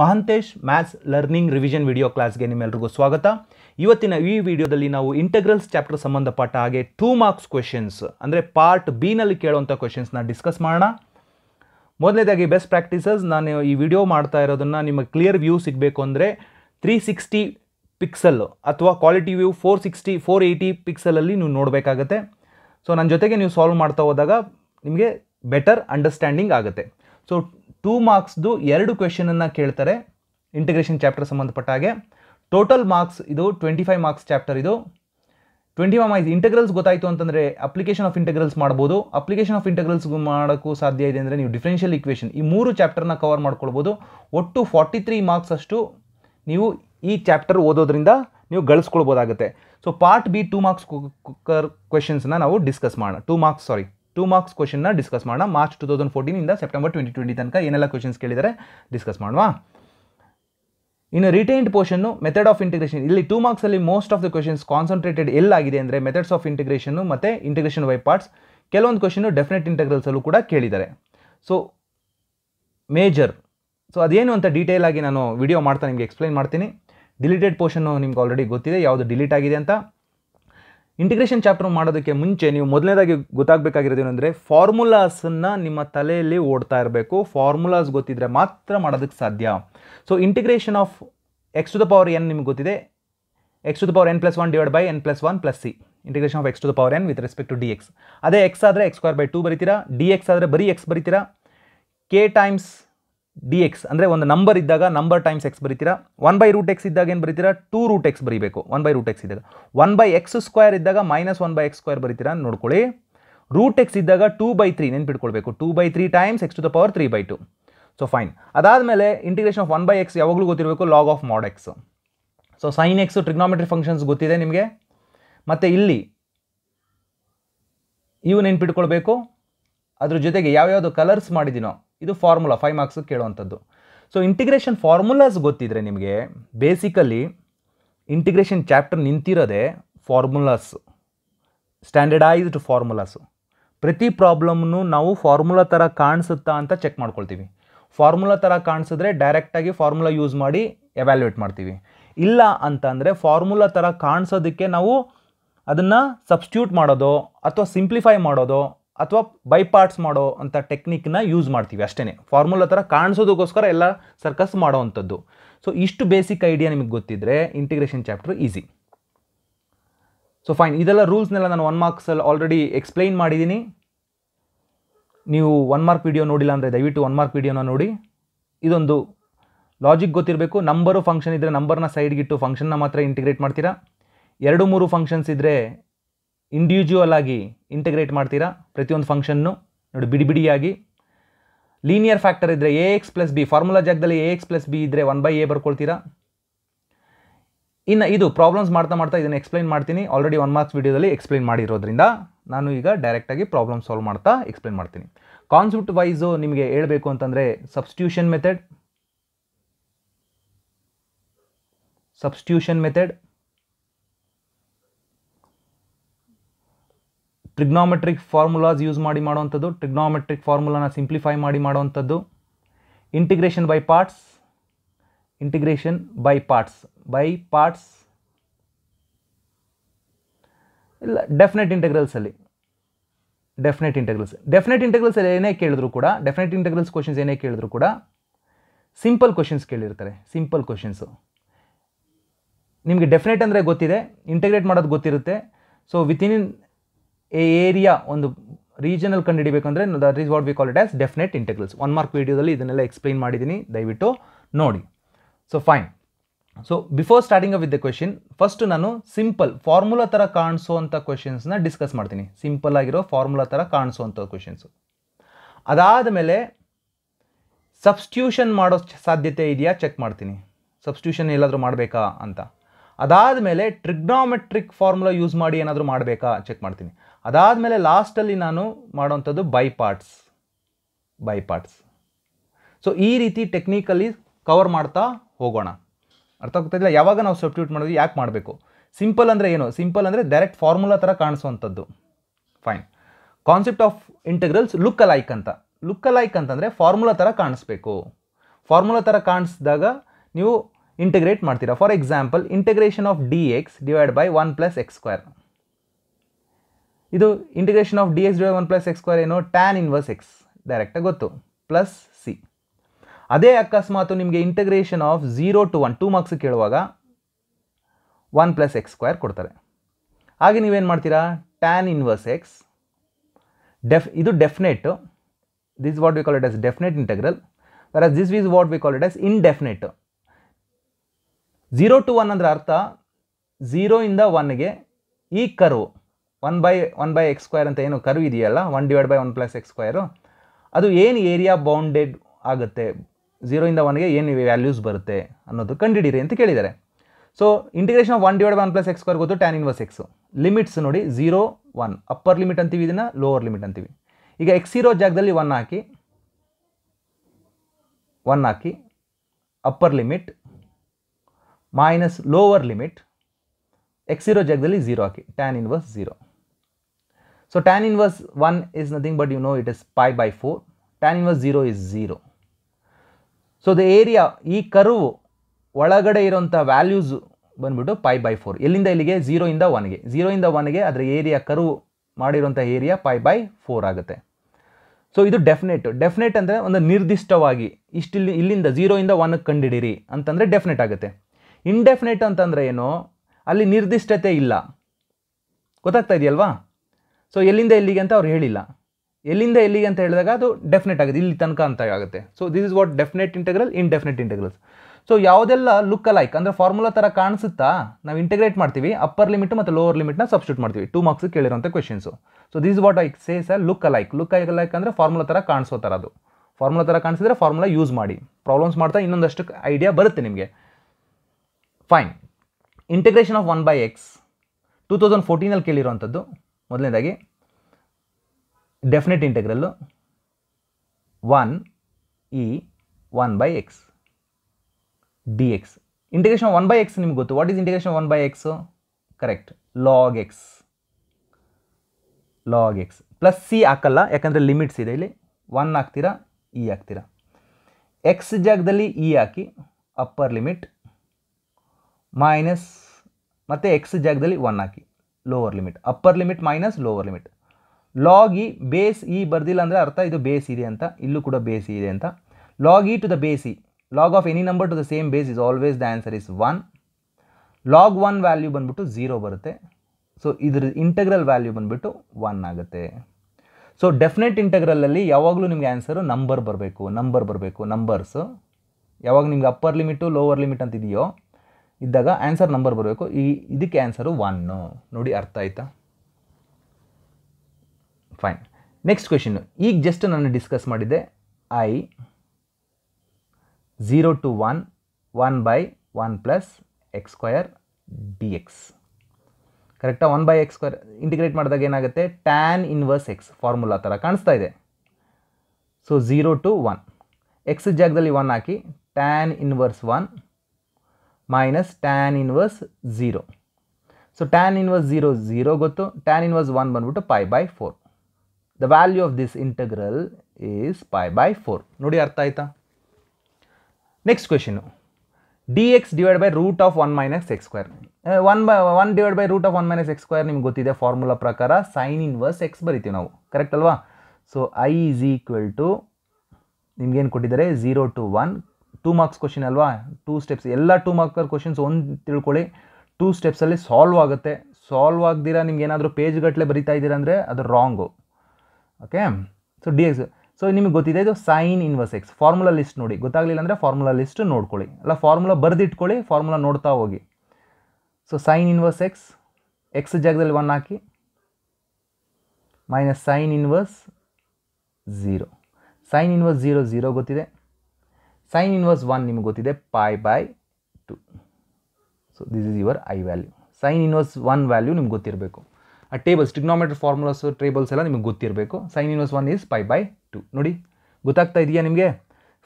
Mahantesh maths learning revision video ಕ್ಲಾಸ್ಗೆ ನಿಮ್ಮೆಲ್ರಿಗೂ ಸ್ವಾಗತ ಇವತ್ತಿನ ಈ ವಿಡಿಯೋದಲ್ಲಿ ನಾವು ಇಂಟಗ್ರಲ್ಸ್ ಚಾಪ್ಟರ್ ಸಂಬಂಧಪಟ್ಟ ಹಾಗೆ ಟೂ ಮಾರ್ಕ್ಸ್ ಕ್ವೆಶನ್ಸ್ ಅಂದರೆ ಪಾರ್ಟ್ ಬಿನಲ್ಲಿ ಕೇಳುವಂಥ ಕ್ವೆಶನ್ಸ್ನ ಡಿಸ್ಕಸ್ ಮಾಡೋಣ ಮೊದಲನೇದಾಗಿ ಬೆಸ್ಟ್ ಪ್ರಾಕ್ಟೀಸಸ್ ನಾನು ಈ ವಿಡಿಯೋ ಮಾಡ್ತಾ ಇರೋದನ್ನು ನಿಮಗೆ ಕ್ಲಿಯರ್ ವ್ಯೂ ಸಿಗಬೇಕು ಅಂದರೆ ತ್ರೀ ಸಿಕ್ಸ್ಟಿ ಪಿಕ್ಸಲ್ ಅಥವಾ quality view four sixty four eighty ಪಿಕ್ಸಲಲ್ಲಿ ನೀವು ನೋಡಬೇಕಾಗತ್ತೆ ಸೊ ನನ್ನ ಜೊತೆಗೆ ನೀವು ಸಾಲ್ವ್ ಮಾಡ್ತಾ ಹೋದಾಗ ನಿಮಗೆ ಬೆಟರ್ ಅಂಡರ್ಸ್ಟ್ಯಾಂಡಿಂಗ್ ಆಗುತ್ತೆ ಸೊ ಟೂ ಮಾರ್ಕ್ಸ್ದು ಎರಡು ಕ್ವೆಶನನ್ನು ಕೇಳ್ತಾರೆ ಇಂಟಿಗ್ರೇಷನ್ ಚಾಪ್ಟರ್ ಸಂಬಂಧಪಟ್ಟ ಹಾಗೆ ಟೋಟಲ್ ಮಾರ್ಕ್ಸ್ ಇದು ಟ್ವೆಂಟಿ ಫೈವ್ ಮಾರ್ಕ್ಸ್ ಚಾಪ್ಟರ್ ಇದು ಟ್ವೆಂಟಿ ಫೈವ್ ಮಾರ್ಕ್ಸ್ ಇಂಟೆಗ್ರಲ್ಸ್ ಗೊತ್ತಾಯಿತು ಅಂತಂದರೆ ಅಪ್ಲಿಕೇಶನ್ ಆಫ್ ಇಂಟಗ್ರಲ್ಸ್ ಮಾಡ್ಬೋದು ಅಪ್ಲಿಕೇಶನ್ ಆಫ್ ಇಂಟಗ್ರಲ್ಸ್ ಮಾಡೋಕ್ಕೂ ಸಾಧ್ಯ ಇದೆ ಅಂದರೆ ನೀವು ಡಿಫ್ರೆನ್ಷಿಯಲ್ ಇಕ್ವೇಷನ್ ಈ ಮೂರು ಚಾಪ್ಟರ್ನ ಕವರ್ ಮಾಡ್ಕೊಳ್ಬೋದು ಒಟ್ಟು ಫಾರ್ಟಿ ತ್ರೀ ಮಾರ್ಕ್ಸ್ ಅಷ್ಟು ನೀವು ಈ ಚಾಪ್ಟರ್ ಓದೋದ್ರಿಂದ ನೀವು ಗಳಿಸ್ಕೊಳ್ಬೋದಾಗುತ್ತೆ so part B two marks ಕ್ವೆಶನ್ಸ್ನ ನಾವು ಡಿಸ್ಕಸ್ ಮಾಡೋಣ two marks sorry two marks ಕ್ವಶನ್ನ ಡಿಸ್ಕಸ್ ಮಾಡೋಣ ಮಾರ್ಚ್ ಟು ತೌಸಂಡ್ ಫೋರ್ಟೀನಿಂದ ಸೆಪ್ಟೆಂಬರ್ ಟ್ವೆಂಟಿ ಟ್ವೆಂಟಿ ತನಕ ಏನೆಲ್ಲ ಕ್ವಶನ್ಸ್ ಕೇಳಿದರೆ ಡಿಸ್ಕಸ್ ಮಾಡುವ ಇನ್ನು ರಿಟೈನ್ಡ್ ಪೋರ್ಷನ್ನು ಮೆಥಡ್ ಆಫ್ ಇಂಟಿಗ್ರೇಷನ್ ಇಲ್ಲಿ ಟೂ ಮಾರ್ಕ್ಸಲ್ಲಿ most of the questions concentrated ಎಲ್ಲಾಗಿದೆ ಅಂದರೆ ಮೆಥಡ್ಸ್ ಆಫ್ ಇಂಟಿಗ್ರೇಷನ್ನು ಮತ್ತು ಇಂಟಿಗ್ರೇಷನ್ ವೈ ಪಾರ್ಟ್ಸ್ ಕೆಲವೊಂದು ಕ್ವಶನ್ನು ಡೆಫಿನೆಟ್ ಇಂಟಗ್ರಲ್ಸಲ್ಲೂ ಕೂಡ ಕೇಳಿದ್ದಾರೆ ಸೊ ಮೇಜರ್ ಸೊ ಅದೇನು ಅಂತ ಡೀಟೇಲ್ ಆಗಿ ನಾನು ವಿಡಿಯೋ ಮಾಡ್ತಾ ನಿಮಗೆ ಎಕ್ಸ್ಪ್ಲೈನ್ ಮಾಡ್ತೀನಿ ಡಿಲೀಟೆಡ್ ಪೋರ್ಷನ್ನು ನಿಮ್ಗೆ ಆಲ್ರೆಡಿ ಗೊತ್ತಿದೆ ಯಾವುದು ಡಿಲೀಟ್ ಆಗಿದೆ ಅಂತ ಇಂಟಿಗ್ರೇಷನ್ ಚಾಪ್ಟರ್ ಮಾಡೋದಕ್ಕೆ ಮುಂಚೆ ನೀವು ಮೊದಲನೇದಾಗಿ ಗೊತ್ತಾಗಬೇಕಾಗಿರೋದು ಏನಂದರೆ ಫಾರ್ಮುಲಾಸನ್ನು ನಿಮ್ಮ ತಲೆಯಲ್ಲಿ ಓಡ್ತಾ ಇರಬೇಕು ಫಾರ್ಮುಲಾಸ್ ಗೊತ್ತಿದ್ರೆ ಮಾತ್ರ ಮಾಡೋದಕ್ಕೆ ಸಾಧ್ಯ so integration of X to the power N ನಿಮ್ಗೆ ಗೊತ್ತಿದೆ X to the power N plus one divide by N plus one plus C integration of X to the power N with respect to D X ಅದೇ X ಆದರೆ X square by two ಬರೀತೀರಾ D X ಆದರೆ ಬರೀ X ಬರೀತೀರಾ K times D X ಅಂದರೆ ಒಂದು number ಇದ್ದಾಗ number times X ಬರೀತೀರಾ ಒನ್ ಬೈ ರೂಟ್ ಎಕ್ಸ್ ಇದ್ದಾಗ ಏನು ಬರೀತೀರಾ ಟೂ ರೂಟ್ ಎಕ್ಸ್ ಬರೀಬೇಕು ಒನ್ ಬೈ ರೂಟ್ ಎಕ್ಸ್ ಇದ್ದಾಗ ಒನ್ ಬೈ ಎಕ್ಸ್ ಸ್ಕ್ವೇರ್ ಇದ್ದಾಗ minus one by X square ಬರೀತೀರಾ ನೋಡ್ಕೊಳ್ಳಿ ರೂಟ್ ಎಕ್ಸ್ ಇದ್ದಾಗ ಟೂ ಬೈ ತ್ರೀ ನೆನ್ಪಿಟ್ಕೊಳ್ಬೇಕು two by three times X to the power three by two so fine ಅದಾದಮೇಲೆ integration of one by X ಯಾವಾಗಲೂ ಗೊತ್ತಿರಬೇಕು log of mod X so sine X trigonometry functions ಗೊತ್ತಿದೆ ನಿಮಗೆ ಮತ್ತು ಇಲ್ಲಿ ಇವು ನೆನ್ಪಿಟ್ಕೊಳ್ಬೇಕು ಅದ್ರ ಜೊತೆಗೆ ಯಾವ್ಯಾವುದು ಕಲರ್ಸ್ ಮಾಡಿದ್ದೀನೋ ಇದು ಫಾರ್ಮುಲಾ ಫೈವ್ ಮಾರ್ಕ್ಸ್ ಕೇಳುವಂಥದ್ದು ಸೊ ಇಂಟಿಗ್ರೇಷನ್ ಫಾರ್ಮುಲಾಸ್ ಗೊತ್ತಿದ್ರೆ ನಿಮಗೆ ಬೇಸಿಕಲಿ ಇಂಟಿಗ್ರೇಷನ್ ಚಾಪ್ಟರ್ ನಿಂತಿರೋದೆ ಫಾರ್ಮುಲಾಸ್ ಸ್ಟ್ಯಾಂಡರ್ಡೈಸ್ಡ್ ಫಾರ್ಮುಲಾಸು ಪ್ರತಿ ಪ್ರಾಬ್ಲಮ್ನು ನಾವು ಫಾರ್ಮುಲಾ ಥರ ಕಾಣಿಸುತ್ತಾ ಅಂತ ಚೆಕ್ ಮಾಡ್ಕೊಳ್ತೀವಿ ಫಾರ್ಮುಲಾ ಥರ ಕಾಣಿಸಿದ್ರೆ ಡೈರೆಕ್ಟಾಗಿ ಫಾರ್ಮುಲಾ ಯೂಸ್ ಮಾಡಿ ಎವ್ಯಾಲ್ಯೂಯೇಟ್ ಮಾಡ್ತೀವಿ ಇಲ್ಲ ಅಂತಂದರೆ ಫಾರ್ಮುಲಾ ಥರ ಕಾಣಿಸೋದಕ್ಕೆ ನಾವು ಅದನ್ನು ಸಬ್ಸ್ಟ್ಯೂಟ್ ಮಾಡೋದು ಅಥವಾ ಸಿಂಪ್ಲಿಫೈ ಮಾಡೋದು ಅಥವಾ ಬೈ ಪಾರ್ಟ್ಸ್ ಮಾಡೋ ಅಂಥ ಟೆಕ್ನಿಕ್ನ ಯೂಸ್ ಮಾಡ್ತೀವಿ ಅಷ್ಟೇ ಫಾರ್ಮುಲಾ ಥರ ಕಾಣಿಸೋದಕ್ಕೋಸ್ಕರ ಎಲ್ಲ ಸರ್ಕಸ್ ಮಾಡೋವಂಥದ್ದು ಸೊ ಇಷ್ಟು ಬೇಸಿಕ್ ಐಡಿಯಾ ನಿಮಗೆ ಗೊತ್ತಿದ್ದರೆ integration chapter easy so fine ಇದೆಲ್ಲ ರೂಲ್ಸ್ನೆಲ್ಲ ನಾನು ಒನ್ ಮಾರ್ಕ್ಸಲ್ಲಿ ಆಲ್ರೆಡಿ ಎಕ್ಸ್ಪ್ಲೈನ್ ಮಾಡಿದ್ದೀನಿ ನೀವು ಒನ್ ಮಾರ್ಕ್ ವೀಡಿಯೋ ನೋಡಿಲ್ಲ ಅಂದರೆ ದಯವಿಟ್ಟು ಒನ್ ಮಾರ್ಕ್ ವಿಡಿಯೋನ ನೋಡಿ ಇದೊಂದು ಲಾಜಿಕ್ ಗೊತ್ತಿರಬೇಕು ನಂಬರು ಫಂಕ್ಷನ್ ಇದ್ದರೆ ನಂಬರ್ನ ಸೈಡ್ಗಿಟ್ಟು ಫಂಕ್ಷನ್ನ ಮಾತ್ರ ಇಂಟಿಗ್ರೇಟ್ ಮಾಡ್ತೀರಾ ಎರಡು ಮೂರು ಫಂಕ್ಷನ್ಸ್ ಇದ್ದರೆ ಇಂಡಿವಿಜುವಲ್ ಆಗಿ ಇಂಟಿಗ್ರೇಟ್ ಮಾಡ್ತೀರಾ ಪ್ರತಿಯೊಂದು ಫಂಕ್ಷನ್ನು ನೋಡಿ ಬಿಡಿ ಬಿಡಿಯಾಗಿ ಲೀನಿಯರ್ ಫ್ಯಾಕ್ಟರ್ ಇದ್ದರೆ A X plus B formula ಜಾಗದಲ್ಲಿ ಎ ಎಕ್ಸ್ ಪ್ಲಸ್ ಬಿ ಇದ್ದರೆ ಒನ್ ಬೈ ಎ ಬರ್ಕೊಳ್ತೀರಾ ಇನ್ನು ಇದು ಪ್ರಾಬ್ಲಮ್ಸ್ ಮಾಡ್ತಾ ಮಾಡ್ತಾ ಇದನ್ನು ಎಕ್ಸ್ಪ್ಲೈನ್ ಮಾಡ್ತೀನಿ ಆಲ್ರೆಡಿ ಒನ್ ಮಾರ್ಕ್ಸ್ ವೀಡಿಯೋದಲ್ಲಿ ಎಕ್ಸ್ಪ್ಲೈನ್ ಮಾಡಿರೋದ್ರಿಂದ ನಾನು ಈಗ ಡೈರೆಕ್ಟಾಗಿ ಪ್ರಾಬ್ಲಮ್ ಸಾಲ್ವ್ ಮಾಡ್ತಾ ಎಕ್ಸ್ಪ್ಲೈನ್ ಮಾಡ್ತೀನಿ ಕಾನ್ಸೆಪ್ಟ್ ವೈಸು ನಿಮಗೆ ಹೇಳಬೇಕು ಅಂತಂದರೆ substitution method substitution method trigonometric formulas use ಮಾಡಿ ಮಾಡೋವಂಥದ್ದು ಟ್ರಿಗ್ನಾಮೆಟ್ರಿಕ್ ಫಾರ್ಮುಲಾನ ಸಿಂಪ್ಲಿಫೈ ಮಾಡಿ ಮಾಡುವಂಥದ್ದು integration by parts integration by parts by parts ಇಲ್ಲ ಡೆಫಿನೆಟ್ ಇಂಟೆಗ್ರಲ್ಸಲ್ಲಿ ಡೆಫಿನೆಟ್ ಇಂಟಗ್ರಲ್ಸ್ ಡೆಫಿನೆಟ್ ಇಂಟೆಗ್ರಲ್ಸ್ ಏನೇ ಕೇಳಿದ್ರು ಕೂಡ ಡೆಫಿನೆಟ್ ಇಂಟೆಗ್ರಲ್ಸ್ ಕ್ವಶನ್ಸ್ ಏನೇ ಕೇಳಿದ್ರು ಕೂಡ ಸಿಂಪಲ್ ಕ್ವಶನ್ಸ್ ಕೇಳಿರ್ತಾರೆ ಸಿಂಪಲ್ ಕ್ವಶನ್ಸು ನಿಮಗೆ ಡೆಫಿನೆಟ್ ಅಂದರೆ ಗೊತ್ತಿದೆ ಇಂಟಿಗ್ರೇಟ್ ಮಾಡೋದು ಗೊತ್ತಿರುತ್ತೆ so within in a area ಒಂದು ರೀಜನಲ್ ಕಂಡುಹಿಡಿಬೇಕಂದ್ರೆ that is what we call it as definite integrals one mark ವೀಡಿಯೋದಲ್ಲಿ ಇದನ್ನೆಲ್ಲ ಎಕ್ಸ್ಪ್ಲೈನ್ ಮಾಡಿದ್ದೀನಿ ದಯವಿಟ್ಟು ನೋಡಿ so fine so before starting with the question first ನಾನು ಸಿಂಪಲ್ ಫಾರ್ಮುಲಾ ಥರ ಕಾಣಿಸುವಂಥ ಕ್ವೆಶನ್ಸ್ನ ಡಿಸ್ಕಸ್ ಮಾಡ್ತೀನಿ ಸಿಂಪಲ್ ಆಗಿರೋ ಫಾರ್ಮುಲಾ ಥರ ಕಾಣಿಸುವಂಥ ಕ್ವೆಶನ್ಸು ಅದಾದ ಮೇಲೆ ಸಬ್ಸ್ಟ್ಯೂಷನ್ ಮಾಡೋ ಸಾಧ್ಯತೆ ಇದೆಯಾ ಚೆಕ್ ಮಾಡ್ತೀನಿ ಸಬ್ಸ್ಟ್ಯೂಷನ್ ಎಲ್ಲಾದರೂ ಮಾಡಬೇಕಾ ಅಂತ ಅದಾದ ಮೇಲೆ ಟ್ರಿಗ್ನಾಮೆಟ್ರಿಕ್ ಫಾರ್ಮುಲಾ ಯೂಸ್ ಮಾಡಿ ಏನಾದರೂ ಮಾಡಬೇಕಾ ಚೆಕ್ ಮಾಡ್ತೀನಿ ಅದಾದಮೇಲೆ ಲಾಸ್ಟಲ್ಲಿ ನಾನು ಮಾಡೋವಂಥದ್ದು by parts by parts so ಈ ರೀತಿ ಟೆಕ್ನಿಕಲಿ ಕವರ್ ಮಾಡ್ತಾ ಹೋಗೋಣ ಅರ್ಥ ಆಗ್ತಾಯಿಲ್ಲ ಯಾವಾಗ ನಾವು ಸಬ್ಸ್ಟಿಟ್ಯೂಟ್ ಮಾಡೋದು ಯಾಕೆ ಮಾಡಬೇಕು ಸಿಂಪಲ್ ಅಂದರೆ ಏನು ಸಿಂಪಲ್ ಅಂದರೆ ಡೈರೆಕ್ಟ್ ಫಾರ್ಮುಲಾ ಥರ ಕಾಣಿಸುವಂಥದ್ದು fine concept of integrals look alike ಅಂತ ಲುಕ್ ಅಲೈಕ್ ಅಂತಂದರೆ ಫಾರ್ಮುಲಾ ಥರ ಕಾಣಿಸ್ಬೇಕು ಫಾರ್ಮುಲಾ ಥರ ಕಾಣಿಸ್ದಾಗ ನೀವು ಇಂಟಿಗ್ರೇಟ್ ಮಾಡ್ತೀರಾ for example integration of d x divide by one plus x square ಇದು integration of d x d one plus x square ಏನು ಟ್ಯಾನ್ ಇನ್ವರ್ಸ್ ಎಕ್ಸ್ ಡೈರೆಕ್ಟಾಗಿ ಗೊತ್ತು ಪ್ಲಸ್ ಸಿ ಅದೇ ಅಕಸ್ಮಾತು ನಿಮಗೆ integration of zero to one two marks ಕೇಳುವಾಗ one plus x square ಕೊಡ್ತಾರೆ ಹಾಗೆ ನೀವೇನು ಮಾಡ್ತೀರಾ ಟ್ಯಾನ್ ಇನ್ವರ್ಸ್ ಎಕ್ಸ್ ಡೆಫ್ ಇದು definite this what we call it as definite integral where this is what we call it as indefinite zero to one ಅಂದ್ರೆ ಅರ್ಥ ಝೀರೋ ಇಂದ ಒನ್ಗೆ ಈ curve one by one by x square ಅಂತ ಏನು ಕರ್ವ್ ಇದೆಯಲ್ಲ one divide by one plus x square ಅದು ಏನು ಏರಿಯಾ ಬೌಂಡೆಡ್ ಆಗುತ್ತೆ ಝೀರೋಯಿಂದ ಒನ್ಗೆ ಏನು ವ್ಯಾಲ್ಯೂಸ್ ಬರುತ್ತೆ ಅನ್ನೋದು ಕಂಡುಹಿಡೀರಿ ಅಂತ ಕೇಳಿದ್ದಾರೆ so integration of one divide by one plus x square ಗೊತ್ತು ಟ್ಯಾನ್ ಇನ್ವರ್ಸ್ ಎಕ್ಸು ಲಿಮಿಟ್ಸ್ ನೋಡಿ ಝೀರೋ ಒನ್ ಅಪ್ಪರ್ ಲಿಮಿಟ್ ಅಂತೀವಿ ಇದನ್ನು ಲೋವರ್ ಲಿಮಿಟ್ ಅಂತೀವಿ ಈಗ ಎಕ್ಸ್ ಇರೋ ಜಾಗದಲ್ಲಿ ಒನ್ ಹಾಕಿ ಒನ್ ಹಾಕಿ upper limit minus lower limit x ಇರೋ ಜಾಗದಲ್ಲಿ ಝೀರೋ ಹಾಕಿ tan inverse zero So tan inverse 1 is nothing but you know it is pi by 4, tan inverse 0 is 0. So the area ಈ curve ಒಳಗಡೆ ಇರೋಂಥ values ಬಂದ್ಬಿಟ್ಟು pi by four ಎಲ್ಲಿಂದ ಇಲ್ಲಿಗೆ ಝೀರೋಯಿಂದ ಒನ್ಗೆ ಝೀರೋಯಿಂದ ಒನ್ಗೆ ಅದರ ಏರಿಯಾ ಕರ್ವ್ ಮಾಡಿರುವಂಥ ಏರಿಯಾ ಪೈ ಬೈ ಫೋರ್ ಆಗುತ್ತೆ ಸೊ ಇದು ಡೆಫಿನೆಟ್ ಡೆಫಿನೆಟ್ ಅಂದರೆ ಒಂದು ನಿರ್ದಿಷ್ಟವಾಗಿ ಇಷ್ಟಿಲ್ಲಿ ಇಲ್ಲಿಂದ ಝೀರೋಯಿಂದ ಒನ್ಗೆ ಕಂಡಿಡಿರಿ ಅಂತಂದರೆ ಡೆಫಿನೆಟ್ ಆಗುತ್ತೆ ಇನ್ಡೆಫಿನೆಟ್ ಅಂತಂದರೆ ಏನು ಅಲ್ಲಿ ನಿರ್ದಿಷ್ಟತೆ ಇಲ್ಲ ಗೊತ್ತಾಗ್ತಾ ಇದೆಯಲ್ವಾ ಸೊ ಎಲ್ಲಿಂದ ಎಲ್ಲಿಗೆ ಅಂತ ಅವ್ರು ಹೇಳಿಲ್ಲ ಎಲ್ಲಿಂದ ಎಲ್ಲಿಗೆ ಅಂತ ಹೇಳಿದಾಗ ಅದು ಡೆಫಿನೆಟ್ ಆಗುತ್ತೆ ಇಲ್ಲಿ ತನಕ ಅಂತ ಆಗುತ್ತೆ so this is what definite integral indefinite integrals so ಯಾವುದೆಲ್ಲ ಲುಕ್ ಅಲೈಕ್ ಅಂದರೆ ಫಾರ್ಮುಲಾ ಥರ ಕಾಣಿಸುತ್ತಾ ನಾವು ಇಂಟಿಗ್ರೇಟ್ ಮಾಡ್ತೀವಿ ಅಪ್ಪರ್ ಲಿಮಿಟ್ ಮತ್ತು ಲೋವರ್ ಲಿಮಿಟ್ನ ಸಬ್ಸ್ಟ್ಯೂಟ್ ಮಾಡ್ತೀವಿ ಟೂ ಮಾರ್ಕ್ಸ್ ಕೇಳಿರೋಂಥ questions so this what I says a look alike look like ಅಂದರೆ ಫಾರ್ಮುಲಾ ಥರ ಕಾಣಿಸೋ ಥರ ಅದು ಫಾರ್ಮುಲಾ ಥರ ಕಾಣಿಸಿದ್ರೆ ಫಾರ್ಮುಲಾ ಯೂಸ್ ಮಾಡಿ ಪ್ರಾಬ್ಲಮ್ಸ್ ಮಾಡ್ತಾ ಇನ್ನೊಂದಷ್ಟು ಐಡಿಯಾ ಬರುತ್ತೆ ನಿಮಗೆ fine integration of one by x two thousand ಫೋರ್ಟೀನಲ್ಲಿ ಕೇಳಿರೋಂಥದ್ದು ಮೊದಲನೇದಾಗಿ definite integral one e one by x d x integration one by x ನಿಮ್ಗೆ ಗೊತ್ತು what is integration one by x correct log x log x plus c ಹಾಕಲ್ಲ ಯಾಕಂದರೆ limits ಇದೆ ಇಲ್ಲಿ one ಹಾಕ್ತೀರಾ ಇ e ಹಾಕ್ತೀರಾ ಎಕ್ಸ್ ಜಾಗದಲ್ಲಿ e e ಹಾಕಿ ಅಪ್ಪರ್ ಲಿಮಿಟ್ ಮೈನಸ್ ಮತ್ತು ಎಕ್ಸ್ ಜಾಗದಲ್ಲಿ ಒನ್ ಹಾಕಿ lower limit upper limit minus lower limit log e base e ಬರ್ದಿಲ್ಲ ಅಂದರೆ ಅರ್ಥ ಇದು ಬೇಸ್ ಇದೆ ಅಂತ ಇಲ್ಲೂ ಕೂಡ ಬೇಸ್ e ಇದೆ ಅಂತ log e to the base e log of any number to the same base is always the answer is one log one value ಬಂದ್ಬಿಟ್ಟು ಝೀರೋ ಬರುತ್ತೆ ಸೊ ಇದ್ರ ಇಂಟಗ್ರಲ್ ವ್ಯಾಲ್ಯೂ ಬಂದುಬಿಟ್ಟು ಒನ್ ಆಗುತ್ತೆ ಸೊ ಡೆಫಿನೆಟ್ ಇಂಟಗ್ರಲಲ್ಲಿ ಯಾವಾಗಲೂ ನಿಮಗೆ ಆನ್ಸರು ನಂಬರ್ ಬರಬೇಕು number ಬರಬೇಕು ನಂಬರ್ಸು ಯಾವಾಗ ನಿಮ್ಗೆ ಅಪ್ಪರ್ ಲಿಮಿಟು ಲೋವರ್ ಲಿಮಿಟ್ ಅಂತಿದೆಯೋ ಇದ್ದಾಗ ಆನ್ಸರ್ ನಂಬರ್ ಬರಬೇಕು ಈ ಇದಕ್ಕೆ ಆನ್ಸರು ಒನ್ನು ನೋಡಿ ಅರ್ಥ ಆಯಿತಾ ಫೈನ್ ನೆಕ್ಸ್ಟ್ ಕ್ವೆಶನ್ ಈಗ ಜಸ್ಟ್ ನಾನು ಡಿಸ್ಕಸ್ ಮಾಡಿದ್ದೆ I zero to one one by one plus x square d x ಕರೆಕ್ಟಾ one by x square integrate ಮಾಡಿದಾಗ ಏನಾಗುತ್ತೆ ಟ್ಯಾನ್ ಇನ್ವರ್ಸ್ ಎಕ್ಸ್ ಫಾರ್ಮುಲಾ ಥರ ಕಾಣಿಸ್ತಾ ಇದೆ so zero to one x ಜಾಗದಲ್ಲಿ ಒನ್ ಹಾಕಿ tan inverse one minus tan inverse zero so tan inverse zero zero ಗೊತ್ತು tan inverse one ಬಂದ್ಬಿಟ್ಟು pi by four the value of this integral is pi by four ನೋಡಿ ಅರ್ಥ ಆಯ್ತಾ next question d x divide by root of one minus x square one by one divide by root of one minus x square ನಿಮ್ಗೆ ಗೊತ್ತಿದೆ formula ಪ್ರಕಾರ sign inverse X ಬರಿತೀವಿ ನಾವು correct ಅಲ್ವಾ so I is equal to ನಿಮ್ಗೇನು ಕೊಟ್ಟಿದ್ದಾರೆ zero to one two marks question ಅಲ್ವಾ two steps ಎಲ್ಲ ಟೂ ಮಾರ್ಕರ್ ಕ್ವಶನ್ಸ್ ಒಂದು ತಿಳ್ಕೊಳ್ಳಿ ಟೂ ಸ್ಟೆಪ್ಸಲ್ಲಿ ಸಾಲ್ವ್ ಆಗುತ್ತೆ ಸಾಲ್ವ್ ಆಗದಿರ ನಿಮ್ಗೆ ಏನಾದರೂ ಪೇಜ್ ಗಟ್ಟಲೆ ಬರಿತಾ ಇದ್ದೀರಾ ಅಂದರೆ ಅದು wrong okay so d x so ನಿಮಗೆ ಗೊತ್ತಿದೆ ಇದು sine inverse x formula list ನೋಡಿ ಗೊತ್ತಾಗಲಿಲ್ಲ ಅಂದರೆ ಫಾರ್ಮುಲಾ ಲಿಸ್ಟ್ ನೋಡ್ಕೊಳ್ಳಿ ಅಲ್ಲ ಫಾರ್ಮುಲಾ ಬರೆದಿಟ್ಕೊಳ್ಳಿ ಫಾರ್ಮುಲಾ ನೋಡ್ತಾ ಹೋಗಿ so sine inverse x x ಜಾಗದಲ್ಲಿ ಒನ್ ಹಾಕಿ minus sine inverse zero sine inverse zero zero ಗೊತ್ತಿದೆ ಸೈನ್ ಇನ್ವರ್ಸ್ ಒನ್ ನಿಮ್ಗೆ ಗೊತ್ತಿದೆ pi by two so this is your I value sine inverse one value ನಿಮ್ಗೆ ಗೊತ್ತಿರಬೇಕು ಆ ಟೇಬಲ್ಸ್ ಟ್ರಿಗ್ನೋಮೆಟ್ರಿ ಫಾರ್ಮುಲಾಸ್ ಟೇಬಲ್ಸ್ ಎಲ್ಲ ನಿಮ್ಗೆ ಗೊತ್ತಿರಬೇಕು sine inverse one is pi by two ನೋಡಿ ಗೊತ್ತಾಗ್ತಾ ಇದೆಯಾ ನಿಮಗೆ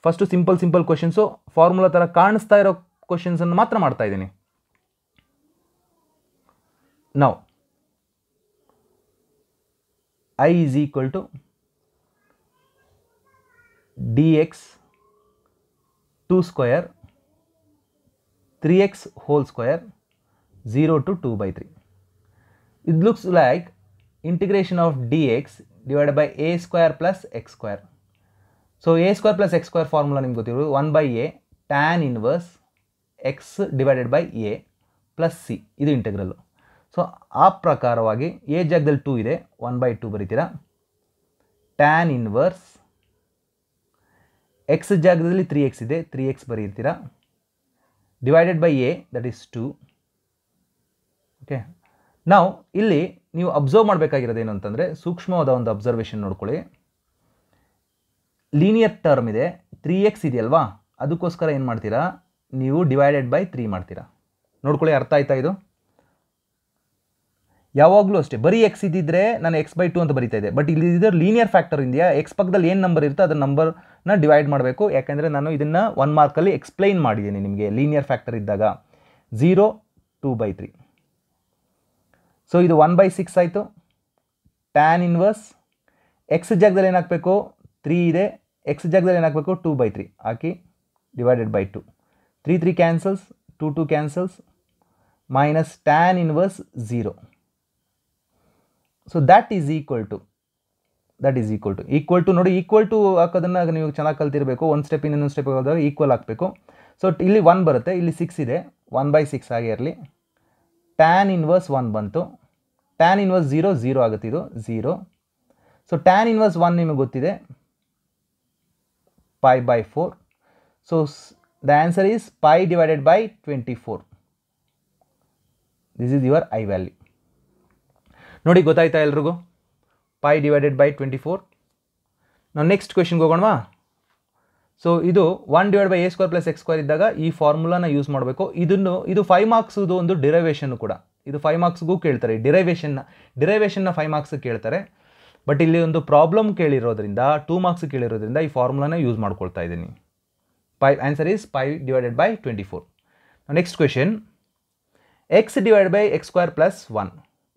first simple simple questions formula ಥರ ಕಾಣಿಸ್ತಾ ಇರೋ ಕ್ವಶನ್ಸನ್ನು ಮಾತ್ರ ಮಾಡ್ತಾ ಇದ್ದೀನಿ ನಾವು I is equal to D x 2 square 3x whole square 0 to 2 by 3. It looks like integration of dx divided by a square plus x square. So, a square plus x square formula ನಿಮ್ಗೆ ಗೊತ್ತಿರೋದು 1 by a tan inverse x divided by a plus c ಇದು ಇಂಟೆಗ್ರಲ್ಲು So, ಆ ಪ್ರಕಾರವಾಗಿ A ಜಾಗದಲ್ಲಿ two ಇದೆ one by two ಬರೀತೀರಾ tan inverse, x ಜಾಗದಲ್ಲಿ three x ಇದೆ ತ್ರೀ ಎಕ್ಸ್ ಬರೀತೀರಾ divided by a that is two okay ನಾವು ಇಲ್ಲಿ ನೀವು ಅಬ್ಸರ್ವ್ ಮಾಡಬೇಕಾಗಿರೋದು ಏನು ಅಂತಂದರೆ ಸೂಕ್ಷ್ಮವಾದ ಒಂದು ಅಬ್ಸರ್ವೇಷನ್ ನೋಡ್ಕೊಳ್ಳಿ ಲೀನಿಯರ್ ಟರ್ಮ್ ಇದೆ ತ್ರೀ ಎಕ್ಸ್ ಇದೆಯಲ್ವಾ ಅದಕ್ಕೋಸ್ಕರ ಏನು ಮಾಡ್ತೀರಾ ನೀವು ಡಿವೈಡೆಡ್ ಬೈ ತ್ರೀ ಮಾಡ್ತೀರಾ ನೋಡ್ಕೊಳ್ಳಿ ಅರ್ಥ ಆಯ್ತಾ ಇದು ಯಾವಾಗಲೂ ಅಷ್ಟೇ ಬರೀ ಎಕ್ಸ್ ಇದ್ದಿದ್ರೆ ನಾನು ಎಕ್ಸ್ ಬೈ ಟು ಅಂತ ಬರೀತಾ ಇದೆ ಬಟ್ ಇಲ್ಲಿ ಇದ್ರ ಲೀನಿಯರ್ ಫ್ಯಾಕ್ಟರ್ ಇದೆಯಾ ಎಕ್ಸ್ ಪಕ್ಕದಲ್ಲಿ ಏನು ನಂಬರ್ ಇರುತ್ತೋ ಅದರ ನಂಬರ್ ನ ಡಿವೈಡ್ ಮಾಡಬೇಕು ಯಾಕೆಂದರೆ ನಾನು ಇದನ್ನು ಒನ್ ಮಾರ್ಕಲ್ಲಿ ಎಕ್ಸ್ಪ್ಲೈನ್ ಮಾಡಿದ್ದೀನಿ ನಿಮಗೆ ಲೀನಿಯರ್ ಫ್ಯಾಕ್ಟರ್ ಇದ್ದಾಗ zero two by three so ಇದು ಒನ್ ಬೈ ಸಿಕ್ಸ್ ಆಯಿತು ಟ್ಯಾನ್ ಇನ್ವರ್ಸ್ ಎಕ್ಸ್ ಜಾಗದಲ್ಲಿ ಏನಾಗಬೇಕು ತ್ರೀ ಇದೆ ಎಕ್ಸ್ ಜಾಗದಲ್ಲಿ ಏನಾಕಬೇಕು ಟೂ ಬೈ ತ್ರೀ ಹಾಕಿ divided by two three three cancels two two cancels minus tan inverse zero so that is equal to that is equal to equal to ನೋಡಿ equal to ಹಾಕೋದನ್ನು ನೀವು ಚೆನ್ನಾಗಿ ಕಲ್ತಿರಬೇಕು ಒಂದು step ಇನ್ನೊಂದು step ಹೋದಾಗ equal ಹಾಕಬೇಕು so ಇಲ್ಲಿ ಒನ್ ಬರುತ್ತೆ ಇಲ್ಲಿ ಸಿಕ್ಸ್ ಇದೆ ಒನ್ ಬೈ ಸಿಕ್ಸ್ ಆಗಿರಲಿ ಇರಲಿ ಟ್ಯಾನ್ ಇನ್ವರ್ಸ್ ಒನ್ ಬಂತು ಟ್ಯಾನ್ ಇನ್ವರ್ಸ್ ಝೀರೋ ಝೀರೋ ಆಗುತ್ತೆ ಇದು zero so tan inverse one ನಿಮಗೆ ಗೊತ್ತಿದೆ pi by four so the answer is pi divided by twenty four this is your I value ನೋಡಿ ಗೊತ್ತಾಯ್ತಾ ಎಲ್ರಿಗೂ pi divided by twenty four ನಾವು next ಕ್ವೆಶನ್ಗೆ ಹೋಗೋಣವಾ ಸೊ ಇದು one divide by a square plus x square ಇದ್ದಾಗ ಈ ಫಾರ್ಮುಲಾನ ಯೂಸ್ ಮಾಡಬೇಕು ಇದನ್ನು ಇದು ಫೈವ್ ಮಾರ್ಕ್ಸ್ದು ಒಂದು ಡಿರೈವೇಷನ್ ಕೂಡ ಇದು ಫೈವ್ ಮಾರ್ಕ್ಸ್ಗೂ ಕೇಳ್ತಾರೆ ಡಿರೈವೇಷನ್ನ ಡಿರೈವೇಷನ್ನ ಫೈವ್ ಮಾರ್ಕ್ಸ್ ಕೇಳ್ತಾರೆ ಬಟ್ ಇಲ್ಲಿ ಒಂದು ಪ್ರಾಬ್ಲಮ್ ಕೇಳಿರೋದ್ರಿಂದ ಟೂ ಮಾರ್ಕ್ಸ್ ಕೇಳಿರೋದ್ರಿಂದ ಈ ಫಾರ್ಮುಲಾನ ಯೂಸ್ ಮಾಡ್ಕೊಳ್ತಾ ಇದ್ದೀನಿ pi answer is five divided by twenty four next question x divide by X square plus one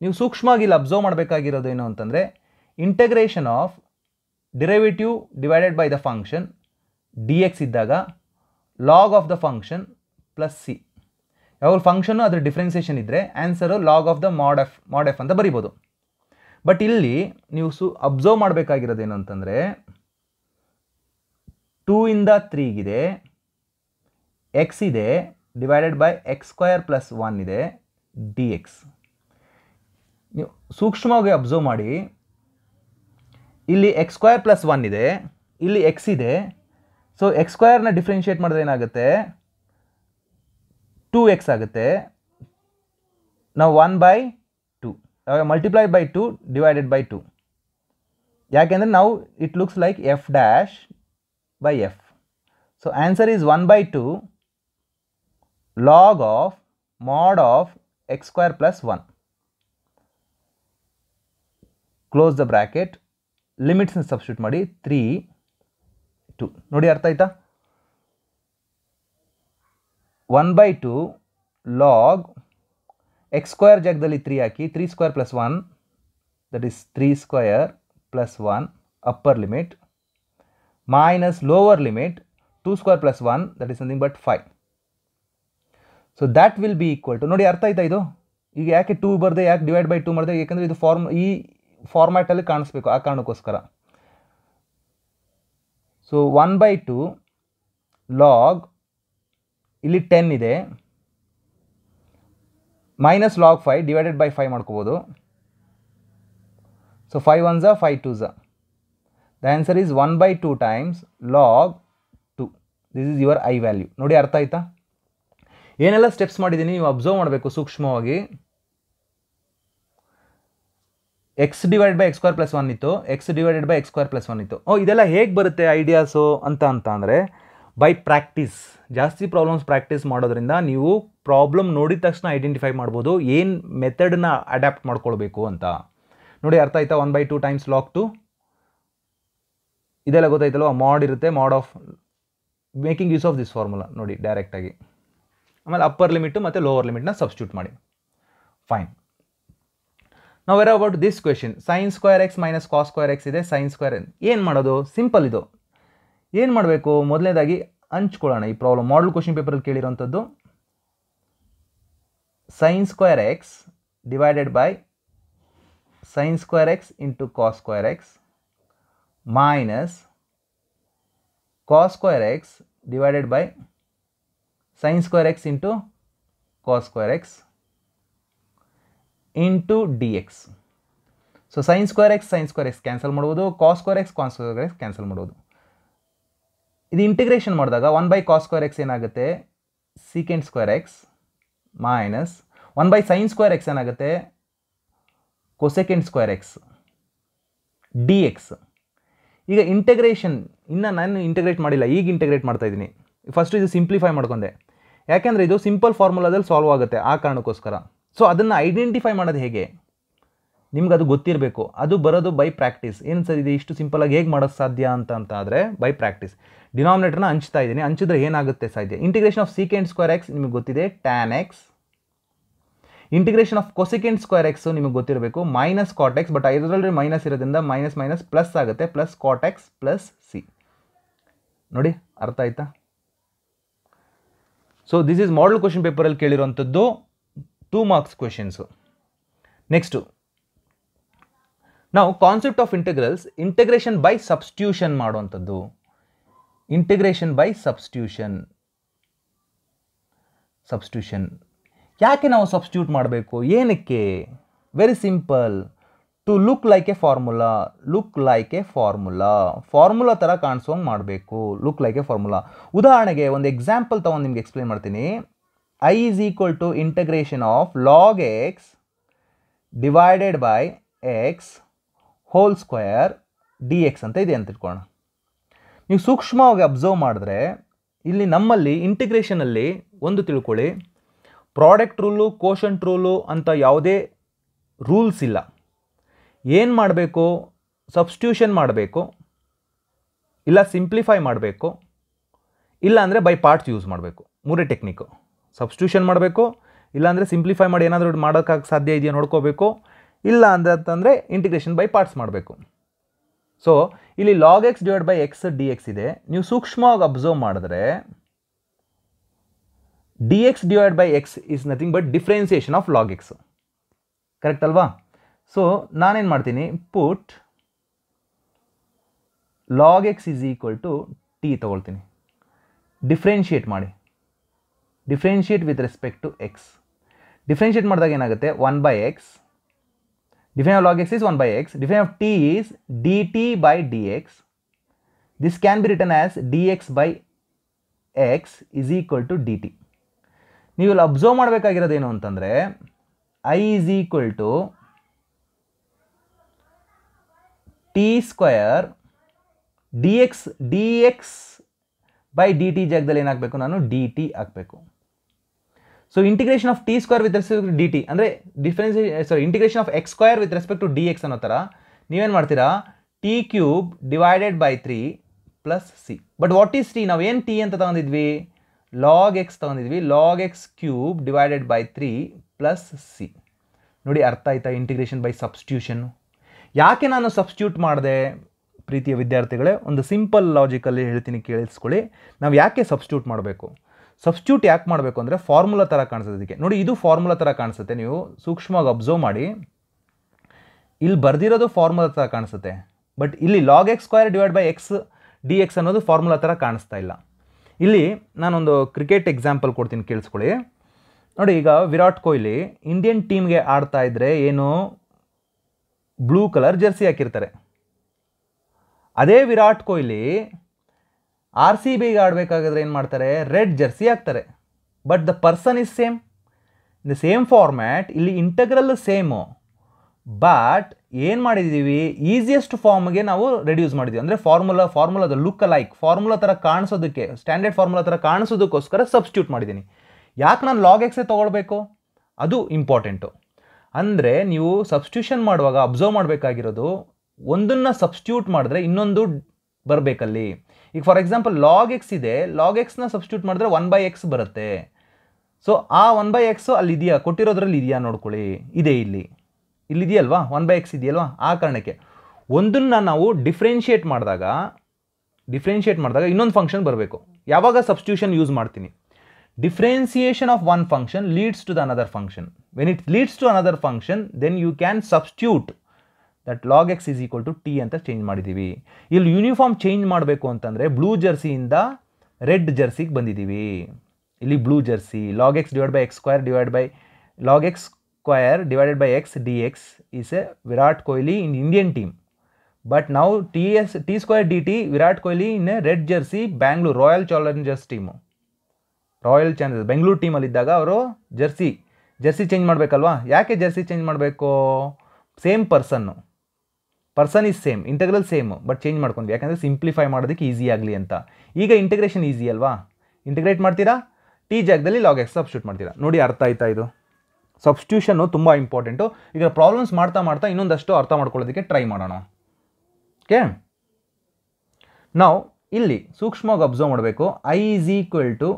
ನೀವು ಸೂಕ್ಷ್ಮವಾಗಿ ಇಲ್ಲಿ ಅಬ್ಸರ್ವ್ ಮಾಡಬೇಕಾಗಿರೋದು ಏನು ಅಂತಂದರೆ integration of derivative divided by the function d x ಇದ್ದಾಗ log of the function plus c ಯಾವ function ಅದರ differentiation ಇದ್ದರೆ answer log of the mod f mod f ಅಂತ ಬರಿಬೋದು ಬಟ್ ಇಲ್ಲಿ ನೀವು ಸು ಅಬ್ಸರ್ವ್ ಮಾಡಬೇಕಾಗಿರೋದೇನು ಅಂತಂದರೆ ಟೂ ಇಂದ ತ್ರೀಗಿದೆ ಎಕ್ಸ್ ಇದೆ divided by x square plus one ಇದೆ ಡಿ ಎಕ್ಸ್ ನೀವು ಸೂಕ್ಷ್ಮವಾಗಿ ಅಬ್ಸರ್ವ್ ಮಾಡಿ ಇಲ್ಲಿ x^2 + 1 ಇದೆ ಇಲ್ಲಿ x ಇದೆ ಸೋ x^2 ನ ಡಿಫರೆನ್ಷಿಯೇಟ್ ಮಾಡಿದ್ರೆ ಏನಾಗುತ್ತೆ 2x ಆಗುತ್ತೆ now 1 / 2 now multiply by 2 divided by 2 ಯಾಕೆಂದ್ರೆ now it looks like f' / f so answer is 1 / 2 log of mod of x^2 + 1 close the bracket ಲಿಮಿಟ್ಸ್ನ ಸಬ್ಸ್ಟ್ಯೂಟ್ ಮಾಡಿ ತ್ರೀ ಟು ನೋಡಿ ಅರ್ಥ ಆಯ್ತಾ one by two log x square ಜಾಗದಲ್ಲಿ three ಹಾಕಿ three square plus one that is three square plus one upper limit minus lower limit two square plus one that is nothing but five so that will be equal to ನೋಡಿ ಅರ್ಥ ಆಯ್ತಾ ಇದು ಈಗ ಯಾಕೆ two ಬರದೆ ಯಾಕೆ divide by two ಮಾಡಿದೆ ಯಾಕಂದರೆ ಇದು ಫಾರ್ಮ್ ಈ ಫಾರ್ಮ್ಯಾಟಲ್ಲಿ ಕಾಣಿಸ್ಬೇಕು ಆ ಕಾರಣಕ್ಕೋಸ್ಕರ so one by two log ಇಲ್ಲಿ ಟೆನ್ ಇದೆ minus log five divided by five ಮಾಡ್ಕೋಬೋದು ಸೊ ಫೈವ್ ಒನ್ ಝ ಫೈ ಟು ಝ the answer is one by two times log two this is your I value ನೋಡಿ ಅರ್ಥ ಆಯ್ತಾ ಏನೆಲ್ಲ steps ಮಾಡಿದ್ದೀನಿ ನೀವು ಅಬ್ಸರ್ವ್ ಮಾಡಬೇಕು ಸೂಕ್ಷ್ಮವಾಗಿ x divide by x square plus one ಇತ್ತು x divided by x square plus one ಇತ್ತು ಓ ಇದೆಲ್ಲ ಹೇಗೆ ಬರುತ್ತೆ ಐಡಿಯಾಸು ಅಂತ ಅಂತ ಅಂದರೆ ಬೈ ಪ್ರಾಕ್ಟೀಸ್ ಜಾಸ್ತಿ ಪ್ರಾಬ್ಲಮ್ಸ್ ಪ್ರಾಕ್ಟೀಸ್ ಮಾಡೋದ್ರಿಂದ ನೀವು ಪ್ರಾಬ್ಲಮ್ ನೋಡಿದ ತಕ್ಷಣ ಐಡೆಂಟಿಫೈ ಮಾಡ್ಬೋದು ಏನು ಮೆಥಡನ್ನ ಅಡ್ಯಾಪ್ಟ್ ಮಾಡ್ಕೊಳ್ಬೇಕು ಅಂತ ನೋಡಿ ಅರ್ಥ ಆಯ್ತಾ one by two times lock to ಇದೆಲ್ಲ ಗೊತ್ತಾಯ್ತಲ್ವ ಮಾಡ್ ಇರುತ್ತೆ mode of making use of this formula ನೋಡಿ ಡೈರೆಕ್ಟಾಗಿ ಆಮೇಲೆ ಅಪ್ಪರ್ ಲಿಮಿಟು ಮತ್ತು ಲೋವರ್ ಲಿಮಿಟ್ನ ಸಬ್ಸ್ಟ್ಯೂಟ್ ಮಾಡಿ ಫೈನ್ ನಾವು where about this question sine square x minus cos square x ಇದೆ ಸೈನ್ ಸ್ಕ್ವೇರ್ ಏನು ಮಾಡೋದು ಸಿಂಪಲ್ ಇದು ಏನು ಮಾಡಬೇಕು ಮೊದಲನೇದಾಗಿ ಹಂಚ್ಕೊಳ್ಳೋಣ ಈ ಪ್ರಾಬ್ಲಮ್ ಮಾಡಲ್ ಕ್ವಶನ್ ಪೇಪರಲ್ಲಿ ಕೇಳಿರೋಂಥದ್ದು sine square x divided by sine square x into cos square x minus cos square x divided by sine square x into cos square x into d x so sine square x sine square x cancel ಮಾಡ್ಬೋದು cos square x cos square x cancel ಮಾಡ್ಬೋದು ಇದು integration ಮಾಡಿದಾಗ one by cos square x ಏನಾಗುತ್ತೆ secant square x minus one by sine square x ಏನಾಗುತ್ತೆ cosecant square x d x ಈಗ integration ಇನ್ನು ನಾನು integrate ಮಾಡಿಲ್ಲ ಈಗ ಇಂಟಿಗ್ರೇಟ್ ಮಾಡ್ತಾಯಿದ್ದೀನಿ ಫಸ್ಟ್ ಫಸ್ಟು ಇದು ಸಿಂಪ್ಲಿಫೈ ಮಾಡ್ಕೊಂಡೆ ಯಾಕೆಂದರೆ ಇದು ಸಿಂಪಲ್ ಫಾರ್ಮುಲಾದಲ್ಲಿ ಸಾಲ್ವ್ ಆಗುತ್ತೆ ಆ ಕಾರಣಕ್ಕೋಸ್ಕರ ಸೊ ಅದನ್ನು ಐಡೆಂಟಿಫೈ ಮಾಡೋದು ಹೇಗೆ ನಿಮ್ಗೆ ಅದು ಗೊತ್ತಿರಬೇಕು ಅದು ಬರೋದು ಬೈ ಪ್ರಾಕ್ಟೀಸ್ ಏನು ಸರ್ ಇದು ಇಷ್ಟು ಸಿಂಪಲಾಗಿ ಹೇಗೆ ಮಾಡೋಕ್ಕೆ ಸಾಧ್ಯ ಅಂತ ಅಂತ ಆದರೆ ಬೈ ಪ್ರಾಕ್ಟೀಸ್ ಡಿನಾಮಿನೇಟರ್ನ ಹಂಚ್ತಾ ಇದ್ದೀನಿ ಹಂಚಿದ್ರೆ ಏನಾಗುತ್ತೆ ಸಾಧ್ಯ integration of secant square x ನಿಮಗೆ ಗೊತ್ತಿದೆ tan x integration of cosecant square x ನಿಮಗೆ ಗೊತ್ತಿರಬೇಕು ಮೈನಸ್ ಕಾಟೆಕ್ಸ್ ಬಟ್ ಐದರಲ್ಲಿ ಮೈನಸ್ ಇರೋದ್ರಿಂದ ಮೈನಸ್ ಮೈನಸ್ ಪ್ಲಸ್ ಆಗುತ್ತೆ ಪ್ಲಸ್ ಕಾಟೆಕ್ಸ್ ಪ್ಲಸ್ ಸಿ ನೋಡಿ ಅರ್ಥ ಆಯ್ತಾ so this is model question ಪೇಪರಲ್ಲಿ ಕೇಳಿರುವಂಥದ್ದು ಟೂ ಮಾರ್ಕ್ಸ್ ಕ್ವೆಶನ್ಸು ನೆಕ್ಸ್ಟು ನಾವು concept of integrals integration by substitution ಮಾಡುವಂಥದ್ದು ಇಂಟಿಗ್ರೇಷನ್ ಬೈ ಸಬ್ಸ್ಟ್ಯೂಷನ್ ಸಬ್ಸ್ಟ್ಯೂಷನ್ ಯಾಕೆ ನಾವು ಸಬ್ಸ್ಟ್ಯೂಟ್ ಮಾಡಬೇಕು ಏನಕ್ಕೆ very simple to look like a formula look like a formula formula ಥರ ಕಾಣಿಸೋಂಗೆ ಮಾಡಬೇಕು ಲುಕ್ ಲೈಕ್ ಎ ಫಾರ್ಮುಲಾ ಉದಾಹರಣೆಗೆ ಒಂದು ಎಕ್ಸಾಂಪಲ್ ತೊಗೊಂಡು ನಿಮ್ಗೆ ಎಕ್ಸ್ಪ್ಲೇನ್ ಮಾಡ್ತೀನಿ i is equal to integration of log x divided by x whole square d x ಅಂತ ಇದೆ ಅಂತ ಇಟ್ಕೋಣ ನೀವು ಸೂಕ್ಷ್ಮವಾಗಿ ಅಬ್ಸರ್ವ್ ಮಾಡಿದ್ರೆ ಇಲ್ಲಿ ನಮ್ಮಲ್ಲಿ ಇಂಟಿಗ್ರೇಷನಲ್ಲಿ ಒಂದು ತಿಳ್ಕೊಳ್ಳಿ ಪ್ರಾಡಕ್ಟ್ ರೂಲು ಕೋಷಂಟ್ ರೂಲು ಅಂತ ಯಾವುದೇ ರೂಲ್ಸ್ ಇಲ್ಲ ಏನು ಮಾಡಬೇಕು ಸಬ್ಸ್ಟ್ಯೂಷನ್ ಮಾಡಬೇಕು ಇಲ್ಲ ಸಿಂಪ್ಲಿಫೈ ಮಾಡಬೇಕು ಇಲ್ಲ ಅಂದರೆ ಬೈ ಪಾರ್ಟ್ಸ್ ಯೂಸ್ ಮಾಡಬೇಕು ಮೂರೇ ಟೆಕ್ನಿಕ್ಕು ಸಬ್ಸ್ಟ್ಯೂಷನ್ ಮಾಡಬೇಕು ಇಲ್ಲಾಂದರೆ ಸಿಂಪ್ಲಿಫೈ ಮಾಡಿ ಏನಾದರೂ ಮಾಡೋಕ್ಕಾಗಿ ಸಾಧ್ಯ ಇದೆಯಾ ನೋಡ್ಕೋಬೇಕು ಇಲ್ಲ ಅಂತಂದರೆ ಇಂಟಿಗ್ರೇಷನ್ ಬೈ ಪಾರ್ಟ್ಸ್ ಮಾಡಬೇಕು ಸೊ ಇಲ್ಲಿ log x divide by x d x ಇದೆ ನೀವು ಸೂಕ್ಷ್ಮವಾಗಿ ಅಬ್ಸರ್ವ್ ಮಾಡಿದ್ರೆ d x divide by x is nothing but differentiation of log x correct ಅಲ್ವಾ ಸೊ ನಾನೇನು ಮಾಡ್ತೀನಿ put log x is equal to t ತೊಗೊಳ್ತೀನಿ ಡಿಫ್ರೆನ್ಷಿಯೇಟ್ ಮಾಡಿ differentiate with respect to x differentiate ಮಾಡಿದಾಗ ಏನಾಗುತ್ತೆ one by x define of log x is one by x define of t is d t by d x this can be written as d x by x is equal to d t ನೀವು ಇಲ್ಲಿ observe ಮಾಡಬೇಕಾಗಿರೋದೇನು ಅಂತಂದರೆ I is equal to t square d x d x by d t ಜಾಗದಲ್ಲಿ ಏನಾಗಬೇಕು ನಾನು d t ಹಾಕಬೇಕು so integration of t square with respect d t ಅಂದರೆ difference sorry integration of x square with respect to D x ಅನ್ನೋ ಥರ ನೀವೇನು ಮಾಡ್ತೀರಾ T cube divided by three plus c but what is t ನಾವು ಏನು t ಅಂತ ತಗೊಂಡಿದ್ವಿ log x ತಗೊಂಡಿದ್ವಿ log x cube divided by three plus c ನೋಡಿ ಅರ್ಥ ಆಯ್ತಾ ಇಂಟಿಗ್ರೇಷನ್ ಬೈ ಸಬ್ಸ್ಟ್ಯೂಷನ್ನು ಯಾಕೆ ನಾನು ಸಬ್ಸ್ಟ್ಯೂಟ್ ಮಾಡಿದೆ ಪ್ರೀತಿಯ ವಿದ್ಯಾರ್ಥಿಗಳೇ ಒಂದು ಸಿಂಪಲ್ ಲಾಜಿಕಲ್ಲಿ ಹೇಳ್ತೀನಿ ಕೇಳಿಸ್ಕೊಳ್ಳಿ ನಾವು ಯಾಕೆ ಸಬ್ಸ್ಟ್ಯೂಟ್ ಮಾಡಬೇಕು ಸಬ್ಸ್ಟ್ಯೂಟ್ ಯಾಕೆ ಮಾಡಬೇಕು ಅಂದರೆ ಫಾರ್ಮುಲಾ ಥರ ಕಾಣಿಸುತ್ತೆ ಇದಕ್ಕೆ ನೋಡಿ ಇದು ಫಾರ್ಮುಲಾ ಥರ ಕಾಣಿಸುತ್ತೆ ನೀವು ಸೂಕ್ಷ್ಮವಾಗಿ ಅಬ್ಸರ್ವ್ ಮಾಡಿ ಇಲ್ಲಿ ಬರ್ದಿರೋದು ಫಾರ್ಮುಲಾ ಥರ ಕಾಣಿಸುತ್ತೆ ಬಟ್ ಇಲ್ಲಿ log x square divide by x d x ಅನ್ನೋದು ಫಾರ್ಮುಲಾ ಥರ ಕಾಣಿಸ್ತಾ ಇಲ್ಲ ಇಲ್ಲಿ ನಾನೊಂದು ಕ್ರಿಕೆಟ್ ಎಕ್ಸಾಂಪಲ್ ಕೊಡ್ತೀನಿ ಕೇಳಿಸ್ಕೊಳ್ಳಿ ನೋಡಿ ಈಗ ವಿರಾಟ್ ಕೊಹ್ಲಿ ಇಂಡಿಯನ್ ಟೀಮ್ಗೆ ಆಡ್ತಾ ಇದ್ದರೆ ಏನು ಬ್ಲೂ ಕಲರ್ ಜರ್ಸಿ ಹಾಕಿರ್ತಾರೆ ಅದೇ ವಿರಾಟ್ ಕೊಹ್ಲಿ ಆರ್ ಸಿ ಬಿಗೆ ಆಡಬೇಕಾಗಿದ್ರೆ ಏನು ಮಾಡ್ತಾರೆ ರೆಡ್ ಜರ್ಸಿ ಹಾಕ್ತಾರೆ but the person is same the same format ಇಲ್ಲಿ ಇಂಟಗ್ರಲ್ಲು ಸೇಮು ಬಟ್ ಏನು ಮಾಡಿದ್ದೀವಿ ಈಸಿಯೆಸ್ಟ್ ಫಾರ್ಮ್ಗೆ ನಾವು ರೆಡ್ಯೂಸ್ ಮಾಡಿದ್ದೀವಿ ಅಂದರೆ ಫಾರ್ಮುಲಾ ಫಾರ್ಮುಲಾದ ಲುಕ್ ಲೈಕ್ ಫಾರ್ಮುಲಾ ಥರ ಕಾಣಿಸೋದಕ್ಕೆ ಸ್ಟ್ಯಾಂಡರ್ಡ್ ಫಾರ್ಮುಲಾ ಥರ ಕಾಣಿಸೋದಕ್ಕೋಸ್ಕರ ಸಬ್ಸ್ಟ್ಯೂಟ್ ಮಾಡಿದ್ದೀನಿ ಯಾಕೆ ನಾನು ಲಾಗ್ ಎಕ್ಸೇ ತೊಗೊಳ್ಬೇಕು ಅದು ಇಂಪಾರ್ಟೆಂಟು ಅಂದರೆ ನೀವು ಸಬ್ಸ್ಟ್ಯೂಷನ್ ಮಾಡುವಾಗ ಅಬ್ಸರ್ವ್ ಮಾಡಬೇಕಾಗಿರೋದು ಒಂದನ್ನು ಸಬ್ಸ್ಟ್ಯೂಟ್ ಮಾಡಿದ್ರೆ ಇನ್ನೊಂದು ಬರಬೇಕಲ್ಲಿ ಈಗ ಫಾರ್ ಎಕ್ಸಾಂಪಲ್ ಲಾಗ್ ಎಕ್ಸ್ ಇದೆ ಲಾಗ್ ಎಕ್ಸ್ನ ಸಬ್ಸ್ಟ್ಯೂಟ್ ಮಾಡಿದ್ರೆ ಒನ್ ಬೈ ಎಕ್ಸ್ ಬರುತ್ತೆ ಸೊ ಆ ಒನ್ ಬೈ ಎಕ್ಸು ಅಲ್ಲಿ ಇದೆಯಾ ಕೊಟ್ಟಿರೋದ್ರಲ್ಲಿ ಇದೆಯಾ ನೋಡ್ಕೊಳ್ಳಿ ಇದೆ ಇಲ್ಲಿ ಇಲ್ಲಿದೆಯಲ್ವಾ ಒನ್ ಬೈ ಎಕ್ಸ್ ಇದೆಯಲ್ವಾ ಆ ಕಾರಣಕ್ಕೆ ಒಂದನ್ನು ನಾವು ಡಿಫ್ರೆನ್ಷಿಯೇಟ್ ಮಾಡಿದಾಗ ಡಿಫ್ರೆನ್ಷಿಯೇಟ್ ಮಾಡಿದಾಗ ಇನ್ನೊಂದು ಫಂಕ್ಷನ್ ಬರಬೇಕು ಯಾವಾಗ ಸಬ್ಸ್ಟ್ಯೂಷನ್ ಯೂಸ್ ಮಾಡ್ತೀನಿ differentiation of one function leads to the another function when it leads to another function then you can substitute that log x is equal to t ಅಂತ change ಮಾಡಿದ್ದೀವಿ ಇಲ್ಲಿ uniform change ಮಾಡಬೇಕು ಅಂತಂದರೆ blue ಜರ್ಸಿಯಿಂದ red ಜರ್ಸಿಗೆ ಬಂದಿದ್ದೀವಿ ಇಲ್ಲಿ blue jersey log x divide by x square divide by log x square divided by x d x is a Virat Kohli in Indian team but ನಾವು t s t square d t Virat Kohli in red jersey Bangalore Royal Challengers team Royal Challengers Bengaluru ಟೀಮಲ್ಲಿದ್ದಾಗ ಅವರು jersey jersey change ಮಾಡಬೇಕಲ್ವಾ ಯಾಕೆ jersey change ಮಾಡಬೇಕು same person person is same integral same but change ಮಾಡ್ಕೊಂಡ್ವಿ ಯಾಕಂದರೆ simplify ಮಾಡೋದಕ್ಕೆ easy ಆಗಲಿ ಅಂತ ಈಗ ಇಂಟಿಗ್ರೇಷನ್ ಈಸಿ ಅಲ್ವಾ ಇಂಟಿಗ್ರೇಟ್ ಮಾಡ್ತೀರಾ ಟಿ ಜಾಗದಲ್ಲಿ ಲಾಗ್ ಎಕ್ಸ್ ಸಬ್ಸ್ಟ್ಯೂಟ್ ಮಾಡ್ತೀರಾ ನೋಡಿ ಅರ್ಥ ಆಯ್ತಾ ಇದು ಸಬ್ಸ್ಟ್ಯೂಷನ್ನು ತುಂಬ ಇಂಪಾರ್ಟೆಂಟು ಈಗ ಪ್ರಾಬ್ಲಮ್ಸ್ ಮಾಡ್ತಾ ಮಾಡ್ತಾ ಇನ್ನೊಂದಷ್ಟು ಅರ್ಥ ಮಾಡ್ಕೊಳ್ಳೋದಕ್ಕೆ ಟ್ರೈ ಮಾಡೋಣ ಓಕೆ ನಾವು ಇಲ್ಲಿ ಸೂಕ್ಷ್ಮವಾಗಿ ಅಬ್ಸರ್ವ್ ಮಾಡಬೇಕು I is equal to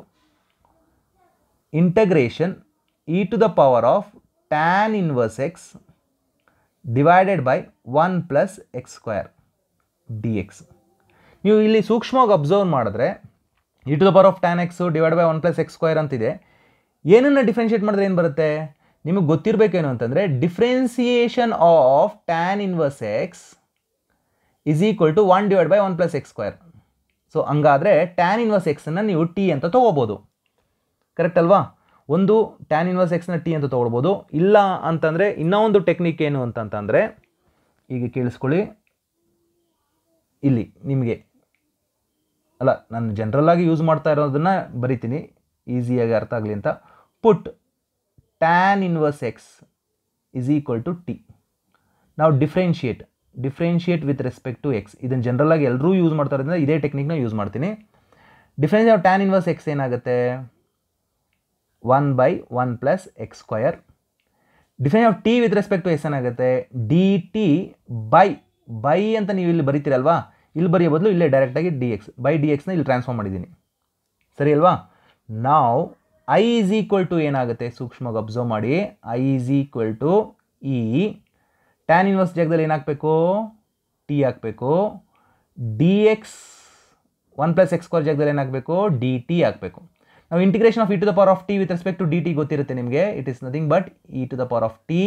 integration e to the power of tan inverse x divided by one plus x square d x ನೀವು ಇಲ್ಲಿ ಸೂಕ್ಷ್ಮವಾಗಿ ಅಬ್ಸರ್ವ್ ಮಾಡಿದ್ರೆ e to the power of tan x divide by one plus x square ಅಂತಿದೆ ಏನನ್ನು differentiate ಮಾಡಿದ್ರೆ ಏನು ಬರುತ್ತೆ ನಿಮಗೆ ಗೊತ್ತಿರಬೇಕೇನು ಅಂತಂದರೆ differentiation of tan inverse x is equal to one divide by one plus x square so ಹಂಗಾದರೆ ಟ್ಯಾನ್ ಇನ್ವರ್ಸ್ ಎಕ್ಸನ್ನು ನೀವು ಟಿ ಅಂತ ತೊಗೋಬೋದು ಕರೆಕ್ಟ್ ಅಲ್ವಾ ಒಂದು ಟ್ಯಾನ್ ಇನ್ವರ್ಸ್ ಎಕ್ಸ್ನ ಟಿ ಅಂತ ತೊಗೊಳ್ಬೋದು ಇಲ್ಲ ಅಂತಂದರೆ ಇನ್ನೊಂದು ಟೆಕ್ನಿಕ್ ಏನು ಅಂತಂತಂದರೆ ಈಗ ಕೇಳಿಸ್ಕೊಳ್ಳಿ ಇಲ್ಲಿ ನಿಮಗೆ ಅಲ್ಲ ನಾನು ಜನ್ರಲ್ಲಾಗಿ ಯೂಸ್ ಮಾಡ್ತಾ ಇರೋದನ್ನು ಬರಿತೀನಿ ಈಸಿಯಾಗಿ ಅರ್ಥ ಆಗಲಿ ಅಂತ put tan inverse x is equal to t ನಾವು differentiate differentiate with respect to x ಇದನ್ನು ಜನ್ರಲ್ಲಾಗಿ ಎಲ್ಲರೂ ಯೂಸ್ ಮಾಡ್ತಾ ಇರೋದ್ರಿಂದ ಇದೇ ಟೆಕ್ನಿಕ್ನ ಯೂಸ್ ಮಾಡ್ತೀನಿ ಡಿಫ್ರೆನ್ಸ್ ಟ್ಯಾನ್ ಇನ್ವರ್ಸ್ ಎಕ್ಸ್ ಏನಾಗುತ್ತೆ one by one plus x design define of t with respect to s ಏನಾಗುತ್ತೆ ಡಿ ಟಿ ಬೈ ಬೈ ಅಂತ ನೀವು ಇಲ್ಲಿ ಬರೀತೀರಲ್ವಾ ಇಲ್ಲಿ ಬರೆಯೋ ಬದಲು ಇಲ್ಲೇ ಡೈರೆಕ್ಟಾಗಿ ಡಿ ಎಕ್ಸ್ ಬೈ ಡಿ ಎಕ್ಸ್ನ ಇಲ್ಲಿ ಟ್ರಾನ್ಸ್ಫಾರ್ಮ್ ಮಾಡಿದ್ದೀನಿ ಸರಿ ಅಲ್ವಾ ನಾವು ಐ ಈಕ್ವಲ್ ಟು ಏನಾಗುತ್ತೆ ಸೂಕ್ಷ್ಮವಾಗಿ ಅಬ್ಸರ್ವ್ ಮಾಡಿ I equal to e tan inverse ಜಾಗದಲ್ಲಿ ಏನಾಗಬೇಕು ಟಿ ಹಾಕಬೇಕು d x one plus x ಜಾಗದಲ್ಲಿ ಏನಾಗಬೇಕು ಡಿ ಟಿ ಹಾಕಬೇಕು ನಾವು integration of e to the power of t with respect to d t ಗೊತ್ತಿರುತ್ತೆ ನಿಮಗೆ it is nothing but e to the power of t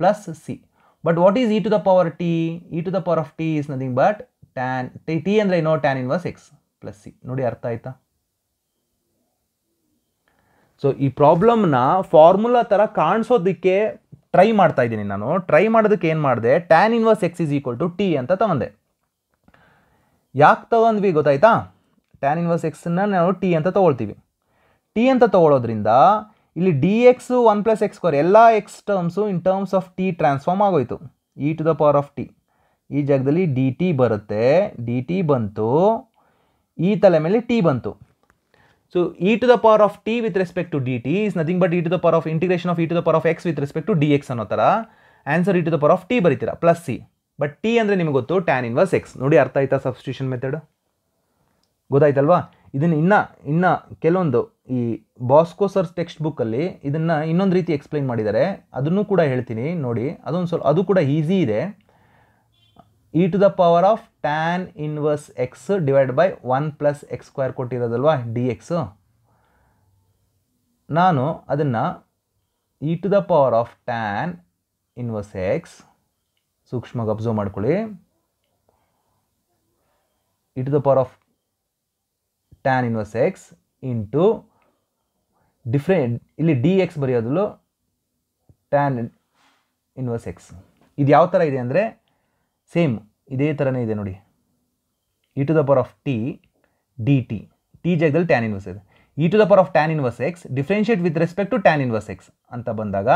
plus c but what is e to the power t e to the power of t is nothing but tan T ಅಂದರೆ ಏನೋ tan inverse x plus c ನೋಡಿ ಅರ್ಥ ಆಯ್ತಾ so ಈ ಪ್ರಾಬ್ಲಮ್ನ formula ಥರ ಕಾಣಿಸೋದಕ್ಕೆ try ಮಾಡ್ತಾ ಇದ್ದೀನಿ ನಾನು ಟ್ರೈ ಮಾಡೋದಕ್ಕೆ ಏನು ಮಾಡಿದೆ tan inverse x is equal to t ಅಂತ ತಗೊಂಡೆ ಯಾಕೆ ತಗೊಂಡ್ವಿ ಗೊತ್ತಾಯ್ತಾ ಟ್ಯಾನ್ ಇನ್ವರ್ಸ್ ಎಕ್ಸನ್ನ ನಾವು ಟಿ ಅಂತ ತೊಗೊಳ್ತೀವಿ ಟಿ ಅಂತ ತೊಗೊಳೋದ್ರಿಂದ ಇಲ್ಲಿ d x one plus x square ಎಲ್ಲ x terms in terms of t transform ಆಗೋಯ್ತು e to the power of t ಈ ಜಾಗದಲ್ಲಿ ಡಿ ಟಿ ಬರುತ್ತೆ ಡಿ ಟಿ ಬಂತು ಈ ತಲೆ ಮೇಲೆ ಟಿ ಬಂತು so e to the power of t with respect to d t is nothing but e to the power of integration of e to the power of x with respect to D x ಅನ್ನೋ ಥರ answer e to the power of t ಬರೀತೀರಾ plus c but t ಅಂದರೆ ನಿಮಗೆ ಗೊತ್ತು tan inverse X ನೋಡಿ ಅರ್ಥ ಆಯ್ತಾ substitution method ಗೊತ್ತಾಯ್ತಲ್ವಾ ಇದನ್ನು ಇನ್ನೂ ಇನ್ನೂ ಕೆಲವೊಂದು ಈ ಬಾಸ್ಕೋ ಸರ್ ಟೆಕ್ಸ್ಟ್ ಬುಕ್ಕಲ್ಲಿ ಇದನ್ನು ಇನ್ನೊಂದು ರೀತಿ ಎಕ್ಸ್ಪ್ಲೈನ್ ಮಾಡಿದ್ದಾರೆ ಅದನ್ನು ಕೂಡ ಹೇಳ್ತೀನಿ ನೋಡಿ ಅದೊಂದು ಸ್ವಲ್ಪ ಅದು ಕೂಡ ಈಸಿ ಇದೆ e to the power of tan inverse x divide by one plus x square ಕೊಟ್ಟಿರೋದಲ್ವಾ ಡಿ ಎಕ್ಸು ನಾನು ಅದನ್ನು e to the power of tan inverse x ಸೂಕ್ಷ್ಮವಾಗಿ ಅಬ್ಸರ್ವ್ ಮಾಡ್ಕೊಳ್ಳಿ e to the power of tan inverse x into different ಇಲ್ಲಿ d x ಬರೆಯೋದಲ್ಲೂ tan inverse x ಇದು ಯಾವ ಥರ ಇದೆ ಅಂದರೆ ಸೇಮ್ ಇದೇ ಥರನೇ ಇದೆ ನೋಡಿ e to the power of t d t t ಜಾಗದಲ್ಲಿ ಟ್ಯಾನ್ ಇನ್ವರ್ಸ್ ಇದೆ e to the power of tan inverse x differentiate with respect to tan inverse x ಅಂತ ಬಂದಾಗ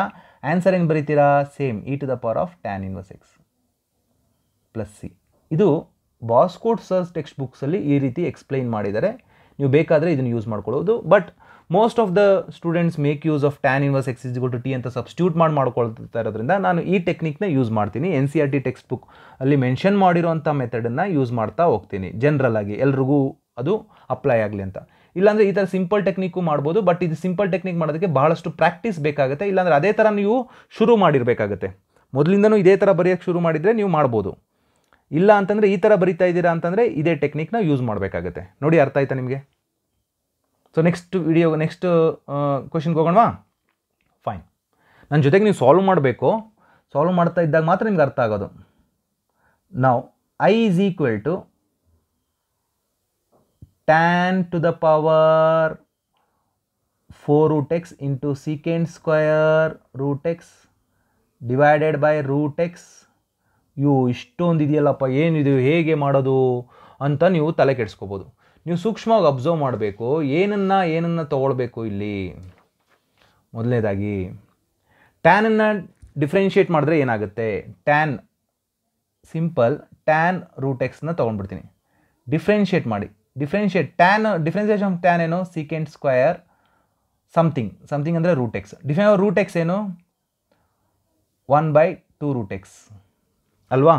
ಆನ್ಸರ್ ಏನು ಬರೀತೀರಾ same e to the power of tan inverse x plus c ಇದು ಬಾಸ್ಕೋಟ್ sirs text ಬುಕ್ಸಲ್ಲಿ ಈ ರೀತಿ explain ಮಾಡಿದ್ದಾರೆ ನೀವು ಬೇಕಾದರೆ ಇದನ್ನು ಯೂಸ್ ಮಾಡ್ಕೊಳ್ಳೋದು but most of the students make use of tan inverse x is to t ಅಂತ ಸಬ್ಸ್ಟ್ಯೂಟ್ ಮಾಡಿ ಮಾಡ್ಕೊಳ್ತಾ ಇರೋದ್ರಿಂದ ನಾನು ಈ ಟೆಕ್ನಿಕ್ನ ಯೂಸ್ ಮಾಡ್ತೀನಿ N C R T text book ಅಲ್ಲಿ ಮೆನ್ಷನ್ ಮಾಡಿರೋಂಥ ಮೆಥಡನ್ನು ಯೂಸ್ ಮಾಡ್ತಾ ಹೋಗ್ತೀನಿ ಜನರಲ್ ಆಗಿ ಎಲ್ರಿಗೂ ಅದು ಅಪ್ಲೈ ಆಗಲಿ ಅಂತ ಇಲ್ಲಾಂದರೆ ಈ ಥರ ಸಿಂಪಲ್ ಟೆಕ್ನಿಕ್ಕು ಮಾಡ್ಬೋದು ಬಟ್ ಇದು ಸಿಂಪಲ್ ಟೆಕ್ನಿಕ್ ಮಾಡೋದಕ್ಕೆ ಬಹಳಷ್ಟು ಪ್ರಾಕ್ಟೀಸ್ ಬೇಕಾಗುತ್ತೆ ಇಲ್ಲಾಂದರೆ ಅದೇ ಥರ ನೀವು ಶುರು ಮಾಡಿರಬೇಕಾಗುತ್ತೆ ಮೊದಲಿಂದನೂ ಇದೇ ಥರ ಬರೆಯೋಕ್ಕೆ ಶುರು ಮಾಡಿದರೆ ನೀವು ಮಾಡ್ಬೋದು ಇಲ್ಲ ಅಂತಂದರೆ ಈ ಥರ ಬರಿತಾ ಇದ್ದೀರಾ ಅಂತಂದರೆ ಇದೇ ಟೆಕ್ನಿಕ್ನ ಯೂಸ್ ಮಾಡಬೇಕಾಗತ್ತೆ ನೋಡಿ ಅರ್ಥ ಆಯ್ತಾ ನಿಮಗೆ ಸೊ ನೆಕ್ಸ್ಟ್ ವಿಡಿಯೋ ನೆಕ್ಸ್ಟ್ ಕ್ವಶನ್ಗೆ ಹೋಗೋಣವಾ ಫೈನ್ ನನ್ನ ಜೊತೆಗೆ ನೀವು ಸಾಲ್ವ್ ಮಾಡಬೇಕು ಸಾಲ್ವ್ ಮಾಡ್ತಾ ಇದ್ದಾಗ ಮಾತ್ರ ನಿಮ್ಗೆ ಅರ್ಥ ಆಗೋದು ನಾವು I is equal to tan to the power four root x into secant square root x divided by root x ಇವು ಇಷ್ಟೊಂದು ಇದೆಯಲ್ಲಪ್ಪ ಏನಿದೆ ಹೇಗೆ ಮಾಡೋದು ಅಂತ ನೀವು ತಲೆ ಕೆಡಿಸ್ಕೋಬೋದು ನೀವು ಸೂಕ್ಷ್ಮವಾಗಿ ಅಬ್ಸರ್ವ್ ಮಾಡಬೇಕು ಏನನ್ನು ಏನನ್ನು ತಗೊಳ್ಬೇಕು ಇಲ್ಲಿ ಮೊದಲನೇದಾಗಿ ಟ್ಯಾನನ್ನು ಡಿಫ್ರೆನ್ಷಿಯೇಟ್ ಮಾಡಿದ್ರೆ ಏನಾಗುತ್ತೆ ಟ್ಯಾನ್ ಸಿಂಪಲ್ ಟ್ಯಾನ್ ರೂಟ್ ಎಕ್ಸ್ನ ತೊಗೊಂಡ್ಬಿಡ್ತೀನಿ ಡಿಫ್ರೆನ್ಷಿಯೇಟ್ ಮಾಡಿ ಡಿಫ್ರೆನ್ಷಿಯೇಟ್ ಟ್ಯಾನ್ ಡಿಫ್ರೆನ್ಸಿಯೇಷನ್ ಟ್ಯಾನ್ ಏನು ಸೀಕೆಂಡ್ ಸ್ಕ್ವಯರ್ ಸಮಥಿಂಗ್ ಸಮಥಿಂಗ್ ಅಂದರೆ root x root x root x ಏನು one by two root x ಅಲ್ವಾ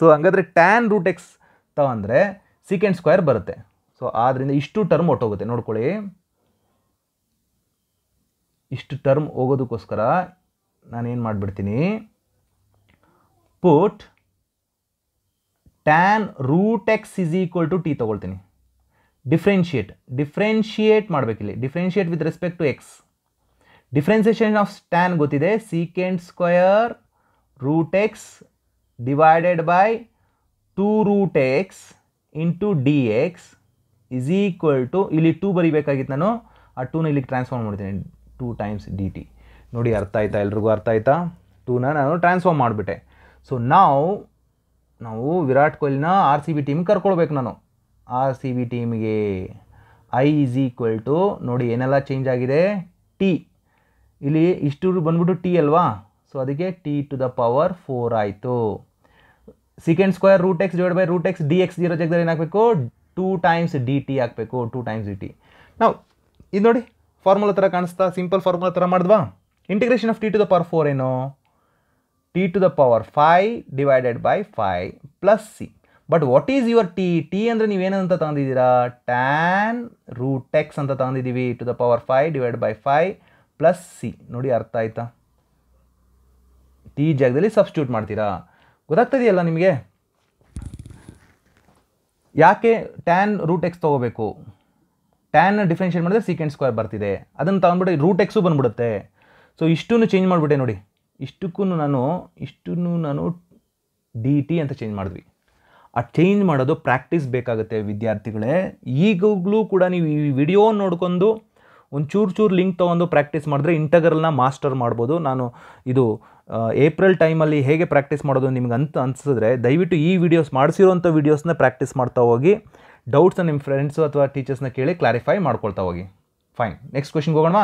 ಸೊ ಹಂಗಾದ್ರೆ ಟ್ಯಾನ್ ರೂಟ್ ಎಕ್ಸ್ ತಗೊಂಡ್ರೆ ಸೀಕೆಂಡ್ ಸ್ಕ್ವಯರ್ ಬರುತ್ತೆ ಸೊ ಆದ್ದರಿಂದ ಇಷ್ಟು ಟರ್ಮ್ ಹೊಟ್ಟೋಗುತ್ತೆ ನೋಡ್ಕೊಳ್ಳಿ ಇಷ್ಟು ಟರ್ಮ್ ಹೋಗೋದಕ್ಕೋಸ್ಕರ ನಾನೇನು ಮಾಡಿಬಿಡ್ತೀನಿ put tan root x is equal to t ತೊಗೊಳ್ತೀನಿ ಡಿಫ್ರೆನ್ಷಿಯೇಟ್ ಡಿಫ್ರೆನ್ಷಿಯೇಟ್ ಮಾಡಬೇಕಿಲ್ಲಿ differentiate with respect to x differentiation of tan ಗೊತ್ತಿದೆ secant square root x divided by two root x into d x is equal to ಇಲ್ಲಿ two ಬರಿಬೇಕಾಗಿತ್ತು ನಾನು ಆ ಟೂನ ಇಲ್ಲಿಗೆ transform ಮಾಡ್ತೀನಿ two times d T ನೋಡಿ ಅರ್ಥ ಆಯ್ತಾ ಎಲ್ರಿಗೂ ಅರ್ಥ ಆಯ್ತಾ ಟೂನ ನಾನು ಟ್ರಾನ್ಸ್ಫಾರ್ಮ್ ಮಾಡಿಬಿಟ್ಟೆ ಸೊ ನಾವು ನಾವು ವಿರಾಟ್ ಕೊಹ್ಲಿನ ಆರ್ ಸಿ ಬಿ ಟೀಮ್ ಕರ್ಕೊಳ್ಬೇಕು ನಾನು ಆರ್ ಸಿ ಬಿ ಟೀಮ್ಗೆ ಐ ಈಸ್ ಈಕ್ವಲ್ ಟು ನೋಡಿ ಏನೆಲ್ಲ ಚೇಂಜ್ ಆಗಿದೆ ಟಿ ಇಲ್ಲಿ ಇಷ್ಟು ಬಂದ್ಬಿಟ್ಟು ಟಿ ಅಲ್ವಾ ಸೊ ಅದಕ್ಕೆ t to the power four ಆಯಿತು second square root x divide by root x d x zero ಜಾಗದಲ್ಲಿ ಏನಾಗಬೇಕು ಟೂ ಟೈಮ್ಸ್ ಡಿ ಟಿ ಹಾಕಬೇಕು ಟೂ ಟೈಮ್ಸ್ ಡಿ ಟಿ ನಾವು ಇದು ನೋಡಿ ಫಾರ್ಮುಲಾ ಥರ ಕಾಣಿಸ್ತಾ ಸಿಂಪಲ್ ಫಾರ್ಮುಲಾ ಥರ ಮಾಡಿದ್ವಾ integration of t to the power four ಏನು t to the power five divided by five plus c but what is your t t ಅಂದರೆ ನೀವೇನಂತ ತಗೊಂಡಿದ್ದೀರಾ ಟ್ಯಾನ್ ರೂಟ್ ಎಕ್ಸ್ ಅಂತ ತಗೊಂಡಿದ್ದೀವಿ to the power five divide by five plus c ನೋಡಿ ಅರ್ಥ ಆಯ್ತಾ T ಜಾಗದಲ್ಲಿ ಸಬ್ಸ್ಟ್ಯೂಟ್ ಮಾಡ್ತೀರಾ ಗೊತ್ತಾಗ್ತದೆಯಲ್ಲ ನಿಮಗೆ ಯಾಕೆ ಟ್ಯಾನ್ ರೂಟ್ ಎಕ್ಸ್ ತೊಗೋಬೇಕು ಟ್ಯಾನ್ ಡಿಫ್ರೆನ್ಷಿಯೇಟ್ ಮಾಡಿದ್ರೆ ಸೀಕೆಂಡ್ ಸ್ಕ್ವೇರ್ ಬರ್ತಿದೆ ಅದನ್ನು ತೊಗೊಂಡ್ಬಿಟ್ಟು ರೂಟ್ ಎಕ್ಸು ಬಂದ್ಬಿಡುತ್ತೆ ಸೊ ಇಷ್ಟನ್ನು ಚೇಂಜ್ ಮಾಡಿಬಿಟ್ಟೆ ನೋಡಿ ಇಷ್ಟಕ್ಕೂ ನಾನು ಇಷ್ಟನ್ನು ನಾನು ಡಿ ಟಿ ಅಂತ ಚೇಂಜ್ ಮಾಡಿದ್ವಿ ಆ ಚೇಂಜ್ ಮಾಡೋದು ಪ್ರಾಕ್ಟೀಸ್ ಬೇಕಾಗುತ್ತೆ ವಿದ್ಯಾರ್ಥಿಗಳೇ ಈಗಲೂ ಕೂಡ ನೀವು ಈ ವಿಡಿಯೋ ನೋಡ್ಕೊಂಡು ಒಂದು ಚೂರು ಚೂರು ಲಿಂಕ್ ತೊಗೊಂಡು ಪ್ರಾಕ್ಟೀಸ್ ಮಾಡಿದ್ರೆ ಇಂಟಗ್ರಲ್ನ ಮಾಸ್ಟರ್ ಮಾಡ್ಬೋದು ನಾನು ಇದು ಏಪ್ರಿಲ್ ಟೈಮಲ್ಲಿ ಹೇಗೆ ಪ್ರಾಕ್ಟೀಸ್ ಮಾಡೋದು ನಿಮ್ಗೆ ಅಂತ ಅನಿಸಿದ್ರೆ ದಯವಿಟ್ಟು ಈ ವಿಡಿಯೋಸ್ ಮಾಡಿಸಿರೋಂಥ ವೀಡಿಯೋಸ್ನ ಪ್ರಾಕ್ಟೀಸ್ ಮಾಡ್ತಾ ಹೋಗಿ ಡೌಟ್ಸ್ನ ನಿಮ್ಮ ಫ್ರೆಂಡ್ಸು ಅಥವಾ ಟೀಚರ್ಸ್ನ ಕೇಳಿ ಕ್ಲಾರಿಫೈ ಮಾಡ್ಕೊಳ್ತಾ ಹೋಗಿ ಫೈನ್ ನೆಕ್ಸ್ಟ್ ಕ್ವೆಶನ್ ಹೋಗೋಣ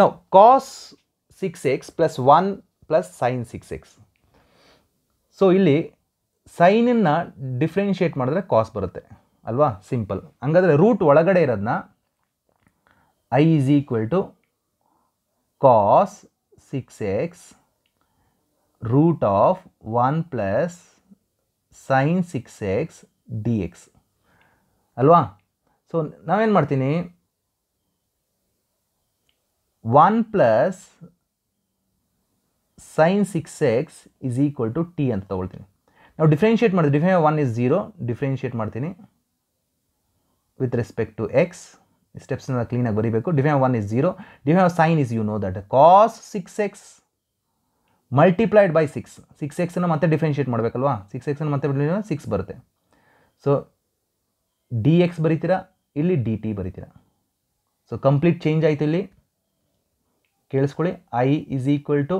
ನಾವು cos six x plus one plus sine six x so ಇಲ್ಲಿ ಸೈನನ್ನು ಡಿಫ್ರೆನ್ಷಿಯೇಟ್ ಮಾಡಿದ್ರೆ ಕಾಸ್ ಬರುತ್ತೆ ಅಲ್ವಾ ಸಿಂಪಲ್ ಹಂಗಾದರೆ ರೂಟ್ ಒಳಗಡೆ ಇರೋದನ್ನ I is equal to cos 6x √ 1 + sin 6x dx ಅಲ್ವಾ ಸೋ ನಾವೇನ್ ಮಾಡ್ತೀನಿ 1 + sin 6x = t ಅಂತ ತಗೊಳ್ಳೋಣ ನೌ ಡಿಫರೆನ್ಷಿಯೇಟ್ ಮಾಡ್ತೀನಿ 1 ಇಸ್ 0 ಡಿಫರೆನ್ಷಿಯೇಟ್ ಮಾಡ್ತೀನಿ ವಿತ್ ರೆಸ್ಪೆಕ್ಟ್ ಟು x ಸ್ಟೆಪ್ಸ್ನ ಕ್ಲೀನಾಗಿ ಬರೀಬೇಕು divine one is zero divine sine is you know that cos six x multiplied by six six ಎಕ್ಸನ್ನು ಮತ್ತೆ ಡಿಫ್ರೆನ್ಷಿಯೇಟ್ ಮಾಡಬೇಕಲ್ವಾ ಸಿಕ್ಸ್ ಎಕ್ಸನ್ನು ಮತ್ತೆ ಸಿಕ್ಸ್ ಬರುತ್ತೆ ಸೊ ಡಿ ಎಕ್ಸ್ ಬರಿತೀರಾ ಇಲ್ಲಿ ಡಿ ಟಿ ಬರೀತೀರಾ ಸೊ ಕಂಪ್ಲೀಟ್ ಚೇಂಜ್ ಆಯಿತು ಇಲ್ಲಿ ಕೇಳಿಸ್ಕೊಳ್ಳಿ I is equal to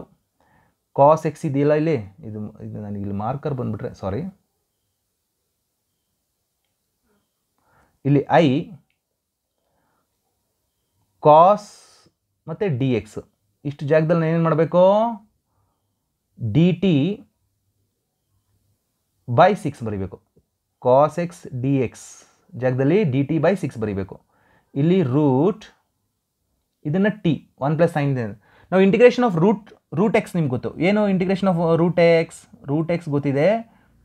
cos x ಇದೆಯಲ್ಲ ಇಲ್ಲಿ ಇದು ಇದು ನನಗೆ ಇಲ್ಲಿ ಮಾರ್ಕರ್ ಬಂದುಬಿಟ್ರೆ ಸಾರಿ ಇಲ್ಲಿ ಐ ಕಾಸ್ ಮತ್ತು ಡಿ ಎಕ್ಸ್ ಇಷ್ಟು ಜಾಗದಲ್ಲಿ ನಾನೇನು ಮಾಡಬೇಕು ಡಿ ಟಿ ಬೈ ಸಿಕ್ಸ್ ಬರೀಬೇಕು ಕಾಸ್ ಎಕ್ಸ್ ಡಿ ಎಕ್ಸ್ ಜಾಗದಲ್ಲಿ ಡಿ ಟಿ ಬೈ ಸಿಕ್ಸ್ ಬರೀಬೇಕು ಇಲ್ಲಿ ರೂಟ್ ಇದನ್ನು ಟಿ ಒನ್ ಪ್ಲಸ್ ಸೈನ್ ನಾವು integration of root root x ನಿಮ್ಗೆ ಗೊತ್ತು ಏನು integration of root x root x ಗೊತ್ತಿದೆ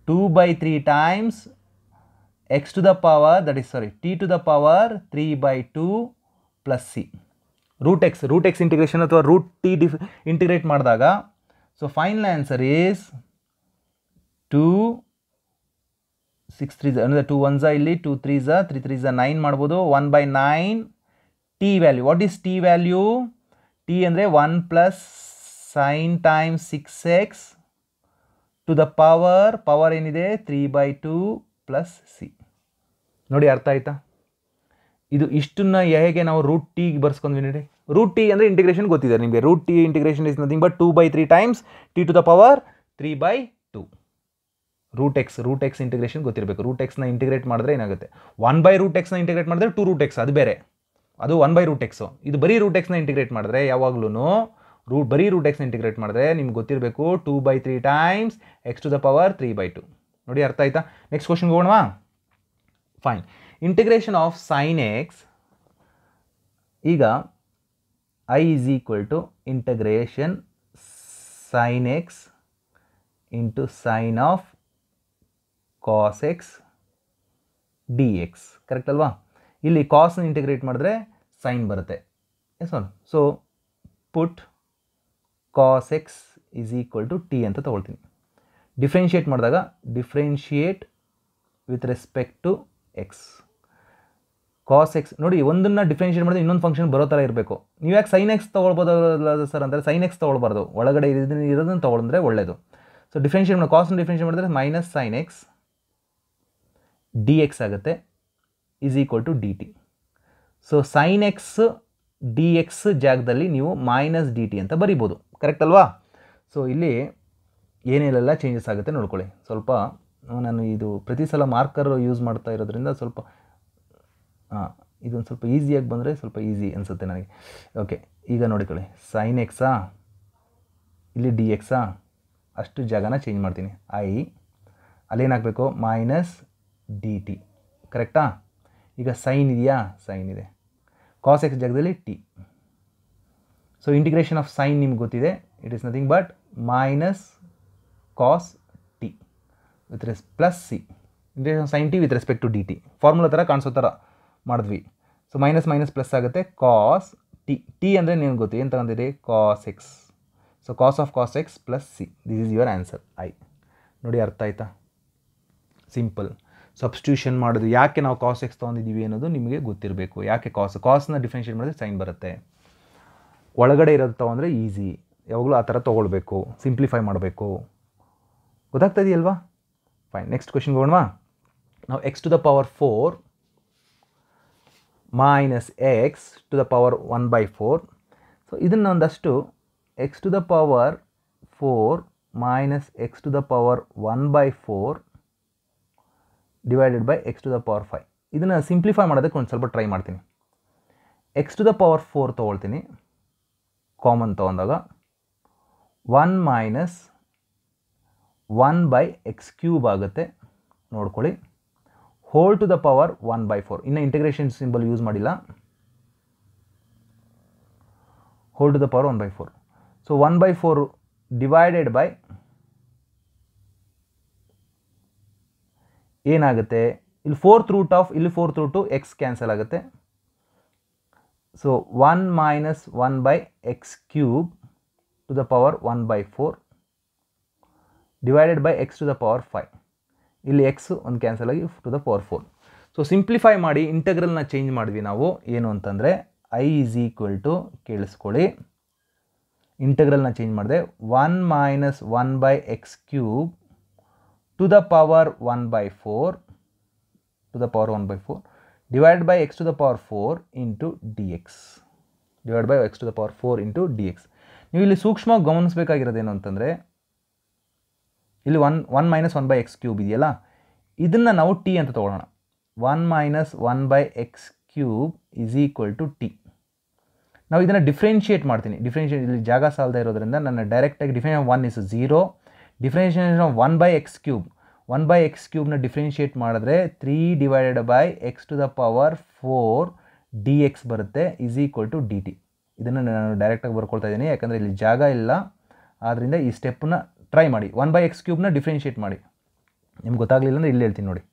two by three times X to the power that is sorry t to the power three by two plus c root x root x integration ಅಥವಾ root t ಡಿಫ್ integrate ಮಾಡಿದಾಗ so final answer is two six three ಅಂದರೆ two one ಝ ಇಲ್ಲಿ two three ಝ three three ಝ nine ಮಾಡ್ಬೋದು one by nine t value what is t value t ಅಂದರೆ one plus sine time six x to the power power ಏನಿದೆ three by two plus c ನೋಡಿ ಅರ್ಥ ಆಯಿತಾ ಇದು ಇಷ್ಟನ್ನ ಹೇಗೆ ನಾವು ರೂಟ್ ಟಿಗೆ ಬರ್ಸ್ಕೊಂಡ್ವಿ ನೋಡಿ ರೂಟ್ ಟಿ ಅಂದರೆ ಇಂಟಿಗ್ರೇಷನ್ ಗೊತ್ತಿದೆ ನಿಮಗೆ root t integration is nothing but two by three times t to the power three by two root x root x integration ಗೊತ್ತಿರಬೇಕು ರೂಟ್ ಎಕ್ಸ್ನ ಇಂಟಿಗ್ರೇಟ್ ಮಾಡಿದ್ರೆ ಏನಾಗುತ್ತೆ ಒನ್ ಬೈ ರೂಟ್ ಎಕ್ಸ್ನ ಇಂಟಿಗ್ರೇಟ್ ಮಾಡಿದ್ರೆ two root x ಅದು ಬೇರೆ ಅದು one by root x ಇದು ಬರೀ ರೂಟ್ ಎಕ್ಸ್ನ ಇಂಟಿಗ್ರೇಟ್ ಮಾಡಿದ್ರೆ ಯಾವಾಗ್ಲೂ ರೂಟ್ ಬರೀ ರೂಟ್ ಎಕ್ಸ್ನ ಇಂಟಿಗ್ರೇಟ್ ಮಾಡಿದ್ರೆ ನಿಮ್ಗೆ ಗೊತ್ತಿರಬೇಕು two by three times X to the power three by two ನೋಡಿ ಅರ್ಥ ಆಯ್ತಾ ನೆಕ್ಸ್ಟ್ ಕ್ವಶನ್ಗೆ ಹೋಗೋಣವಾ fine integration of sine x ಈಗ I is equal to integration sine x into sine of cos x d x correct ಅಲ್ವಾ ಇಲ್ಲಿ ಕಾಸ್ನ integrate ಮಾಡಿದ್ರೆ ಸೈನ್ ಬರುತ್ತೆ yes all so put cos x is equal to t ಅಂತ ತೊಗೊಳ್ತೀನಿ differentiate ಮಾಡಿದಾಗ differentiate with respect to x cos X ನೋಡಿ ಒಂದನ್ನು ಡಿಫ್ರೆನ್ಷಿಯೇಟ್ ಮಾಡಿದ್ರೆ ಇನ್ನೊಂದು ಫಂಕ್ಷನ್ ಬರೋ ಥರ ಇರಬೇಕು ನೀವು ಯಾಕೆ ಸೈನ್ ಎಕ್ಸ್ ತೊಗೊಳ್ಬೋದಲ್ಲ ಸರ್ ಅಂದರೆ ಸೈನ್ ಎಕ್ಸ್ ತೊಗೊಳ್ಬಾರ್ದು ಒಳಗಡೆ ಇರೋದನ್ನ ಇರೋದನ್ನು ತೊಗೊಳಂದ್ರೆ ಒಳ್ಳೆಯದು ಸೊ ಡಿಫ್ರೆನ್ಷಿಯೇಟ್ ಮಾಡಿ ಕಾಸ್ನ ಡಿಫ್ರೆನ್ಷಿಯೇಟ್ ಮಾಡಿದ್ರೆ minus sine x d x ಆಗುತ್ತೆ is equal to d t so sine x d x ಜಾಗದಲ್ಲಿ ನೀವು ಮೈನಸ್ ಡಿ ಟಿ ಅಂತ ಬರಿಬೋದು ಕರೆಕ್ಟ್ ಅಲ್ವಾ ಸೊ ಇಲ್ಲಿ ಏನೇನೆಲ್ಲ ಚೇಂಜಸ್ ಆಗುತ್ತೆ ನೋಡ್ಕೊಳ್ಳಿ ಸ್ವಲ್ಪ ನಾನು ಇದು ಪ್ರತಿ ಸಲ ಮಾರ್ಕರ್ ಯೂಸ್ ಮಾಡ್ತಾ ಇರೋದ್ರಿಂದ ಸ್ವಲ್ಪ ಇದೊಂದು ಸ್ವಲ್ಪ ಈಸಿಯಾಗಿ ಬಂದರೆ ಸ್ವಲ್ಪ ಈಸಿ ಅನಿಸುತ್ತೆ ನನಗೆ ಓಕೆ ಈಗ ನೋಡಿಕೊಳ್ಳಿ ಸೈನ್ ಎಕ್ಸಾ ಇಲ್ಲಿ ಡಿ ಎಕ್ಸಾ ಅಷ್ಟು ಜಾಗನ ಚೇಂಜ್ ಮಾಡ್ತೀನಿ ಐ ಅಲ್ಲೇನಾಗಬೇಕು ಮೈನಸ್ ಡಿ ಟಿ ಕರೆಕ್ಟಾ ಈಗ ಸೈನ್ ಇದೆಯಾ ಸೈನ್ ಇದೆ ಕಾಸ್ ಎಕ್ಸ್ ಜಾಗದಲ್ಲಿ t so integration of sine ನಿಮ್ಗೆ ಗೊತ್ತಿದೆ it is nothing but minus cos t with ರೆಸ್ plus C integration sine t with respect to d t formula ಥರ ಕಾಣಿಸೋ ಥರ ಮಾಡಿದ್ವಿ ಸೊ ಮೈನಸ್ ಮೈನಸ್ ಪ್ಲಸ್ ಆಗುತ್ತೆ ಕಾಸ್ ಟಿ ಟಿ ಅಂದರೆ ನೀನು ಗೊತ್ತು ಏನು ತಗೊಂಡಿದೆ cos x so cos of cos x plus c this is your answer I ನೋಡಿ ಅರ್ಥ ಆಯ್ತಾ ಸಿಂಪಲ್ ಸಬ್ಸ್ಟ್ಯೂಷನ್ ಮಾಡೋದು ಯಾಕೆ ನಾವು ಕಾಸ್ ಎಕ್ಸ್ ತೊಗೊಂಡಿದ್ದೀವಿ ಅನ್ನೋದು ನಿಮಗೆ ಗೊತ್ತಿರಬೇಕು ಯಾಕೆ ಕಾಸ್ ಕಾಸ್ನ ಡಿಫ್ರೆನ್ಷಿಯೇಟ್ ಮಾಡಿದ್ರೆ ಸೈನ್ ಬರುತ್ತೆ ಒಳಗಡೆ ಇರೋದು ತೊಗೊಂಡ್ರೆ ಈಸಿ ಯಾವಾಗಲೂ ಆ ಥರ ತೊಗೊಳ್ಬೇಕು ಸಿಂಪ್ಲಿಫೈ ಮಾಡಬೇಕು ಗೊತ್ತಾಗ್ತಾ ಇದೆಯಲ್ವಾ ಫೈನ್ ನೆಕ್ಸ್ಟ್ ಕ್ವೆಶನ್ಗೆ ಹೋಗೋಣವಾ ನಾವು x to the power four minus x to the power one by four so ಇದನ್ನು ಒಂದಷ್ಟು x to the power four minus x to the power one by four divided by x to the power five ಇದನ್ನು simplify ಮಾಡೋದಕ್ಕೆ ಒಂದು ಸ್ವಲ್ಪ try ಮಾಡ್ತೀನಿ x to the power four ತೊಗೊಳ್ತೀನಿ common ತೊಗೊಂಡಾಗ one minus one by x cube ಆಗುತ್ತೆ ನೋಡ್ಕೊಳ್ಳಿ whole to the power one by four ಇನ್ನು ಇಂಟಿಗ್ರೇಷನ್ ಸಿಂಬಲ್ ಯೂಸ್ ಮಾಡಿಲ್ಲ whole to the power one by four so one by four divided by ಏನಾಗುತ್ತೆ ಇಲ್ಲಿ fourth root of ಇಲ್ಲಿ fourth root x cancel ಆಗುತ್ತೆ so one minus one by x cube to the power one by four divided by x to the power five ಇಲ್ಲಿ x ಒಂದು cancel ಆಗಿ to the power four so simplify ಮಾಡಿ ಇಂಟಗ್ರಲ್ನ change ಮಾಡಿದ್ವಿ ನಾವು ಏನು ಅಂತಂದರೆ ಐ ಈಸ್ ಈಕ್ವಲ್ ಟು ಕೇಳಿಸ್ಕೊಳ್ಳಿ ಇಂಟಗ್ರಲ್ನ ಚೇಂಜ್ ಮಾಡಿದೆ one minus one by x cube to the power one by four to the power one by four divide by x to the power four into d x divide by x to the power four into d x ನೀವು ಇಲ್ಲಿ ಸೂಕ್ಷ್ಮವಾಗಿ ಗಮನಿಸಬೇಕಾಗಿರೋದೇನು ಅಂತಂದರೆ ಇಲ್ಲಿ one one minus one by x cube ಇದೆಯಲ್ಲ ಇದನ್ನು ನಾವು t ಅಂತ ತೊಗೊಳ್ಳೋಣ one minus one by x cube is equal to t ನಾವು ಇದನ್ನು ಡಿಫ್ರೆನ್ಷಿಯೇಟ್ ಮಾಡ್ತೀನಿ ಡಿಫ್ರೆನ್ಷಿಯೇಟ್ ಇಲ್ಲಿ ಜಾಗ ಸಾಲದೇ ಇರೋದ್ರಿಂದ ನನ್ನ ಡೈರೆಕ್ಟಾಗಿ differentiation one is zero differentiation one by x cube one by x ಕ್ಯೂಬ್ನ ಡಿಫ್ರೆನ್ಷಿಯೇಟ್ ಮಾಡಿದ್ರೆ three divided by x to the power four d x ಬರುತ್ತೆ is equal to d t ಇದನ್ನು ನಾನು ಡೈರೆಕ್ಟಾಗಿ ಬರ್ಕೊಳ್ತಾ ಇದ್ದೀನಿ ಯಾಕಂದರೆ ಇಲ್ಲಿ ಜಾಗ ಇಲ್ಲ ಆದ್ದರಿಂದ ಈ ಸ್ಟೆಪ್ನ ಟ್ರೈ ಮಾಡಿ ಒನ್ ಬೈ ಎಕ್ಸ್ ಕ್ಯೂಬ್ನ ಡಿಫ್ರೆನ್ಷಿಯೇಟ್ ಮಾಡಿ ನಿಮ್ಗೆ ಗೊತ್ತಾಗಲಿಲ್ಲ ಅಂದರೆ ಇಲ್ಲಿ ಹೇಳ್ತೀನಿ ನೋಡಿ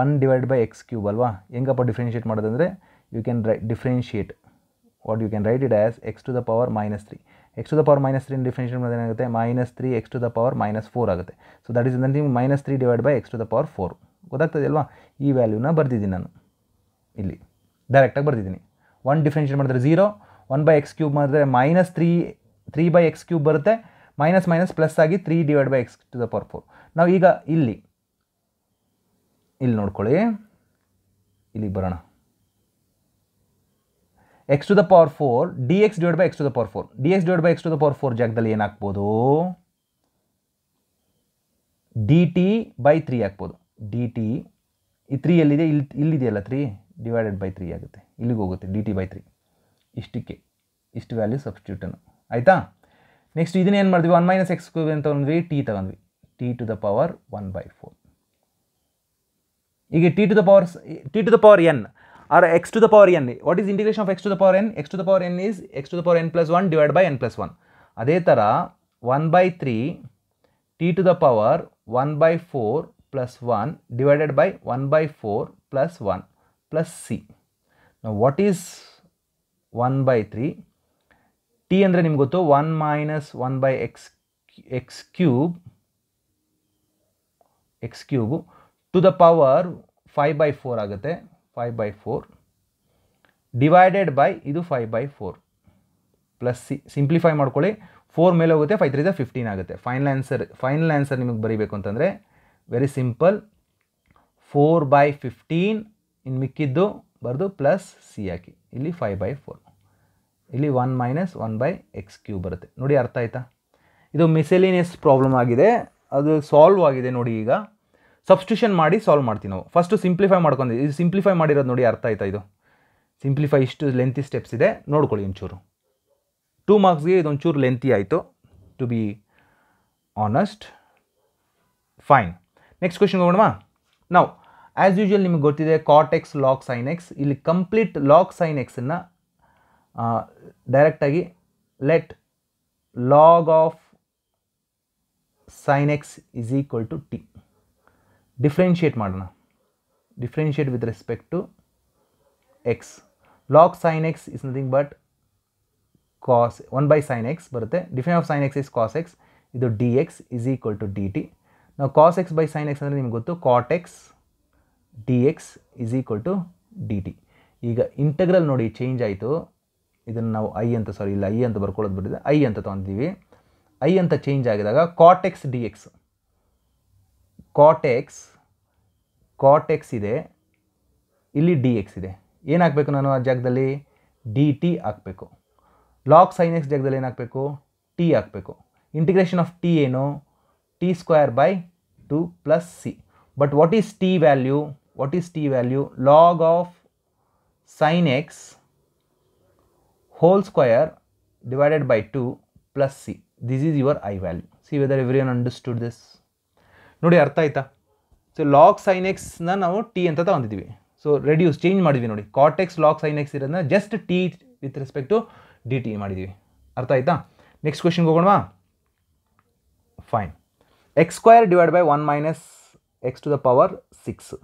one divide by x cube ಅಲ್ವಾ ಹೆಂಗಪ್ಪ ಡಿಫ್ರೆನ್ಷಿಯೇಟ್ ಮಾಡೋದಂದರೆ you can write differentiate what you can write it as x to the power minus three x to the power minus three differentiate ಮಾಡೋದು ಏನಾಗುತ್ತೆ minus three x to the power minus four ಆಗುತ್ತೆ so that is ನಿಮ್ಗೆ minus three divide by x to the power four ಗೊತ್ತಾಗ್ತದೆ ಅಲ್ವಾ ಈ ವ್ಯಾಲ್ಯೂನ ಬರ್ದಿದ್ದೀನಿ ನಾನು ಇಲ್ಲಿ ಡೈರೆಕ್ಟಾಗಿ ಬರ್ದಿದ್ದೀನಿ ಒನ್ ಡಿಫ್ರೆನ್ಷಿಯೇಟ್ ಮಾಡಿದ್ರೆ zero one by x cube ಮಾಡಿದ್ರೆ minus three three by x cube ಬರುತ್ತೆ ಮೈನಸ್ ಮೈನಸ್ ಪ್ಲಸ್ ಆಗಿ three divide by x to the power four ನಾವು ಈಗ ಇಲ್ಲಿ ಇಲ್ಲಿ ನೋಡ್ಕೊಳ್ಳಿ ಇಲ್ಲಿಗೆ ಬರೋಣ x to the power four d x divide by x to the power four d x divide by x to the power four ಜಾಗದಲ್ಲಿ ಏನಾಗ್ಬೋದು d t by three ಆಗ್ಬೋದು ಡಿ ಟಿ ಈ ತ್ರೀ ಎಲ್ಲಿದೆ ಇಲ್ಲಿ ಇಲ್ಲಿದೆಯಲ್ಲ ತ್ರೀ ಡಿವೈಡೆಡ್ ಬೈ ತ್ರೀ ಆಗುತ್ತೆ ಇಲ್ಲಿಗೆ ಹೋಗುತ್ತೆ ಡಿ ಟಿ ಬೈ ತ್ರೀ ಇಷ್ಟಕ್ಕೆ ಇಷ್ಟು ವ್ಯಾಲ್ಯೂ ಸಬ್ಸ್ಟ್ಯೂಟನ್ನು ಆಯಿತಾ ನೆಕ್ಸ್ಟ್ ಇದನ್ನ ಏನು ಮಾಡಿದ್ವಿ ಒನ್ ಮೈನಸ್ ಎಕ್ಸ್ ಕ್ಯೂಬ್ ಅಂತ ತಗೊಂಡ್ವಿ ಟಿ ತಗೊಂಡ್ವಿ t to the power one by four ಈಗ t to the power t to the power n or x to the power n what is integration of X to the power n x to the power n is x to the power N plus one divide by N plus one ಅದೇ ಥರ one by three t to the power one by four plus one divided by one by four plus one plus c what is one by three t ಅಂದರೆ ನಿಮ್ಗೆ ಗೊತ್ತು one minus one by x x cube x cube to the power five by four ಆಗುತ್ತೆ five by four divided by ಇದು five by four plus c simplify ಮಾಡ್ಕೊಳ್ಳಿ four ಮೇಲೆ ಹೋಗುತ್ತೆ five three fifteen ಆಗುತ್ತೆ final answer final answer ನಿಮಗೆ ಬರೀಬೇಕು ಅಂತಂದರೆ very simple four by fifteen ಇನ್ನು ಮಿಕ್ಕಿದ್ದು ಬರೆದು ಪ್ಲಸ್ ಸಿ ಹಾಕಿ ಇಲ್ಲಿ ಫೈವ್ ಬೈ ಫೋರ್ ಇಲ್ಲಿ one minus one by x cube ಬರುತ್ತೆ ನೋಡಿ ಅರ್ಥ ಆಯ್ತಾ ಇದು ಮಿಸೆಲಿನಿಯಸ್ ಪ್ರಾಬ್ಲಮ್ ಆಗಿದೆ ಅದು ಸಾಲ್ವ್ ಆಗಿದೆ ನೋಡಿ ಈಗ ಸಬ್ಸ್ಟ್ಯೂಷನ್ ಮಾಡಿ ಸಾಲ್ವ್ ಮಾಡ್ತೀವಿ ನಾವು ಫಸ್ಟು ಸಿಂಪ್ಲಿಫೈ ಮಾಡ್ಕೊಂಡಿದ್ದೀವಿ ಇದು ಸಿಂಪ್ಲಿಫೈ ಮಾಡಿರೋದು ನೋಡಿ ಅರ್ಥ ಆಯ್ತಾ ಇದು ಸಿಂಪ್ಲಿಫೈ ಇಷ್ಟು ಲೆಂತಿ ಸ್ಟೆಪ್ಸ್ ಇದೆ ನೋಡ್ಕೊಳ್ಳಿ ಒಂಚೂರು ಟೂ ಮಾರ್ಕ್ಸ್ಗೆ ಇದೊಂಚೂರು ಲೆಂತಿ ಆಯಿತು to be honest fine next question ಹೋಗೋಣ ನಾವು ಆ್ಯಸ್ ಯೂಶುವಲ್ ನಿಮಗೆ ಗೊತ್ತಿದೆ cot x log sine x ಇಲ್ಲಿ ಕಂಪ್ಲೀಟ್ ಲಾಕ್ ಸೈನ್ ಎಕ್ಸನ್ನು ಡೈರೆಕ್ಟಾಗಿ let log of sine x is equal to t differentiate ಮಾಡೋಣ differentiate with respect to x log sine x is nothing but cos one by sine x ಬರುತ್ತೆ ಡಿಫ್ರೆನ್ of sine x is cos x ಇದು d x is equal to d t ನಾವು cos x by sine x ಅಂದರೆ ನಿಮ್ಗೆ ಗೊತ್ತು cot x d x is equal to d t ಈಗ integral ನೋಡಿ change ಆಯಿತು ಇದನ್ನು ನಾವು ಐ ಅಂತ ಸಾರಿ ಇಲ್ಲ ಐ ಅಂತ ಬರ್ಕೊಳ್ಳೋದು ಬಿಟ್ಟಿದೆ ಐ ಅಂತ ತೊಗೊಂಡಿದ್ದೀವಿ ಐ ಅಂತ ಚೇಂಜ್ ಆಗಿದಾಗ cot x d x cot x cot x ಇದೆ ಇಲ್ಲಿ ಡಿ ಎಕ್ಸ್ ಇದೆ ಏನಾಗಬೇಕು ನಾನು ಆ ಜಾಗದಲ್ಲಿ ಡಿ ಟಿ ಹಾಕಬೇಕು ಲಾಕ್ ಸೈನ್ ಎಕ್ಸ್ ಜಾಗದಲ್ಲಿ ಏನಾಗಬೇಕು ಟಿ ಹಾಕಬೇಕು ಇಂಟಿಗ್ರೇಷನ್ ಆಫ್ ಟಿ ಏನು t square by two plus c but what is t value what is t value log of sine x whole square divided by two plus c this is your I value see whether everyone understood this ನೋಡಿ ಅರ್ಥ ಆಯ್ತಾ so log sign ಎಕ್ಸ್ನ ನಾವು t ಅಂತ ತಗೊಂಡಿದ್ದೀವಿ so reduce change ಮಾಡಿದ್ವಿ ನೋಡಿ cot x log sine x ಇರೋದನ್ನ just t with respect to d t ಮಾಡಿದ್ವಿ ಅರ್ಥ ಆಯ್ತಾ ನೆಕ್ಸ್ಟ್ ಕ್ವೆಶನ್ಗೆ ಹೋಗೋಣವಾ fine x square divide by one minus x to the power six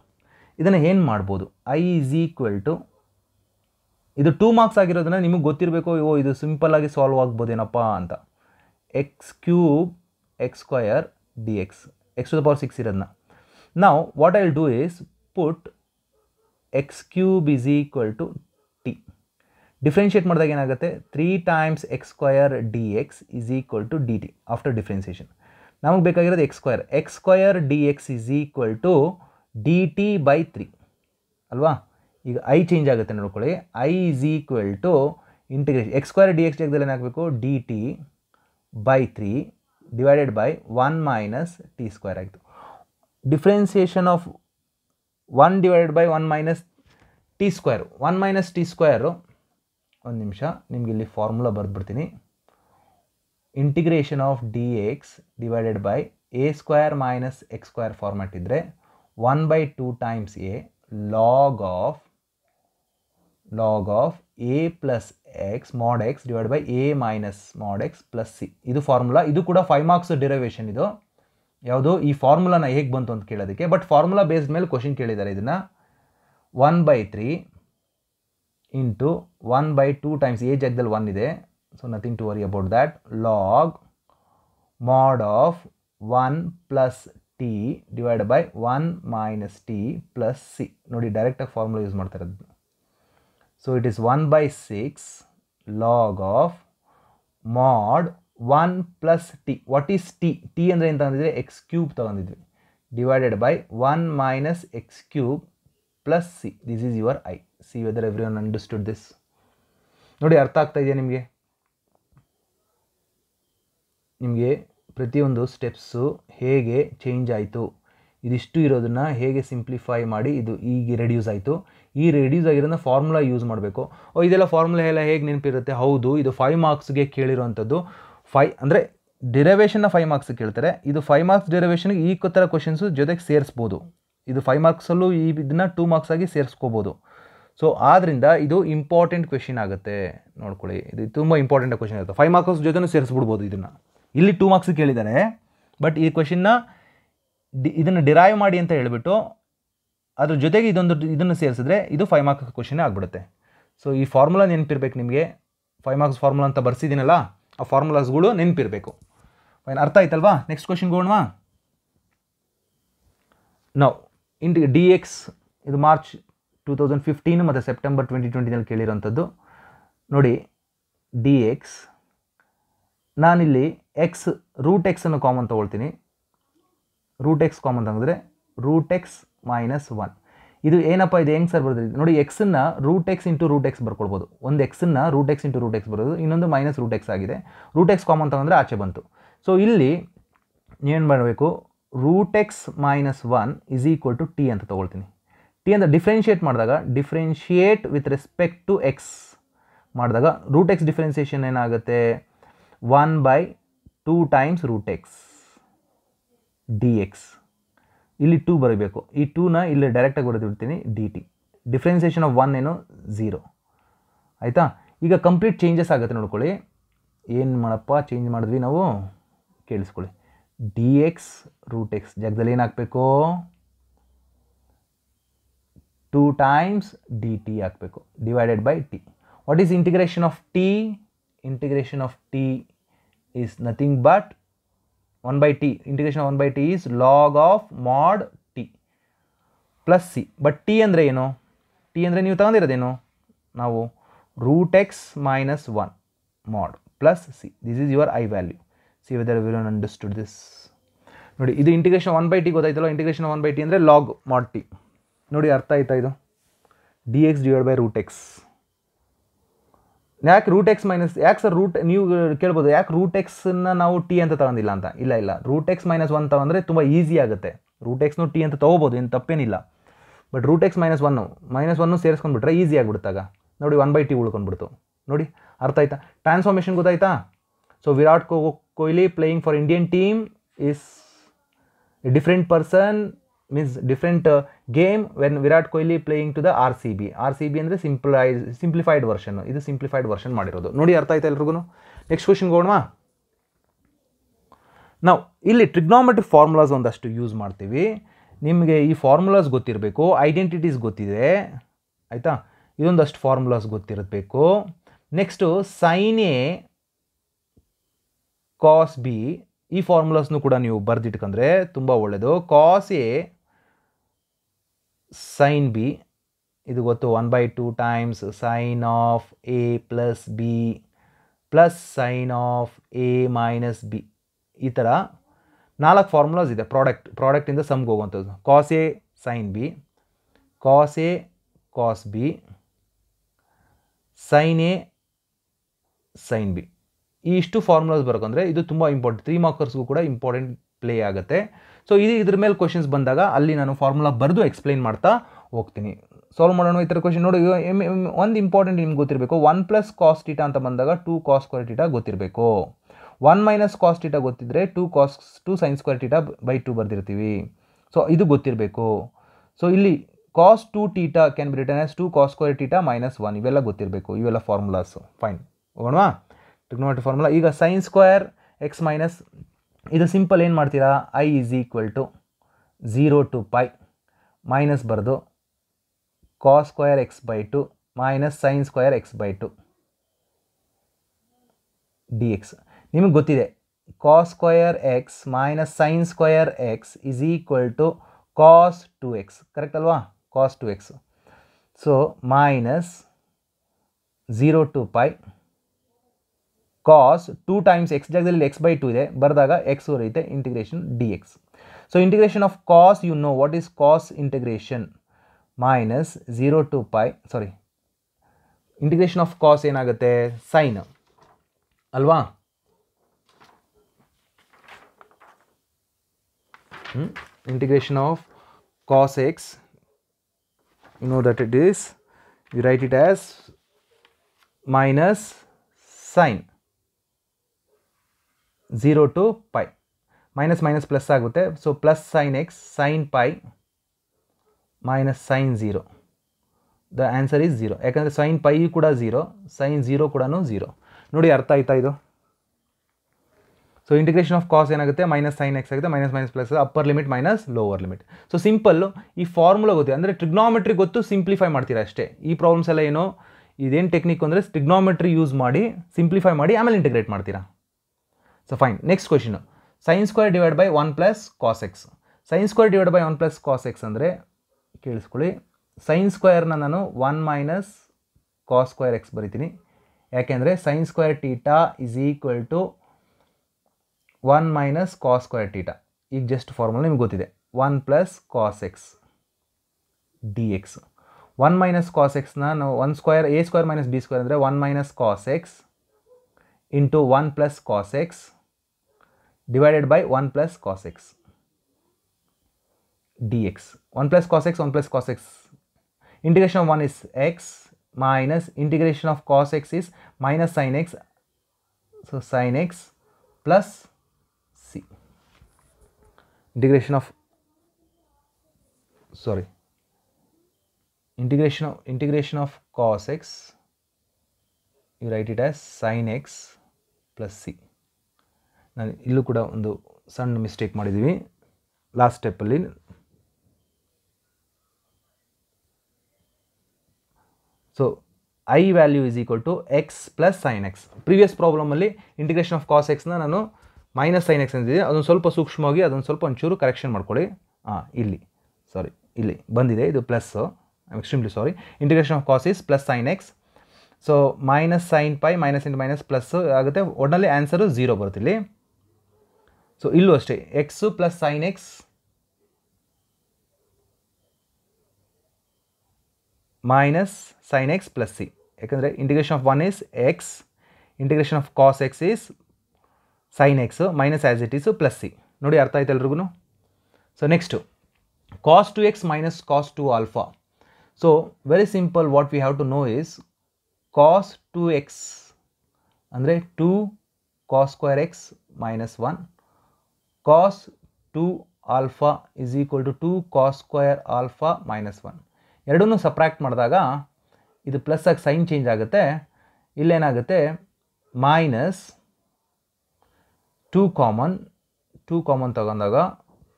ಇದನ್ನು ಏನು ಮಾಡ್ಬೋದು ಐ ಈಸ್ ಈಕ್ವಲ್ ಟು ಇದು ಟೂ ಮಾರ್ಕ್ಸ್ ಆಗಿರೋದನ್ನ ನಿಮಗೆ ಗೊತ್ತಿರಬೇಕು ಓ ಇದು ಸಿಂಪಲ್ಲಾಗಿ ಸಾಲ್ವ್ ಆಗ್ಬೋದೇನಪ್ಪ ಅಂತ x cube x square d x x to the power six ಇರೋದನ್ನ ನಾವು what I will do is put x cube is equal to t differentiate ಮಾಡಿದಾಗ ಏನಾಗುತ್ತೆ three times x square d x is equal to d t after differentiation ನಮಗೆ ಬೇಕಾಗಿರೋದು x square x square d x is equal to d t by three ಅಲ್ವಾ ಈಗ I change ಆಗುತ್ತೆ ನೋಡ್ಕೊಳ್ಳಿ I is equal to integration x square d x ಜಾಗದಲ್ಲಿ ಏನಾಗಬೇಕು d t by three divided by one minus t square ಆಯಿತು differentiation of one divided by one minus t square one minus t square ಒಂದು ನಿಮಿಷ ನಿಮ್ಗೆ ಇಲ್ಲಿ formula ಬರೆದ್ಬಿಡ್ತೀನಿ integration of d x divided by a square minus x square format ಇದ್ದರೆ one by two times a log of log of a plus x mod x divide by a minus mod x plus c ಇದು formula ಇದು ಕೂಡ five marks derivation ಇದು ಯಾವುದು ಈ ಫಾರ್ಮುಲಾನ ಹೇಗೆ ಬಂತು ಅಂತ ಕೇಳೋದಕ್ಕೆ ಬಟ್ ಫಾರ್ಮುಲಾ ಬೇಸ್ಡ್ ಮೇಲೆ ಕ್ವಶನ್ ಕೇಳಿದ್ದಾರೆ ಇದನ್ನು one by three into one by two times a ಜಾಗದಲ್ಲಿ ಒನ್ ಇದೆ so nothing to worry about that log mod of one plus t divide by one minus t plus c ನೋಡಿ ಡೈರೆಕ್ಟಾಗಿ formula use ಮಾಡ್ತಾರೆ So it is 1 by 6 log of mod 1 plus t. What is t? t ಅಂದರೆ ಏನು ತಗೊಂಡಿದ್ವಿ x cube ತಗೊಂಡಿದ್ವಿ divided by 1 minus x cube plus c. This is your i. See whether everyone understood this. ನೋಡಿ ಅರ್ಥ ಆಗ್ತಾ ಇದೆಯಾ ನಿಮಗೆ ನಿಮಗೆ ಪ್ರತಿಯೊಂದು ಸ್ಟೆಪ್ಸು ಹೇಗೆ ಚೇಂಜ್ ಆಯಿತು ಇದಿಷ್ಟು ಇರೋದನ್ನು ಹೇಗೆ ಸಿಂಪ್ಲಿಫೈ ಮಾಡಿ ಇದು ಈಗ ರೆಡ್ಯೂಸ್ ಆಯಿತು ಈ ರೆಡ್ಯೂಸ್ ಆಗಿರೋದನ್ನ ಫಾರ್ಮುಲಾ ಯೂಸ್ ಮಾಡಬೇಕು ಓ ಇದೆಲ್ಲ ಫಾರ್ಮುಲಾ ಎಲ್ಲ ಹೇಗೆ ನೆನಪಿರುತ್ತೆ ಹೌದು ಇದು ಫೈವ್ ಮಾರ್ಕ್ಸ್ಗೆ ಕೇಳಿರುವಂಥದ್ದು ಫೈ ಅಂದರೆ ಡಿರವೇಷನ್ನ ಫೈವ್ ಮಾರ್ಕ್ಸ್ ಕೇಳ್ತಾರೆ ಇದು ಫೈವ್ ಮಾರ್ಕ್ಸ್ ಡಿರವೇಷನ್ಗೆ ಈ ಥರ ಕ್ವಶನ್ಸು ಜೊತೆಗೆ ಸೇರಿಸ್ಬೋದು ಇದು ಫೈವ್ ಮಾರ್ಕ್ಸಲ್ಲೂ ಈ ಇದನ್ನ ಟೂ ಮಾರ್ಕ್ಸ್ ಆಗಿ ಸೇರಿಸ್ಕೋಬೋದು ಸೊ ಆದ್ದರಿಂದ ಇದು ಇಂಪಾರ್ಟೆಂಟ್ ಕ್ವೆಶನ್ ಆಗುತ್ತೆ ನೋಡ್ಕೊಳ್ಳಿ ಇದು ತುಂಬ ಇಂಪಾರ್ಟೆಂಟ್ ಕ್ವೆಶನ್ ಆಗುತ್ತೆ ಫೈವ್ ಮಾರ್ಕ್ಸ್ ಜೊತೆನೂ ಸೇರಿಸ್ಬಿಡ್ಬೋದು ಇದನ್ನು ಇಲ್ಲಿ ಟೂ ಮಾರ್ಕ್ಸ್ ಕೇಳಿದ್ದಾರೆ ಬಟ್ ಈ ಕ್ವೆಶನ್ನ ಡಿ ಇದನ್ನು ಡಿರೈವ್ ಮಾಡಿ ಅಂತ ಹೇಳಿಬಿಟ್ಟು ಅದ್ರ ಜೊತೆಗೆ ಇದೊಂದು ಇದನ್ನು ಸೇರಿಸಿದ್ರೆ ಇದು ಫೈವ್ ಮಾರ್ಕ್ಸ್ ಕ್ವಶನೇ ಆಗಿಬಿಡುತ್ತೆ ಸೊ ಈ ಫಾರ್ಮುಲಾ ನೆನಪಿರ್ಬೇಕು ನಿಮಗೆ ಫೈವ್ ಮಾರ್ಕ್ಸ್ ಫಾರ್ಮುಲಾ ಅಂತ ಬರ್ಸಿದ್ದೀನಲ್ಲ ಆ ಫಾರ್ಮುಲಾಸ್ಗಳು ನೆನಪಿರಬೇಕು ಫೈನ್ ಅರ್ಥ ಆಯ್ತಲ್ವಾ ನೆಕ್ಸ್ಟ್ ಕ್ವಶನ್ಗೆ ಹೋಗೋಣ ನಾವು ಇಂಟ್ ಡಿ ಎಕ್ಸ್ ಇದು ಮಾರ್ಚ್ ಟೂ ತೌಸಂಡ್ ಫಿಫ್ಟೀನ್ ಮತ್ತು ಸೆಪ್ಟೆಂಬರ್ ಟ್ವೆಂಟಿ ಟ್ವೆಂಟಿನಲ್ಲಿ ಕೇಳಿರೋಂಥದ್ದು ನೋಡಿ ಡಿ ಎಕ್ಸ್ ನಾನಿಲ್ಲಿ ಎಕ್ಸ್ ರೂಟ್ ಎಕ್ಸನ್ನು ಕಾಮನ್ ತೊಗೊಳ್ತೀನಿ ರೂಟ್ ಎಕ್ಸ್ ಕಾಮನ್ ತಗೊಂಡ್ರೆ ರೂಟ್ ಎಕ್ಸ್ ಮೈನಸ್ ಒನ್ ಇದು ಏನಪ್ಪ ಇದು ಹೆಂಗೆ ಸರ್ ಬರ್ತದೆ ನೋಡಿ ಎಕ್ಸನ್ನು root x into root x ಬರ್ಕೊಳ್ಬೋದು ಒಂದು ಎಕ್ಸನ್ನ root x into root x ಬರೋದು ಇನ್ನೊಂದು ಮೈನಸ್ ರೂಟ್ ಎಕ್ಸ್ ಆಗಿದೆ ರೂಟ್ ಎಕ್ಸ್ ಕಾಮನ್ ತಗೊಂಡ್ರೆ ಆಚೆ ಬಂತು ಸೊ ಇಲ್ಲಿ ಏನು ಮಾಡಬೇಕು root x minus one is equal to t ಅಂತ ತೊಗೊಳ್ತೀನಿ ಟಿ ಅಂತ ಡಿಫ್ರೆನ್ಷಿಯೇಟ್ ಮಾಡಿದಾಗ differentiate with respect to x ಮಾಡಿದಾಗ ರೂಟ್ ಎಕ್ಸ್ ಡಿಫ್ರೆನ್ಸಿಯೇಷನ್ ಏನಾಗುತ್ತೆ one by two times root x d x ಇಲ್ಲಿ ಟೂ ಬರಬೇಕು ಈ ಟೂನ ಇಲ್ಲಿ ಡೈರೆಕ್ಟಾಗಿ ಬರೆದಿಡ್ತೀನಿ d t differentiation of one ಏನು ಝೀರೋ ಆಯಿತಾ ಈಗ ಕಂಪ್ಲೀಟ್ ಚೇಂಜಸ್ ಆಗುತ್ತೆ ನೋಡ್ಕೊಳ್ಳಿ ಏನು ಮಾಡಪ್ಪ ಚೇಂಜ್ ಮಾಡಿದ್ವಿ ನಾವು ಕೇಳಿಸ್ಕೊಳ್ಳಿ ಡಿ ಎಕ್ಸ್ ರೂಟ್ ಎಕ್ಸ್ ಜಾಗದಲ್ಲಿ ಏನು ಹಾಕಬೇಕು ಟೂ ಟೈಮ್ಸ್ ಡಿ ಟಿ ಹಾಕಬೇಕು divided by t what is integration of t integration of t is nothing but one by t integration one by by t log of of t plus c but t ಅಂದರೆ ಏನು t ಅಂದರೆ ನೀವು ತಗೊಂಡಿರೋದೇನು ನಾವು root x minus one mod plus c this is your I value see whether will understood this ನೋಡಿ ಇದು integration one by t ಗೊತ್ತಾಯ್ತಲ್ಲ integration one by t ಅಂದರೆ ಲಾಗ್ ಮಾಡ್ ಟಿ ನೋಡಿ ಅರ್ಥ ಆಯ್ತಾ ಇದು d x divide by root x ಯಾಕೆ root x minus ಯಾಕೆ ಸರ್ ರೂಟ್ ನೀವು ಕೇಳ್ಬೋದು ಯಾಕೆ ರೂಟ್ ಎಕ್ಸನ್ನ ನಾವು ಟಿ ಅಂತ ತಗೊಂಡಿಲ್ಲ ಅಂತ ಇಲ್ಲ ಇಲ್ಲ ರೂಟ್ ಎಕ್ಸ್ ಮೈನಸ್ ಒನ್ ತಗೊಂಡ್ರೆ ತುಂಬ ಈಸಿ ಆಗುತ್ತೆ ರೂಟ್ ಎಕ್ಸ್ನು ಟಿ ಅಂತ ತೊಗೋಬೋದು ಏನು ತಪ್ಪೇನಿಲ್ಲ but root x minus one minus one ಸೇರಿಸ್ಕೊಂಡ್ಬಿಟ್ರೆ ಈಸಿ ಆಗಿಬಿಡ್ತಾಗ ನೋಡಿ ಒನ್ ಬೈ ಟಿ ಉಳ್ಕೊಂಡ್ಬಿಡ್ತು ನೋಡಿ ಅರ್ಥ ಆಯ್ತಾ ಟ್ರಾನ್ಸ್ಫಾರ್ಮೇಷನ್ ಗೊತ್ತಾಯ್ತಾ so Virat Kohli playing for Indian team is a different person means different means different uh, game when Virat R C B R C B ಅಂದರೆ ಸಿಂಪ್ಲೈಸ್ simplified version ಇದು ಸಿಂಪ್ಲಿಫೈಡ್ ವರ್ಷನ್ ಮಾಡಿರೋದು ನೋಡಿ ಅರ್ಥ ಆಯ್ತಾ ಎಲ್ರಿಗೂ ನೆಕ್ಸ್ಟ್ ಕ್ವಶನ್ಗೆ ಹೋಗೋಣ ನಾವು ಇಲ್ಲಿ ಟ್ರಿಗ್ನೋಮೆಟ್ರಿಕ್ ಫಾರ್ಮುಲಾಸ್ ಒಂದಷ್ಟು ಯೂಸ್ ಮಾಡ್ತೀವಿ ನಿಮಗೆ ಈ ಫಾರ್ಮುಲಾಸ್ ಗೊತ್ತಿರಬೇಕು ಐಡೆಂಟಿಟೀಸ್ ಗೊತ್ತಿದೆ ಆಯಿತಾ ಇದೊಂದಷ್ಟು ಫಾರ್ಮುಲಾಸ್ ಗೊತ್ತಿರಬೇಕು next sine a cos b ಈ ಫಾರ್ಮುಲಾಸ್ನು ಕೂಡ ನೀವು ಬರೆದಿಟ್ಕೊಂಡ್ರೆ ತುಂಬ ಒಳ್ಳೆಯದು ಕಾಸ್ ಎ ಸೈನ್ ಬಿ ಇದು ಗೊತ್ತು one by two times sine of a plus b plus sine of a minus b ಈ ಥರ ನಾಲ್ಕು ಫಾರ್ಮುಲಾಸ್ ಇದೆ ಪ್ರಾಡಕ್ಟ್ ಪ್ರಾಡಕ್ಟಿಂದ ಸಮ್ಗೆ ಹೋಗುವಂಥದ್ದು cos a sine b cos a cos b sine a sine b ಇಷ್ಟು ಫಾರ್ಮುಲಾಸ್ ಬರೋಕಂದರೆ ಇದು ತುಂಬ ಇಂಪಾರ್ಟೆಂಟ್ ತ್ರೀ ಮಾರ್ಕರ್ಸ್ಗೂ ಕೂಡ ಇಂಪಾರ್ಟೆಂಟ್ ಪ್ಲೇ ಆಗುತ್ತೆ ಸೊ ಇದು ಇದ್ರ ಮೇಲೆ ಕ್ವಶನ್ಸ್ ಬಂದಾಗ ಅಲ್ಲಿ ನಾನು ಫಾರ್ಮುಲಾ ಬರೆದು ಎಕ್ಸ್ಪ್ಲೈನ್ ಮಾಡ್ತಾ ಹೋಗ್ತೀನಿ ಸಾಲ್ವ್ ಮಾಡೋಣ ಈ ಥರ ಕ್ವಶನ್ ನೋಡಿ ಒಂದು ಇಂಪಾರ್ಟೆಂಟ್ ನಿಮ್ಗೆ ಗೊತ್ತಿರಬೇಕು ಒನ್ ಪ್ಲಸ್ ಕಾಸ್ಟ್ ಟೀಟಾ ಅಂತ ಬಂದಾಗ ಟೂ ಕಾಸ್ ಸ್ಕ್ವೇರ್ ಟೀಟಾ ಗೊತ್ತಿರಬೇಕು ಒನ್ ಮೈನಸ್ ಕಾಸ್ಟ್ ಟೀಟಾ ಗೊತ್ತಿದ್ದರೆ two cos two sine square theta by two ಬರ್ದಿರ್ತೀವಿ ಸೊ ಇದು ಗೊತ್ತಿರಬೇಕು ಸೊ ಇಲ್ಲಿ cos two theta can be written as two cos square theta minus one ಇವೆಲ್ಲ ಗೊತ್ತಿರಬೇಕು ಇವೆಲ್ಲ formulas fine ಹೋಗೋಣವಾ ಟ್ರಿಗ್ನೋಮೆಟ್ರಿ ಫಾರ್ಮುಲಾ ಈಗ ಸೈನ್ಸ್ ಸ್ಕ್ವೇರ್ ಎಕ್ಸ್ ಮೈನಸ್ ಇದು ಸಿಂಪಲ್ ಏನು ಮಾಡ್ತೀರಾ I is equal to zero to pi minus ಬರೆದು cos square x by two minus sine square x by two D x ನಿಮಗೆ ಗೊತ್ತಿದೆ cos square x minus sine square x is equal to cos two x correct ಅಲ್ವಾ cos two x so minus zero to pi cos two times x ಜಾಗದಲ್ಲಿ x by two ಇದೆ ಬರೆದಾಗ x ಬರುತ್ತೆ integration d x so integration of cos you know what is cos integration minus zero to pi sorry integration of cos ಏನಾಗುತ್ತೆ sign ಅಲ್ವಾ integration of cos x you know that it is you write it as minus sine zero to pi minus minus plus ಆಗುತ್ತೆ so plus sine x sine pi minus sine zero the answer is zero ಯಾಕಂದರೆ sine pi ಕೂಡ zero sine zero ಕೂಡ zero ನೋಡಿ ಅರ್ಥ ಆಯ್ತಾ ಇದು so integration of cos ಏನಾಗುತ್ತೆ minus sine x ಆಗುತ್ತೆ minus minus plus upper limit minus lower limit so simple ಈ ಫಾರ್ಮುಲಾ ಗೊತ್ತಿದೆ ಅಂದರೆ ಟ್ರಿಗ್ನಾಮೆಟ್ರಿ ಗೊತ್ತು ಸಿಂಪ್ಲಿಫೈ ಮಾಡ್ತೀರಾ ಅಷ್ಟೇ ಈ ಪ್ರಾಬ್ಲಮ್ಸ್ ಎಲ್ಲ ಏನು ಇದೇನು ಟೆಕ್ನಿಕ್ ಅಂದರೆ ಟ್ರಿಗ್ನಾಮೆಟ್ರಿ ಯೂಸ್ ಮಾಡಿ ಸಿಂಪ್ಲಿಫೈ ಮಾಡಿ ಆಮೇಲೆ ಇಂಟಿಗ್ರೇಟ್ ಮಾಡ್ತೀರಾ so fine next question. Sine square divide by one plus cos x sine square divide by one plus cos x ಅಂದರೆ ಕೇಳಿಸ್ಕೊಳ್ಳಿ ಸೈನ್ ಸ್ಕ್ವೇರ್ನ ನಾನು one minus cos square x ಬರಿತೀನಿ ಯಾಕೆಂದರೆ sine square theta is equal to one minus cos square theta ಈಗ just formula ನಿಮ್ಗೆ ಗೊತ್ತಿದೆ one plus cos x d x one minus cos ಎಕ್ಸ್ನ ನಾವು one square a square minus b square ಅಂದರೆ one minus cos x into 1 plus cos x divided by 1 plus cos x dx. 1 plus cos x, 1 plus cos x. Integration of 1 is x minus integration of cos x is minus sin x. So, sin x plus c. Integration of sorry integration of integration of cos x you write it as sin x plus c ನಾನು ಇಲ್ಲೂ ಕೂಡ ಒಂದು ಸಣ್ಣ mistake ಮಾಡಿದ್ದೀವಿ last ಸ್ಟೆಪ್ಪಲ್ಲಿ so I value is equal to x plus sine x previous ಪ್ರಾಬ್ಲಮಲ್ಲಿ integration of cos ಎಕ್ಸ್ನ ನಾನು ಮೈನಸ್ ಸೈನ್ ಎಕ್ಸ್ ಅಂದಿದ್ದೀನಿ ಅದೊಂದು ಸ್ವಲ್ಪ ಸೂಕ್ಷ್ಮವಾಗಿ ಅದೊಂದು ಸ್ವಲ್ಪ ಒಂಚೂರು ಕರೆಕ್ಷನ್ ಮಾಡ್ಕೊಳ್ಳಿ ಹಾಂ ಇಲ್ಲಿ ಸಾರಿ ಇಲ್ಲಿ ಬಂದಿದೆ ಇದು plus I extremely sorry integration of cos is plus sine x so minus sine pi minus into minus plus ಆಗುತ್ತೆ ಒಡನಲ್ಲಿ ಆನ್ಸರು ಝೀರೋ ಬರುತ್ತೆ ಇಲ್ಲಿ ಸೊ ಇಲ್ಲೂ ಅಷ್ಟೇ x plus sine x minus sine x plus c ಯಾಕಂದರೆ integration of one is x integration of cos x is sine x minus as it is plus c ನೋಡಿ ಅರ್ಥ ಆಯ್ತು ಎಲ್ರಿಗೂ so next cos two x minus cos two alpha so very simple what we have to know is cos two x ಅಂದರೆ two cos square x minus one cos two alpha is equal to two cos square alpha minus one ಎರಡನ್ನೂ subtract ಮಾಡಿದಾಗ ಇದು plus ಆಗಿ sign change ಆಗುತ್ತೆ ಇಲ್ಲೇನಾಗುತ್ತೆ minus two common two common ತಗೊಂಡಾಗ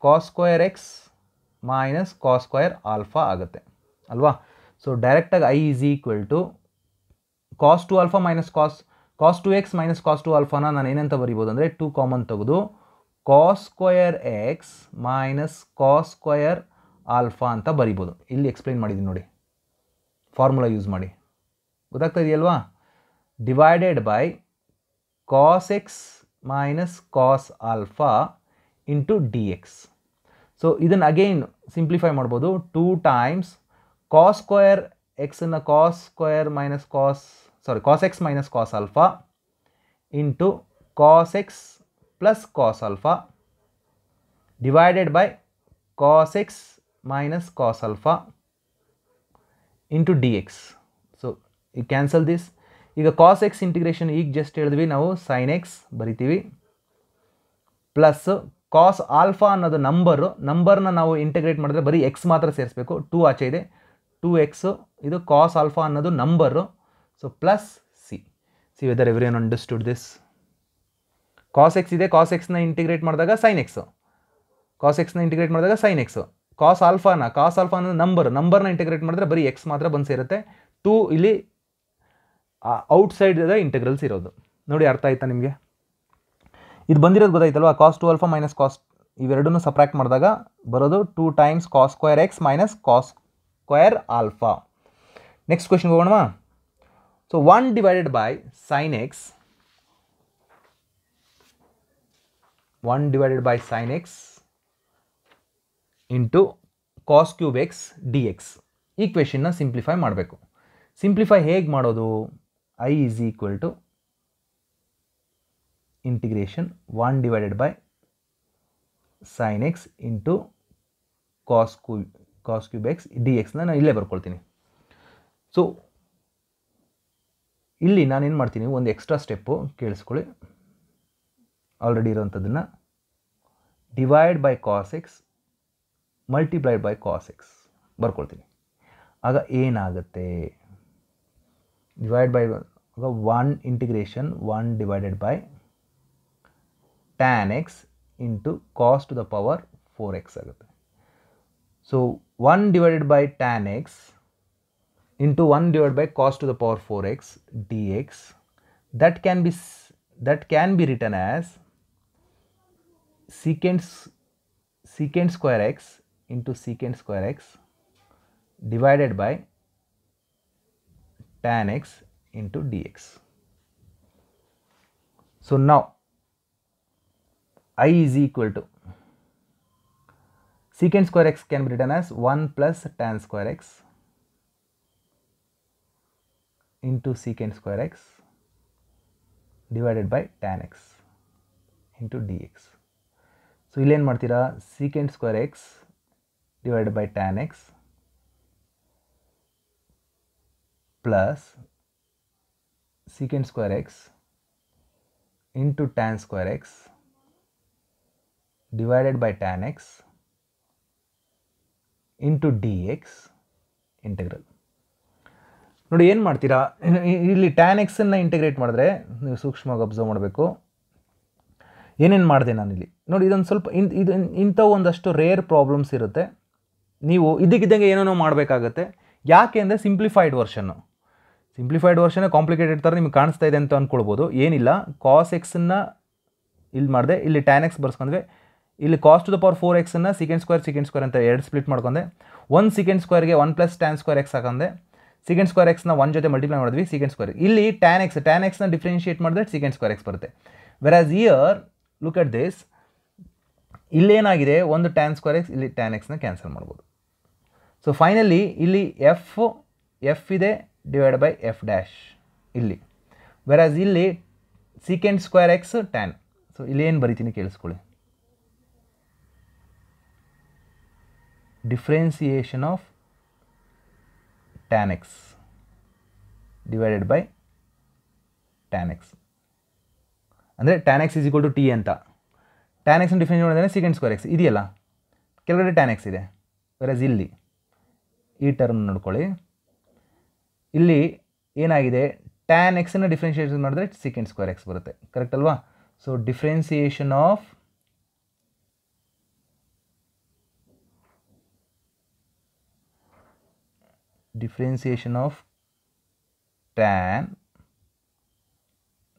cos square x minus cos square alpha ಆಗುತ್ತೆ ಅಲ್ವಾ so ಡೈರೆಕ್ಟಾಗಿ I is equal to cos two alpha minus cos cos two x minus cos two ಆಲ್ಫಾನ ನಾನು ಏನಂತ ಬರಿಬೋದು ಅಂದರೆ ಟು ಕಾಮನ್ ತೆಗೆದು cos square x minus cos square alpha ಅಂತ ಬರಿಬೋದು ಇಲ್ಲಿ ಎಕ್ಸ್ಪ್ಲೈನ್ ಮಾಡಿದ್ದೀನಿ ನೋಡಿ ಫಾರ್ಮುಲಾ ಯೂಸ್ ಮಾಡಿ ಗೊತ್ತಾಗ್ತಾ ಇದೆಯಲ್ವಾ divided by cos x minus cos alpha into d x so ಇದನ್ನು ಅಗೈನ್ ಸಿಂಪ್ಲಿಫೈ ಮಾಡ್ಬೋದು ಟೂ ಟೈಮ್ಸ್ ಕಾಸ್ ಸ್ಕ್ವಯರ್ ಎಕ್ಸನ್ನು cos square minus cos sorry cos x minus cos alpha into cos x plus cos alpha divided by cos x minus cos alpha into d x so ಈ cancel this ಈಗ cos x integration ಈಗ just ಹೇಳಿದ್ವಿ ನಾವು sine x ಬರಿತೀವಿ plus cos alpha ಅನ್ನೋದು number ನಂಬರ್ನ ನಾವು integrate ಮಾಡಿದ್ರೆ ಬರೀ ಎಕ್ಸ್ ಮಾತ್ರ ಸೇರಿಸಬೇಕು ಟೂ ಆಚೆ ಇದೆ ಟೂ ಎಕ್ಸು ಇದು ಕಾಸ್ ಆಲ್ಫಾ ಅನ್ನೋದು number so plus c see whether everyone understood this cos x ಇದೆ ಕಾಸ್ ಎಕ್ಸ್ನ ಇಂಟಿಗ್ರೇಟ್ ಮಾಡಿದಾಗ ಸೈನ್ ಎಕ್ಸು ಕಾಸ್ ಎಕ್ಸ್ನ ಇಂಟಿಗ್ರೇಟ್ ಮಾಡಿದಾಗ ಸೈನ್ ಎಕ್ಸು ಕಾಸ್ ಆಲ್ಫಾನ ಕಾಸ್ ಆಲ್ಫಾ ಅನ್ನೋದು ನಂಬರ್ ನಂಬರ್ನ ಇಂಟಿಗ್ರೇಟ್ ಮಾಡಿದ್ರೆ ಬರೀ ಎಕ್ಸ್ ಮಾತ್ರ ಬಂದು ಸೇರುತ್ತೆ ಟೂ ಇಲ್ಲಿ ಔಟ್ಸೈಡ್ ಇಂಟಿಗ್ರಲ್ಸ್ ಇರೋದು ನೋಡಿ ಅರ್ಥ ಆಯ್ತಾ ನಿಮಗೆ ಇದು ಬಂದಿರೋದು ಗೊತ್ತಾಯ್ತಲ್ವಾ cos two alpha minus cos ಇವೆರಡನ್ನೂ ಸಪ್ರಾಕ್ಟ್ ಮಾಡಿದಾಗ ಬರೋದು two times cos square x minus cos square alpha next ಕ್ವೆಶನ್ಗೆ ಹೋಗೋಣ so one divided by sine x one divided by sine x into cos cube x d x ಈ ಕ್ವೆಶನ್ನ simplify ಮಾಡಬೇಕು simplify ಹೇಗೆ ಮಾಡೋದು I is equal to integration one divided by sine x into cos ಕ್ಯೂ cos cube x d ಎಕ್ಸ್ನ ನಾನು ಇಲ್ಲೇ ಬರ್ಕೊಳ್ತೀನಿ so ಇಲ್ಲಿ ನಾನೇನು ಮಾಡ್ತೀನಿ ಒಂದು ಎಕ್ಸ್ಟ್ರಾ ಸ್ಟೆಪ್ಪು ಕೇಳಿಸ್ಕೊಳ್ಳಿ ಆಲ್ರೆಡಿ ಇರೋವಂಥದ್ದನ್ನು divide by cos x multiplied by cos x ಬರ್ಕೊಳ್ತೀನಿ ಆಗ ಏನಾಗುತ್ತೆ ಡಿವೈಡ್ ಬೈ ಆಗ one integration one divided by tan x into cos to the power four x ಆಗುತ್ತೆ so 1 divided by tan x into 1 divided by cos to the power 4x dx that can be that can be written as secant secant square x into secant square x divided by tan x into dx. So now i is equal to secant square x can be written as 1 plus tan square x into secant square x divided by tan x into dx. So, ಇಲ್ಲೇನು ಮಾಡ್ತೀರಾ secant square x divided by tan x plus secant square x into tan square x divided by tan x into d x integral ನೋಡಿ ಏನು ಮಾಡ್ತೀರಾ ಇಲ್ಲಿ tan ಎಕ್ಸನ್ನು integrate ಮಾಡಿದ್ರೆ ನೀವು ಸೂಕ್ಷ್ಮವಾಗಿ observe ಮಾಡಬೇಕು ಏನೇನು ಮಾಡಿದೆ ನಾನಿಲ್ಲಿ ನೋಡಿ ಇದೊಂದು ಸ್ವಲ್ಪ ಇನ್ ಇದು ಇಂಥ ಒಂದಷ್ಟು ರೇರ್ ಪ್ರಾಬ್ಲಮ್ಸ್ ಇರುತ್ತೆ ನೀವು ಇದಕ್ಕಿದ್ದಂಗೆ ಏನೇನೋ ಮಾಡಬೇಕಾಗತ್ತೆ ಯಾಕೆ ಅಂದರೆ ಸಿಂಪ್ಲಿಫೈಡ್ ವರ್ಷನ್ನು ಸಿಂಪ್ಲಿಫೈಡ್ ವರ್ಷನೇ ಕಾಂಪ್ಲಿಕೇಟೆಡ್ ಥರ ನಿಮ್ಗೆ ಕಾಣಿಸ್ತಾ ಇದೆ ಅಂತ ಅಂದ್ಕೊಳ್ಬೋದು ಏನಿಲ್ಲ ಕಾಸ್ ಎಕ್ಸನ್ನು ಇಲ್ಲಿ ಮಾಡಿದೆ ಇಲ್ಲಿ ಟ್ಯಾನ್ ಎಕ್ಸ್ ಬರ್ಸ್ಕೊಂಡ್ವಿ ಇಲ್ಲಿ cos to the power four ಎಕ್ಸನ್ನು ಸೆಕೆಂಡ್ ಸ್ಕ್ವೇರ್ ಸೆಕೆಂಡ್ ಸ್ಕ್ವೇರ್ ಅಂತ ಎರಡು ಸ್ಪ್ಲಿಟ್ ಮಾಡ್ಕೊಂಡೆ ಒಂದು ಸೆಕೆಂಡ್ ಸ್ಕ್ವೇರ್ಗೆ one plus tan square x ಹಾಕೊಂಡೆ ಸೆಕೆಂಡ್ ಸ್ಕ್ವೇರ್ ಎಕ್ಸ್ನ ಒನ್ ಜೊತೆ ಮಲ್ಟಿಪ್ಲೈ ಮಾಡಿದ್ವಿ ಸೆಕೆಂಡ್ ಸ್ಕ್ವೇರ್ ಇಲ್ಲಿ ಟ್ಯಾನ್ ಎಕ್ಸ್ ಟ್ಯಾನ್ ಎಕ್ಸ್ನ ಡಿಫ್ರೆನ್ಷಿಯೇಟ್ ಮಾಡಿದ್ರೆ ಸೆಕೆಂಡ್ ಸ್ಕ್ವೇರ್ ಎಕ್ಸ್ ಬರುತ್ತೆ as here look at this ಇಲ್ಲೇನಾಗಿದೆ ಒಂದು ಟ್ಯಾನ್ ಸ್ಕ್ವೇರ್ ಎಕ್ಸ್ ಇಲ್ಲಿ ಟ್ಯಾನ್ ಎಕ್ಸ್ನ ಕ್ಯಾನ್ಸಲ್ ಮಾಡ್ಬೋದು ಸೊ ಫೈನಲಿ ಇಲ್ಲಿ ಎಫ್ ಎಫ್ ಇದೆ ಡಿವೈಡ್ ಬೈ ಎಫ್ ಡ್ಯಾಶ್ ಇಲ್ಲಿ ವೆರ್ ಆಸ್ ಇಲ್ಲಿ second square x tan so ಇಲ್ಲೇನು ಬರಿತೀನಿ ಕೇಳಿಸ್ಕೊಳ್ಳಿ differentiation of tan x divided by tan x ಅಂದರೆ tan x is equal to t ಅಂತ ಟ್ಯಾನ್ ಡಿಫ್ರೆನ್ಸ್ ಮಾಡಿದ್ರೆ ಸೆಕೆಂಡ್ ಸ್ಕ್ವೇರ್ ಎಕ್ಸ್ ಇದೆಯಲ್ಲ ಕೆಳಗಡೆ ಟ್ಯಾನ್ ಎಕ್ಸ್ ಇದೆ ವೆರಸ್ ಇಲ್ಲಿ ಈ ಟರ್ಮ್ ನೋಡ್ಕೊಳ್ಳಿ ಇಲ್ಲಿ ಏನಾಗಿದೆ ಟ್ಯಾನ್ ಎಕ್ಸನ್ನು ಡಿಫ್ರೆನ್ಷಿಯೇಷನ್ ಮಾಡಿದ್ರೆ ಸೆಕೆಂಡ್ ಸ್ಕ್ವೇರ್ ಎಕ್ಸ್ ಬರುತ್ತೆ ಕರೆಕ್ಟ್ ಅಲ್ವಾ so differentiation of differentiation of tan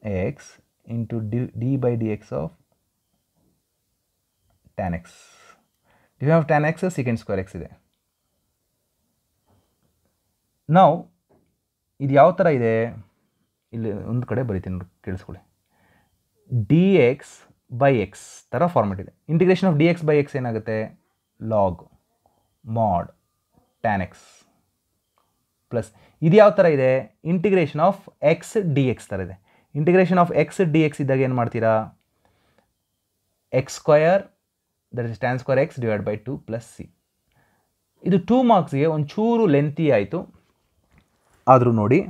x into d, d by dx of tan x. Difference of tan x is secant square x ಇದೆ ನಾವು ಇದು ಯಾವ ಥರ ಇದೆ ಇಲ್ಲಿ ಒಂದು ಕಡೆ ಬರಿತೀನಿ ನೋಡಿ ಕೇಳಿಸ್ಕೊಳ್ಳಿ ಡಿ ಎಕ್ಸ್ ಬೈ ಎಕ್ಸ್ ಥರ ಫಾರ್ಮೆಟ್ ಇದೆ integration of d x by x ಏನಾಗುತ್ತೆ log mod tan x plus ಇದು ಯಾವ ಥರ ಇದೆ integration of x d x ಥರ ಇದೆ integration of x d x ಇದ್ದಾಗ ಏನು ಮಾಡ್ತೀರಾ x square that is tan square x divide by two plus c ಇದು ಟೂ ಮಾರ್ಕ್ಸ್ಗೆ ಒಂಚೂರು ಲೆಂತಿ ಆಯಿತು ಆದರೂ ನೋಡಿ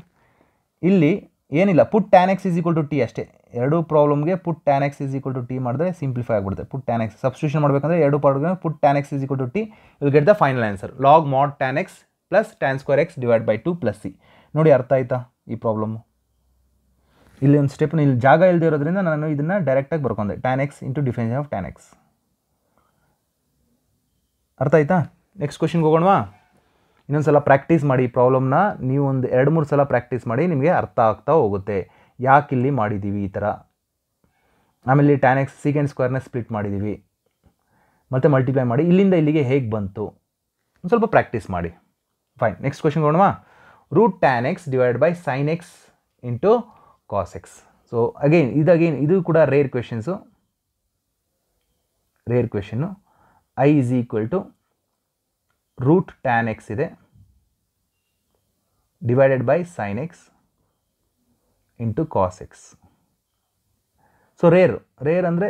ಇಲ್ಲಿ ಏನಿಲ್ಲ put tan x is equal to T ಅಷ್ಟೇ ಎರಡು ಪ್ರಾಬ್ಲಮ್ಗೆ put tan x is equal to t ಮಾಡಿದ್ರೆ ಸಿಂಪ್ಲಿಫೈ ಆಗಿಬಿಡುತ್ತೆ ಪುಟ್ ಟ್ಯಾನ್ ಎಕ್ಸ್ ಸಬ್ಸ್ಟ್ಯೂಷನ್ ಮಾಡಬೇಕಂದ್ರೆ ಎರಡು problem put tan x is equal to t will get the final answer log mod tan x plus tan square x divide by two plus c ನೋಡಿ ಅರ್ಥ ಆಯ್ತಾ ಈ problem ಇಲ್ಲಿ ಒಂದು step ಇಲ್ಲಿ ಜಾಗ ಇಲ್ಲದೆ ಇರೋದ್ರಿಂದ ನಾನು ಇದನ್ನು ಡೈರೆಕ್ಟಾಗಿ ಬರ್ಕೊಂಡೆ tan x into defence of tan x ಅರ್ಥ ಆಯ್ತಾ ನೆಕ್ಸ್ಟ್ ಕ್ವಶನ್ಗೆ ಹೋಗೋಣವಾ ಇನ್ನೊಂದು ಸಲ ಪ್ರಾಕ್ಟೀಸ್ ಮಾಡಿ ಈ ಪ್ರಾಬ್ಲಮ್ನ ನೀವು ಒಂದು ಎರಡು ಮೂರು ಸಲ ಪ್ರಾಕ್ಟೀಸ್ ಮಾಡಿ ನಿಮಗೆ ಅರ್ಥ ಆಗ್ತಾ ಹೋಗುತ್ತೆ ಯಾಕೆ ಇಲ್ಲಿ ಮಾಡಿದ್ದೀವಿ ಈ ಥರ ಆಮೇಲೆ ಟ್ಯಾನ್ ಎಕ್ಸ್ ಸೀಕೆಂಡ್ ಸ್ಕ್ವೇರ್ನ ಸ್ಪ್ಲಿಟ್ ಮಾಡಿದ್ದೀವಿ ಮತ್ತು ಮಲ್ಟಿಪ್ಲೈ ಮಾಡಿ ಇಲ್ಲಿಂದ ಇಲ್ಲಿಗೆ ಹೇಗೆ ಬಂತು ಒಂದು ಸ್ವಲ್ಪ ಪ್ರಾಕ್ಟೀಸ್ ಮಾಡಿ ಫೈನ್ ನೆಕ್ಸ್ಟ್ ಕ್ವಶನ್ ನೋಡುವ root tan x divide by sine x into cos x so again ಇದು ಅಗೇನ್ ಇದು ಕೂಡ rare questions rare question I is equal to root tan x ಇದೆ divided by sine x into cos x so rare rare ಅಂದರೆ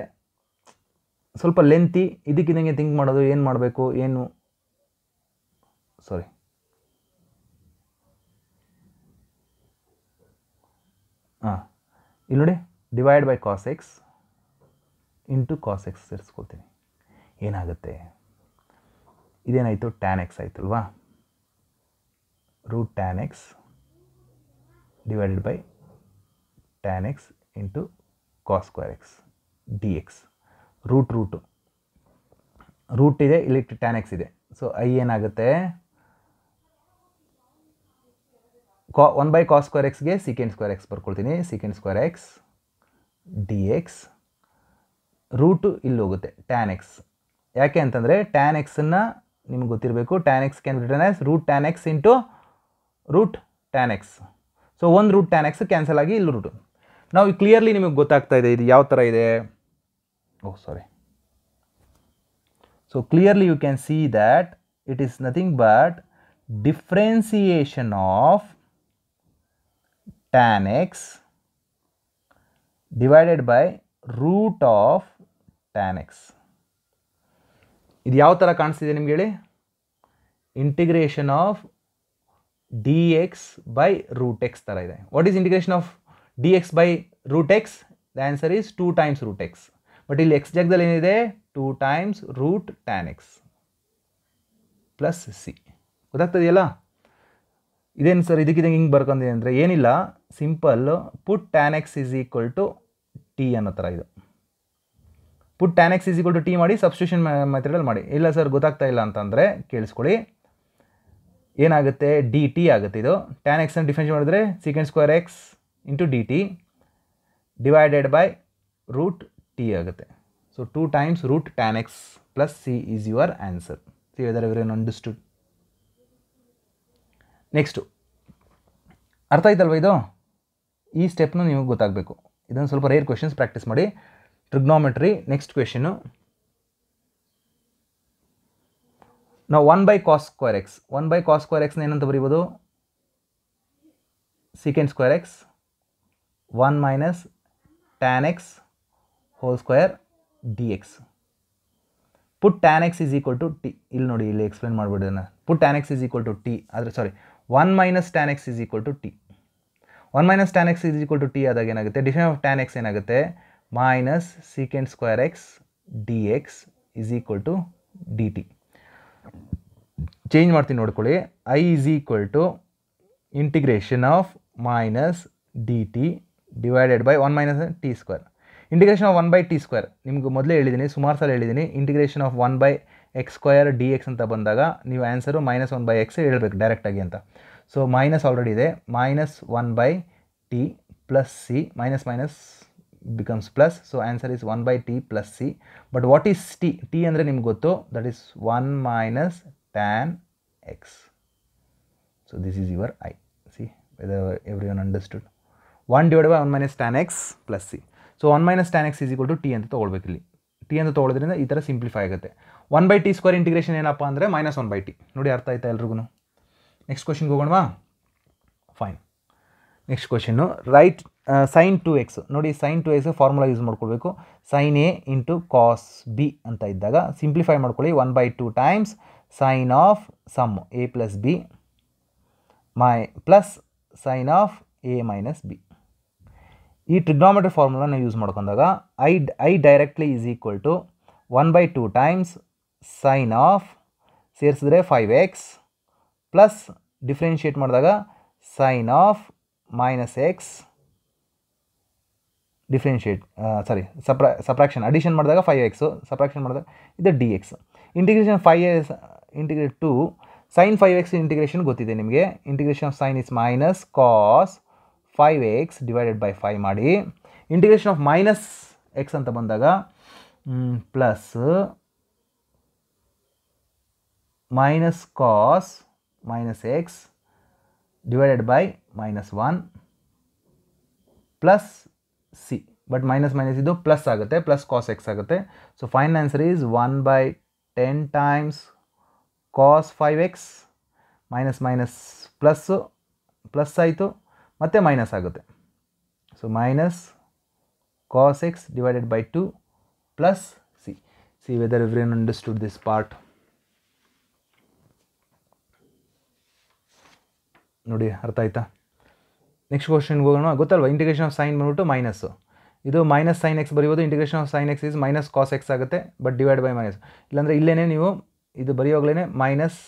ಸ್ವಲ್ಪ lengthy ಇದಕ್ಕಿದಂಗೆ think ಮಾಡೋದು ಏನು ಮಾಡಬೇಕು ಏನು ಸಾರಿ ಹಾಂ ಇಲ್ಲಿ ನೋಡಿ divide by cos x into cos x ಸೇರಿಸ್ಕೊಳ್ತೀನಿ ಏನಾಗುತ್ತೆ ಇದೇನಾಯಿತು ಟ್ಯಾನ್ ಎಕ್ಸ್ ಅಲ್ವಾ root tan x divided by tan x into cos square x d x root root root ಇದೆ ಇಲ್ಲಿ ಟ್ಯಾನ್ ಎಕ್ಸ್ ಇದೆ ಸೊ ಐ ಏನಾಗುತ್ತೆ ಕಾ ಒನ್ ಬೈ ಕಾಸ್ ಸ್ಕ್ವೇರ್ ಎಕ್ಸ್ಗೆ ಸಿಕೆಂಡ್ ಸ್ಕ್ವೇರ್ ಎಕ್ಸ್ ಬರ್ಕೊಳ್ತೀನಿ second square x d x root ಇಲ್ಲಿ ಹೋಗುತ್ತೆ tan X ಯಾಕೆ ಅಂತಂದರೆ ಟ್ಯಾನ್ ಎಕ್ಸನ್ನು ನಿಮ್ಗೆ ಗೊತ್ತಿರಬೇಕು tan x can return as root tan x into root tan x so ಒಂದು ರೂಟ್ ಟ್ಯಾನ್ ಎಕ್ಸ್ ಕ್ಯಾನ್ಸಲ್ ಆಗಿ ಇಲ್ಲಿ ರೂಟು ನಾವು ಕ್ಲಿಯರ್ಲಿ ನಿಮಗೆ ಗೊತ್ತಾಗ್ತಾ ಇದೆ ಇದು ಯಾವ ಥರ ಇದೆ oh sorry so clearly you can see that it is nothing but differentiation of tan x divided by root of tan x. ಇದು ಯಾವ ಥರ ಕಾಣಿಸ್ತಿದೆ ನಿಮ್ಗೆ ಹೇಳಿ integration of d x by root x ಥರ ಇದೆ what is integration of d x by root x the answer is two times root x but ಇಲ್ಲಿ x ಜಾಗದಲ್ಲಿ ಏನಿದೆ two times root tan x plus c ಗೊತ್ತಾಗ್ತದೆಯಲ್ಲ ಇದೇನು sir ಇದಕ್ಕಿದಂಗೆ ಹಿಂಗೆ ಬರ್ಕೊಂಡಿದೆ ಅಂದರೆ ಏನಿಲ್ಲ simple put tan x is equal to t ಅನ್ನೋ ಥರ ಇದು put tan x is equal to t ಮಾಡಿ ಸಬ್ಸ್ಟ್ಯೂಷನ್ ಮೆಥಡಲ್ಲಿ ಮಾಡಿ ಇಲ್ಲ ಸರ್ ಗೊತ್ತಾಗ್ತಾ ಇಲ್ಲ ಅಂತಂದರೆ ಕೇಳಿಸ್ಕೊಳ್ಳಿ ಏನಾಗುತ್ತೆ ಡಿ ಟಿ ಆಗುತ್ತೆ ಇದು ಟ್ಯಾನ್ ಎಕ್ಸನ್ನು ಡಿಫೆನ್ಸ್ ಮಾಡಿದ್ರೆ second square x into d t divided by root t ಆಗುತ್ತೆ so two times root tan x plus c is your answer see whether every understood next ಅರ್ಥ ಆಯ್ತಲ್ವ ಇದು ಈ ಸ್ಟೆಪ್ನು ನಿಮಗೆ ಗೊತ್ತಾಗಬೇಕು ಇದನ್ನು ಸ್ವಲ್ಪ ರೇರ್ ಕ್ವೆಶನ್ಸ್ ಪ್ರಾಕ್ಟೀಸ್ ಮಾಡಿ ಟ್ರಿಗ್ನೋಮೆಟ್ರಿ ನೆಕ್ಸ್ಟ್ ಕ್ವೆಶನು ನಾವು one by cos square x one by cos square ಎಕ್ಸ್ನ ಏನಂತ ಬರೀಬೋದು second square x one minus tan X whole square d x put tan x is equal to t ಇಲ್ಲಿ ನೋಡಿ ಇಲ್ಲಿ explain ಮಾಡ್ಬಿಡೋಣ put tan x is equal to t ಆದರೆ sorry one minus tan x is equal to t one minus tan x is equal to t ಆದಾಗ ಏನಾಗುತ್ತೆ define of tan x ಏನಾಗುತ್ತೆ minus second square x d x is equal to d t change ಮಾಡ್ತೀನಿ ನೋಡ್ಕೊಳ್ಳಿ I is equal to integration of minus d t divided by one minus t square integration of one by t square ನಿಮ್ಗೆ ಮೊದಲೇ ಹೇಳಿದ್ದೀನಿ ಸುಮಾರು ಸಲ ಹೇಳಿದ್ದೀನಿ integration of one by x square d x ಅಂತ ಬಂದಾಗ ನೀವು answer minus one by x ಹೇಳಬೇಕು ಡೈರೆಕ್ಟಾಗಿ ಅಂತ ಸೊ ಮೈನಸ್ ಆಲ್ರೆಡಿ ಇದೆ minus one by t plus c minus minus becomes plus so answer is one by t plus c but what is t t ಅಂದರೆ ನಿಮ್ಗೆ ಗೊತ್ತು that is one minus tan x so this is your I see everyone understood one divide by one minus tan x plus c so one minus tan x is equal to t ಅಂತ ತೊಗೊಳ್ಬೇಕು ಇಲ್ಲಿ T ಅಂತ ತೊಗೊಳೋದ್ರಿಂದ ಈ ಥರ simplify ಆಗುತ್ತೆ one by t square integration ಏನಪ್ಪ ಅಂದರೆ minus one by T ನೋಡಿ ಅರ್ಥ ಆಯ್ತಾ ಎಲ್ರಿಗೂ ನೆಕ್ಸ್ಟ್ ಕ್ವಶನ್ಗೆ ಹೋಗೋಣವಾ fine next question write sine two x ನೋಡಿ sine two x formula use ಮಾಡ್ಕೊಳ್ಬೇಕು sine a into cos b ಅಂತ ಇದ್ದಾಗ ಸಿಂಪ್ಲಿಫೈ ಮಾಡ್ಕೊಳ್ಳಿ one by two times sine of sum a plus b my plus sine of a minus b ಈ trigonometry ಫಾರ್ಮುಲಾನ use ಮಾಡ್ಕೊಂಡಾಗ I I directly is equal to one by two times sine of ಸೇರಿಸಿದ್ರೆ five x plus differentiate ಮಾಡಿದಾಗ sine of minus x differentiate sorry ಸಪ್ರಾ subtraction addition ಮಾಡಿದಾಗ five x subtraction ಮಾಡಿದಾಗ ಇದು d x integration five s integrate to sine five x integration ಗೊತ್ತಿದೆ ನಿಮಗೆ integration of sine is minus cos five x divided by five ಮಾಡಿ integration of minus x ಅಂತ ಬಂದಾಗ plus minus cos minus x divided by minus 1 plus c but minus minus is plus agate plus cos x agate so final answer is 1 by 10 times cos 5x minus minus plus plus so plus saito mathe minus agate so minus cos x divided by 2 plus c see whether everyone understood this part ನೋಡಿ ಅರ್ಥ ಆಯ್ತಾ next ಕ್ವಶನ್ಗೆ ಹೋಗೋಣ ಗೊತ್ತಲ್ವ integration of sine ಬಂದ್ಬಿಟ್ಟು minus ಇದು minus sine x ಬರೆಯೋದು integration of sine x is minus cos x ಆಗುತ್ತೆ ಬಟ್ ಡಿವೈಡ್ ಬೈ ಮೈನಸ್ ಇಲ್ಲಾಂದರೆ ಇಲ್ಲೇ ನೀವು ಇದು ಬರೆಯೋಗ್ಲೇ ಮೈನಸ್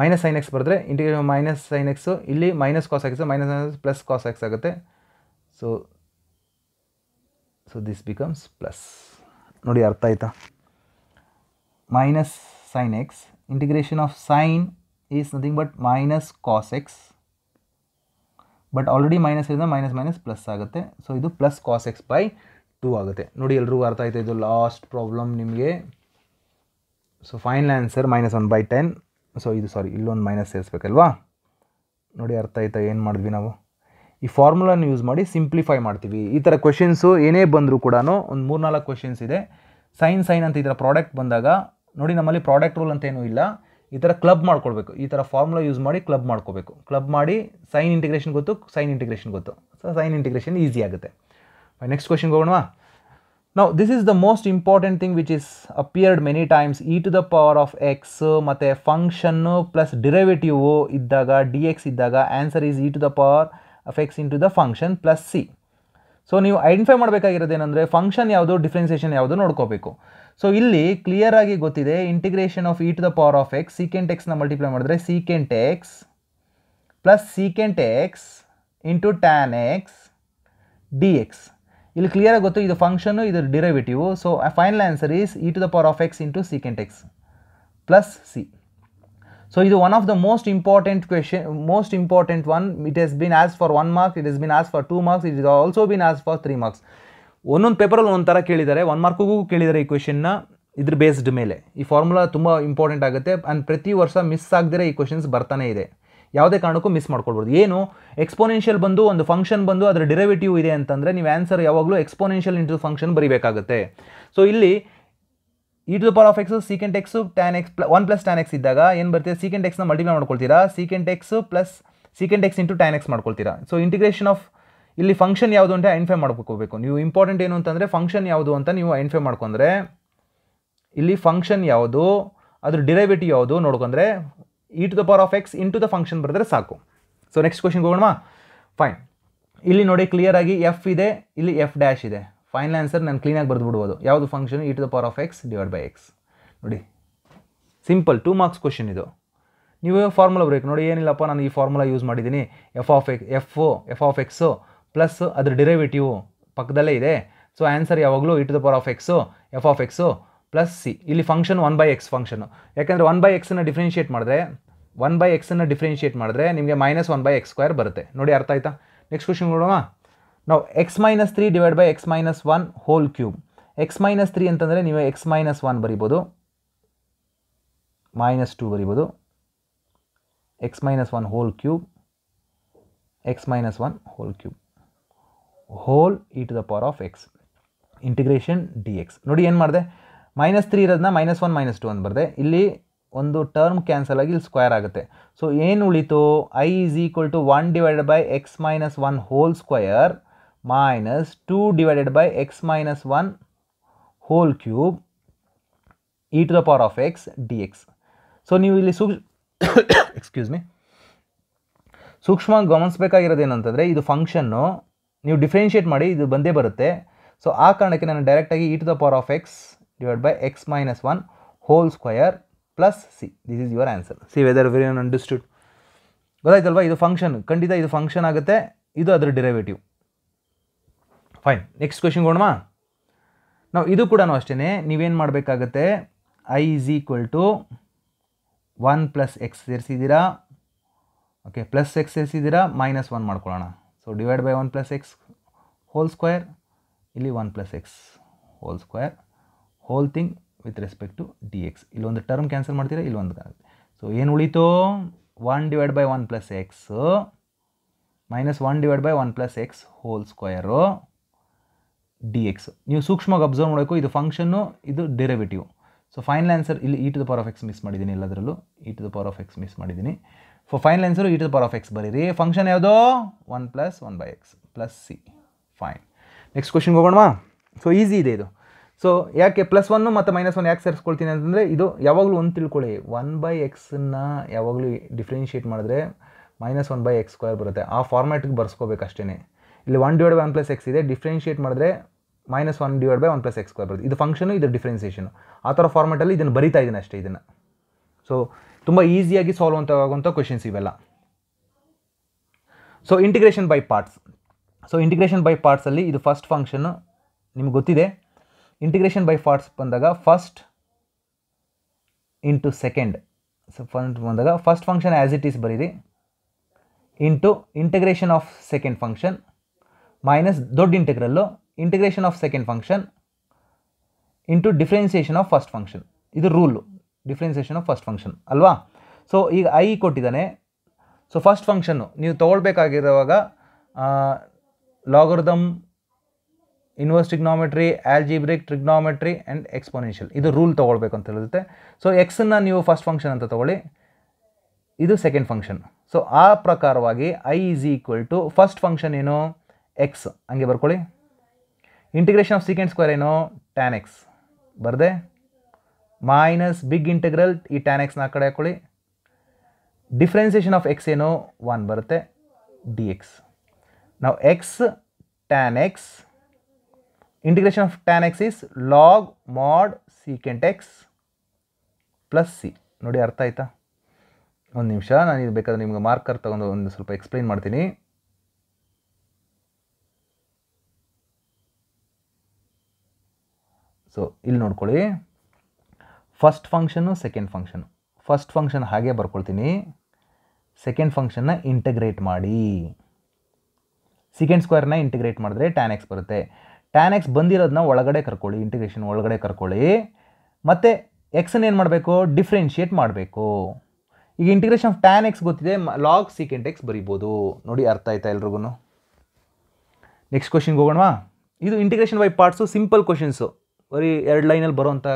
ಮೈನಸ್ ಸೈನ್ ಎಕ್ಸ್ ಬರೆದ್ರೆ ಇಂಟಿಗ್ರೇಷನ್ ಮೈನಸ್ ಸೈನ್ ಎಕ್ಸು ಇಲ್ಲಿ minus cos x minus plus cos x ಆಗುತ್ತೆ so so this becomes plus ನೋಡಿ ಅರ್ಥ ಆಯ್ತಾ minus sine x integration of sine is nothing but minus cos X but already minus ಇರೋದ minus minus plus ಆಗುತ್ತೆ so ಇದು plus cos x by two ಆಗುತ್ತೆ ನೋಡಿ ಎಲ್ರಿಗೂ ಅರ್ಥ ಆಯ್ತಾ ಇದು ಲಾಸ್ಟ್ ಪ್ರಾಬ್ಲಮ್ ನಿಮಗೆ so final answer minus one by ten so ಇದು ಸಾರಿ ಇಲ್ಲೊಂದು ಮೈನಸ್ ಸೇರಿಸ್ಬೇಕಲ್ವಾ ನೋಡಿ ಅರ್ಥ ಆಯ್ತಾ ಏನು ಮಾಡಿದ್ವಿ ನಾವು ಈ ಫಾರ್ಮುಲಾನ ಯೂಸ್ ಮಾಡಿ ಸಿಂಪ್ಲಿಫೈ ಮಾಡ್ತೀವಿ ಈ ಥರ ಕ್ವೆಶನ್ಸು ಏನೇ ಬಂದರೂ ಕೂಡ ಒಂದು ಮೂರ್ನಾಲ್ಕು ಕ್ವೆಶನ್ಸ್ ಇದೆ ಸೈನ್ ಸೈನ್ ಅಂತ ಈ ಥರ ಪ್ರಾಡಕ್ಟ್ ಬಂದಾಗ ನೋಡಿ ನಮ್ಮಲ್ಲಿ ಪ್ರಾಡಕ್ಟ್ ರೂಲ್ ಅಂತ ಏನೂ ಇಲ್ಲ ಈ ಥರ ಕ್ಲಬ್ ಮಾಡ್ಕೊಳ್ಬೇಕು ಈ ಥರ ಫಾರ್ಮುಲಾ ಯೂಸ್ ಮಾಡಿ ಕ್ಲಬ್ ಮಾಡ್ಕೋಬೇಕು ಕ್ಲಬ್ ಮಾಡಿ ಸೈನ್ ಇಂಟಿಗ್ರೇಷನ್ ಗೊತ್ತು ಸೈನ್ ಇಂಟಿಗ್ರೇಷನ್ ಗೊತ್ತು ಸೊ ಸೈನ್ ಇಂಟಿಗ್ರೇಷನ್ ಈಸಿ ಆಗುತ್ತೆ ನೆಕ್ಸ್ಟ್ ಕ್ವೆಶನ್ಗೆ ಹೋಗೋಣವಾ ನಾವು this is the most important thing which is appeared many times e to the power of x ಮತ್ತು ಫಂಕ್ಷನ್ನು ಪ್ಲಸ್ ಡಿರೈವೇಟಿವು ಇದ್ದಾಗ ಡಿ ಎಕ್ಸ್ ಇದ್ದಾಗ answer is e to the power of X to the function plus c so ನೀವು identify ಮಾಡಬೇಕಾಗಿರೋದೇನೆಂದರೆ function ಯಾವುದು differentiation ಯಾವುದು ನೋಡ್ಕೋಬೇಕು so ಇಲ್ಲಿ clear ಆಗಿ ಗೊತ್ತಿದೆ integration of e to the power of x secant ಎಕ್ಸ್ನ ಮಲ್ಟಿಪ್ಲೈ ಮಾಡಿದ್ರೆ secant x plus secant x into tan x d x ಇಲ್ಲಿ ಕ್ಲಿಯರಾಗಿ ಗೊತ್ತು ಇದು ಫಂಕ್ಷನು ಇದು derivative so final answer is e to the power of x into secant x plus c so ಇದು one of the most important question most important one it is been ಆಸ್ for one marks it is been ಆಸ್ for two marks it is also bin ಆಸ್ for three marks ಒಂದೊಂದು ಪೇಪರಲ್ಲಿ ಥರ ಕೇಳಿದ್ದಾರೆ one ಮಾರ್ಕ್ಗೂ ಕೇಳಿದ್ದಾರೆ ಈ ಕ್ವೆಶನ್ನ ಇದ್ರ ಬೇಸ್ಡ್ ಮೇಲೆ ಈ ಫಾರ್ಮುಲಾ ತುಂಬ ಇಂಪಾರ್ಟೆಂಟ್ ಆಗುತ್ತೆ ಆ್ಯಂಡ್ ಪ್ರತಿ ವರ್ಷ ಮಿಸ್ ಆಗದಿರೋ ಈ ಕ್ವೆಶನ್ಸ್ ಬರ್ತಾನೆ ಇದೆ ಯಾವುದೇ ಕಾರಣಕ್ಕೂ ಮಿಸ್ ಮಾಡ್ಕೊಳ್ಬೋದು ಏನು ಎಕ್ಸ್ಪೋನೆನ್ಷಿಯಲ್ ಬಂದು ಒಂದು ಫಂಕ್ಷನ್ ಬಂದು ಅದರ ಡಿರೆವೇಟಿವ್ ಇದೆ ಅಂತಂದರೆ ನೀವು ಆನ್ಸರ್ ಯಾವಾಗಲೂ ಎಕ್ಸ್ಪೋನೆನ್ಷಿಯಲ್ ಇಂಟು ಫಂಕ್ಷನ್ ಬರೀಬೇಕಾಗುತ್ತೆ ಸೊ ಇಲ್ಲಿ e to the of x secant x tan x plus one plus tan x ಇದ್ದಾಗ ಏನು ಬರ್ತದೆ ಸೀಕೆಂಟ್ ಎಕ್ಸ್ನ ಮಲ್ಟಿಪ್ಲೈ ಮಾಡ್ಕೊಳ್ತೀರಾ secant x plus secant x into tan x ಮಾಡ್ಕೊಳ್ತೀರಾ ಸೊ ಇಂಟಿಗ್ರೇಷನ್ ಆಫ್ ಇಲ್ಲಿ function ಯಾವುದು ಅಂತ ಐಡೆಂಟಿಫೈ ಮಾಡ್ಕೋಬೇಕು ನೀವು ಇಂಪಾರ್ಟೆಂಟ್ ಏನು ಅಂತಂದರೆ ಫಂಕ್ಷನ್ ಯಾವುದು ಅಂತ ನೀವು ಐಡೆಂಟಿಫೈ ಮಾಡ್ಕೊಂಡ್ರೆ ಇಲ್ಲಿ ಫಂಕ್ಷನ್ ಯಾವುದು ಅದ್ರ ಡಿರೈವೇಟಿವ್ ಯಾವುದು ನೋಡ್ಕೊಂಡ್ರೆ e to the power of X to the function ಬರೆದ್ರೆ ಸಾಕು ಸೊ ನೆಕ್ಸ್ಟ್ ಕ್ವಶನ್ಗೆ ಹೋಗೋಣ ಫೈನ್ ಇಲ್ಲಿ ನೋಡಿ ಕ್ಲಿಯರ್ ಆಗಿ ಎಫ್ ಇದೆ ಇಲ್ಲಿ ಎಫ್ ಡ್ಯಾಶ್ ಇದೆ ಫೈನಲ್ ಆನ್ಸರ್ ನಾನು ಕ್ಲೀನಾಗಿ ಬರೆದು ಬಿಡ್ಬೋದು ಯಾವುದು function e to the power of x divide by x ನೋಡಿ ಸಿಂಪಲ್ ಟೂ ಮಾರ್ಕ್ಸ್ ಕ್ವಶನ್ ಇದು ನೀವು ಫಾರ್ಮುಲಾ ಬರಬೇಕು ನೋಡಿ ಏನಿಲ್ಲಪ್ಪ ನಾನು ಈ ಫಾರ್ಮುಲಾ ಯೂಸ್ ಮಾಡಿದ್ದೀನಿ F of x F F of x plus ಅದ್ರ ಡಿರೈವೇಟಿವ್ ಪಕ್ಕದಲ್ಲೇ ಇದೆ ಸೊ ಆನ್ಸರ್ ಯಾವಾಗಲೂ it the power of x F of x plus c ಇಲ್ಲಿ function one by X function ಯಾಕೆಂದರೆ ಒನ್ ಬೈ ಎಕ್ಸನ್ನು ಡಿಫ್ರೆನ್ಷಿಯೇಟ್ ಮಾಡಿದ್ರೆ one by ಎಕ್ಸನ್ನು differentiate ಮಾಡಿದ್ರೆ ನಿಮಗೆ minus one by X square ಬರುತ್ತೆ ನೋಡಿ ಅರ್ಥ ಆಯ್ತಾ ನೆಕ್ಸ್ಟ್ ಕ್ವಶನ್ ನೋಡೋಣ ನಾವು x minus three divide by x minus one whole cube x minus three ಅಂತಂದರೆ ನೀವು ಎಕ್ಸ್ ಮೈನಸ್ ಒನ್ ಬರಿಬೋದು ಮೈನಸ್ ಟು ಬರಿಬೋದು x minus one whole cube x minus one whole cube whole e to the power of x integration d x ನೋಡಿ ಏನು ಮಾಡಿದೆ minus three ಇರೋದನ್ನ minus one minus two ಅಂತ ಬರದೆ ಇಲ್ಲಿ ಒಂದು ಟರ್ಮ್ ಕ್ಯಾನ್ಸಲ್ ಆಗಿ ಇಲ್ಲಿ ಸ್ಕ್ವೇರ್ ಆಗುತ್ತೆ ಸೊ ಏನು ಉಳಿತು I is equal to one divided by x minus one whole square minus two divided by x minus one whole cube e to the power of x d x so ನೀವು ಇಲ್ಲಿ ಸೂಕ್ಷ್ಮ excuse me ಸೂಕ್ಷ್ಮವಾಗಿ ಗಮನಿಸ್ಬೇಕಾಗಿರೋದೇನಂತಂದರೆ ಇದು function ನೀವು differentiate ಮಾಡಿ ಇದು ಬಂದೇ ಬರುತ್ತೆ ಸೊ ಆ ಕಾರಣಕ್ಕೆ ನಾನು ಡೈರೆಕ್ಟಾಗಿ e to the power of x divide by x minus one whole square plus c this is your answer see whether very an understood ಗೊತ್ತಾಯ್ತಲ್ವಾ ಇದು ಫಂಕ್ಷನ್ ಖಂಡಿತ ಇದು ಫಂಕ್ಷನ್ ಆಗುತ್ತೆ ಇದು ಅದರ ಡಿರೈವೇಟಿವ್ ಫೈನ್ ನೆಕ್ಸ್ಟ್ ಕ್ವೆಶನ್ ಕೊಡೋಣ ನಾವು ಇದು ಕೂಡ ಅಷ್ಟೇ ನೀವೇನು ಮಾಡಬೇಕಾಗತ್ತೆ I is equal to one plus x ಸೇರಿಸಿದ್ದೀರಾ ಓಕೆ ಪ್ಲಸ್ ಎಕ್ಸ್ ಸೇರಿಸಿದ್ದೀರಾ ಮೈನಸ್ ಒನ್ ಮಾಡ್ಕೊಳ್ಳೋಣ so divide by one plus x whole square ಇಲ್ಲಿ one plus x whole square whole thing with respect to D x ಇಲ್ಲೊಂದು term cancel ಮಾಡ್ತೀರಾ ಇಲ್ಲೊಂದು ಆಗುತ್ತೆ so ಏನು ಉಳಿತು one divide by one plus x minus one divide by one plus x whole square d x ನೀವು ಸೂಕ್ಷ್ಮವಾಗಿ observe ಮಾಡಬೇಕು ಇದು ಫಂಕ್ಷನ್ನು ಇದು ಡೆರಿವೇಟಿವ್ ಸೊ ಫೈನಲ್ ಆನ್ಸರ್ ಇಲ್ಲಿ e to the power of x miss ಮಾಡಿದ್ದೀನಿ ಎಲ್ಲದರಲ್ಲೂ e to the power of x miss ಮಾಡಿದ್ದೀನಿ for final answer e to power of x ಬರೀರಿ ಫಂಕ್ಷನ್ ಯಾವುದೋ one plus one by x plus c fine next ಕ್ವಶನ್ಗೆ ಹೋಗೋಣ so easy ಇದೆ ಇದು so ಯಾಕೆ ಪ್ಲಸ್ ಒನ್ನು ಮತ್ತು ಮೈನಸ್ ಒನ್ ಯಾಕೆ ಸೇರಿಸ್ಕೊಳ್ತೀನಿ ಅಂತಂದರೆ ಇದು ಯಾವಾಗಲೂ ಒಂದು ತಿಳ್ಕೊಳ್ಳಿ ಒನ್ ಬೈ ಎಕ್ಸನ್ನು ಯಾವಾಗಲೂ ಡಿಫ್ರೆನ್ಷಿಯೇಟ್ ಮಾಡಿದ್ರೆ minus one by X square ಬರುತ್ತೆ ಆ ಫಾರ್ಮ್ಯಾಟ್ಗೆ ಬರ್ಸ್ಕೋಬೇಕು ಅಷ್ಟೇ ಇಲ್ಲಿ one divide by one plus x ಇದೆ ಡಿಫ್ರೆನ್ಷಿಯೇಟ್ ಮಾಡಿದ್ರೆ minus one divide by one plus x square ಬರುತ್ತೆ ಇದು ಫಂಕ್ಷನು ಇದು ಡಿಫ್ರೆನ್ಸಿಯೇಷನು ಆ ಥರ ಫಾರ್ಮೆಟಲ್ಲಿ ಇದನ್ನು ಬರಿತಾ ಇದ್ದೀನಿ ಅಷ್ಟೇ ಇದನ್ನು ಸೊ ತುಂಬ ಈಸಿಯಾಗಿ ಸಾಲ್ವ್ ಅಂತ ಆಗುವಂಥ ಕ್ವೆಶನ್ಸ್ ಇವೆಲ್ಲ so integration by parts so integration by ಪಾರ್ಟ್ಸಲ್ಲಿ ಇದು ಫಸ್ಟ್ ಫಂಕ್ಷನ್ನು ನಿಮ್ಗೆ ಗೊತ್ತಿದೆ ಇಂಟಿಗ್ರೇಷನ್ ಬೈ ಪಾರ್ಟ್ಸ್ ಬಂದಾಗ ಫಸ್ಟ್ ಇಂಟು ಸೆಕೆಂಡ್ ಸೊ ಫಂಡ್ ಬಂದಾಗ first function as it is ಬರೀರಿ into integration of second function minus ದೊಡ್ಡ integral integration of second function into differentiation of first function ಇದು rule differentiation of first function ಅಲ್ವಾ so ಈಗ I ಕೊಟ್ಟಿದ್ದಾನೆ so first function ನೀವು ತೊಗೊಳ್ಬೇಕಾಗಿರುವಾಗ logarithm inverse trigonometry algebraic trigonometry and exponential ಇದು rule ತೊಗೊಳ್ಬೇಕು ಅಂತ ಹೇಳಿರುತ್ತೆ ಸೊ ಎಕ್ಸನ್ನು ನೀವು ಫಸ್ಟ್ ಫಂಕ್ಷನ್ ಅಂತ ತೊಗೊಳ್ಳಿ ಇದು ಸೆಕೆಂಡ್ ಫಂಕ್ಷನ್ ಸೊ ಆ ಪ್ರಕಾರವಾಗಿ I is equal to first function ಏನು ಎಕ್ಸ್ ಹಂಗೆ ಬರ್ಕೊಳ್ಳಿ ಇಂಟಿಗ್ರೇಷನ್ ಆಫ್ ಸೀಕೆಂಡ್ ಸ್ಕ್ವೇರ್ ಏನು ಟ್ಯಾನ್ ಎಕ್ಸ್ ಬರದೆ ಮೈನಸ್ ಬಿಗ್ ಇಂಟಗ್ರಲ್ ಈ ಟ್ಯಾನ್ ಎಕ್ಸ್ನ ಕಡೆ ಹಾಕೊಳ್ಳಿ ಡಿಫ್ರೆನ್ಸಿಯೇಷನ್ ಆಫ್ ಎಕ್ಸ್ ಏನೋ ಒನ್ ಬರುತ್ತೆ ಡಿ ಎಕ್ಸ್ ನಾವು x tan x integration of tan x is log mod secant x plus c ನೋಡಿ ಅರ್ಥ ಆಯಿತಾ ಒಂದು ನಿಮಿಷ ನಾನು ಇದು ಬೇಕಾದ್ರೆ ನಿಮ್ಗೆ ಮಾರ್ಕರ್ ತೊಗೊಂಡು ಒಂದು ಸ್ವಲ್ಪ ಎಕ್ಸ್ಪ್ಲೈನ್ ಮಾಡ್ತೀನಿ ಸೊ ಇಲ್ಲಿ ನೋಡ್ಕೊಳ್ಳಿ first function second function first function ಹಾಗೆ ಬರ್ಕೊಳ್ತೀನಿ ಸೆಕೆಂಡ್ ಫಂಕ್ಷನ್ನ ಇಂಟಗ್ರೇಟ್ ಮಾಡಿ ಸೆಕೆಂಡ್ ಸ್ಕ್ವೇರ್ನ ಇಂಟಿಗ್ರೇಟ್ ಮಾಡಿದ್ರೆ ಟ್ಯಾನ್ ಎಕ್ಸ್ ಬರುತ್ತೆ ಟ್ಯಾನ್ ಎಕ್ಸ್ ಬಂದಿರೋದನ್ನ ಒಳಗಡೆ ಕರ್ಕೊಳ್ಳಿ ಇಂಟಿಗ್ರೇಷನ್ ಒಳಗಡೆ ಕರ್ಕೊಳ್ಳಿ ಮತ್ತು ಎಕ್ಸನ್ನು ಏನು ಮಾಡಬೇಕು ಡಿಫ್ರೆನ್ಷಿಯೇಟ್ ಮಾಡಬೇಕು ಈಗ ಇಂಟಿಗ್ರೇಷನ್ ಆಫ್ ಟ್ಯಾನ್ ಎಕ್ಸ್ ಗೊತ್ತಿದೆ ಲಾಗ್ ಸೀಕೆಂಟ್ ಎಕ್ಸ್ ಬರಿಬೋದು ನೋಡಿ ಅರ್ಥ ಆಯ್ತಾ ಎಲ್ರಿಗೂ ನೆಕ್ಸ್ಟ್ ಕ್ವಶನ್ಗೆ ಹೋಗೋಣವಾ ಇದು integration by parts simple questions ಬರೀ ಎರಡು ಲೈನಲ್ಲಿ ಬರೋವಂಥ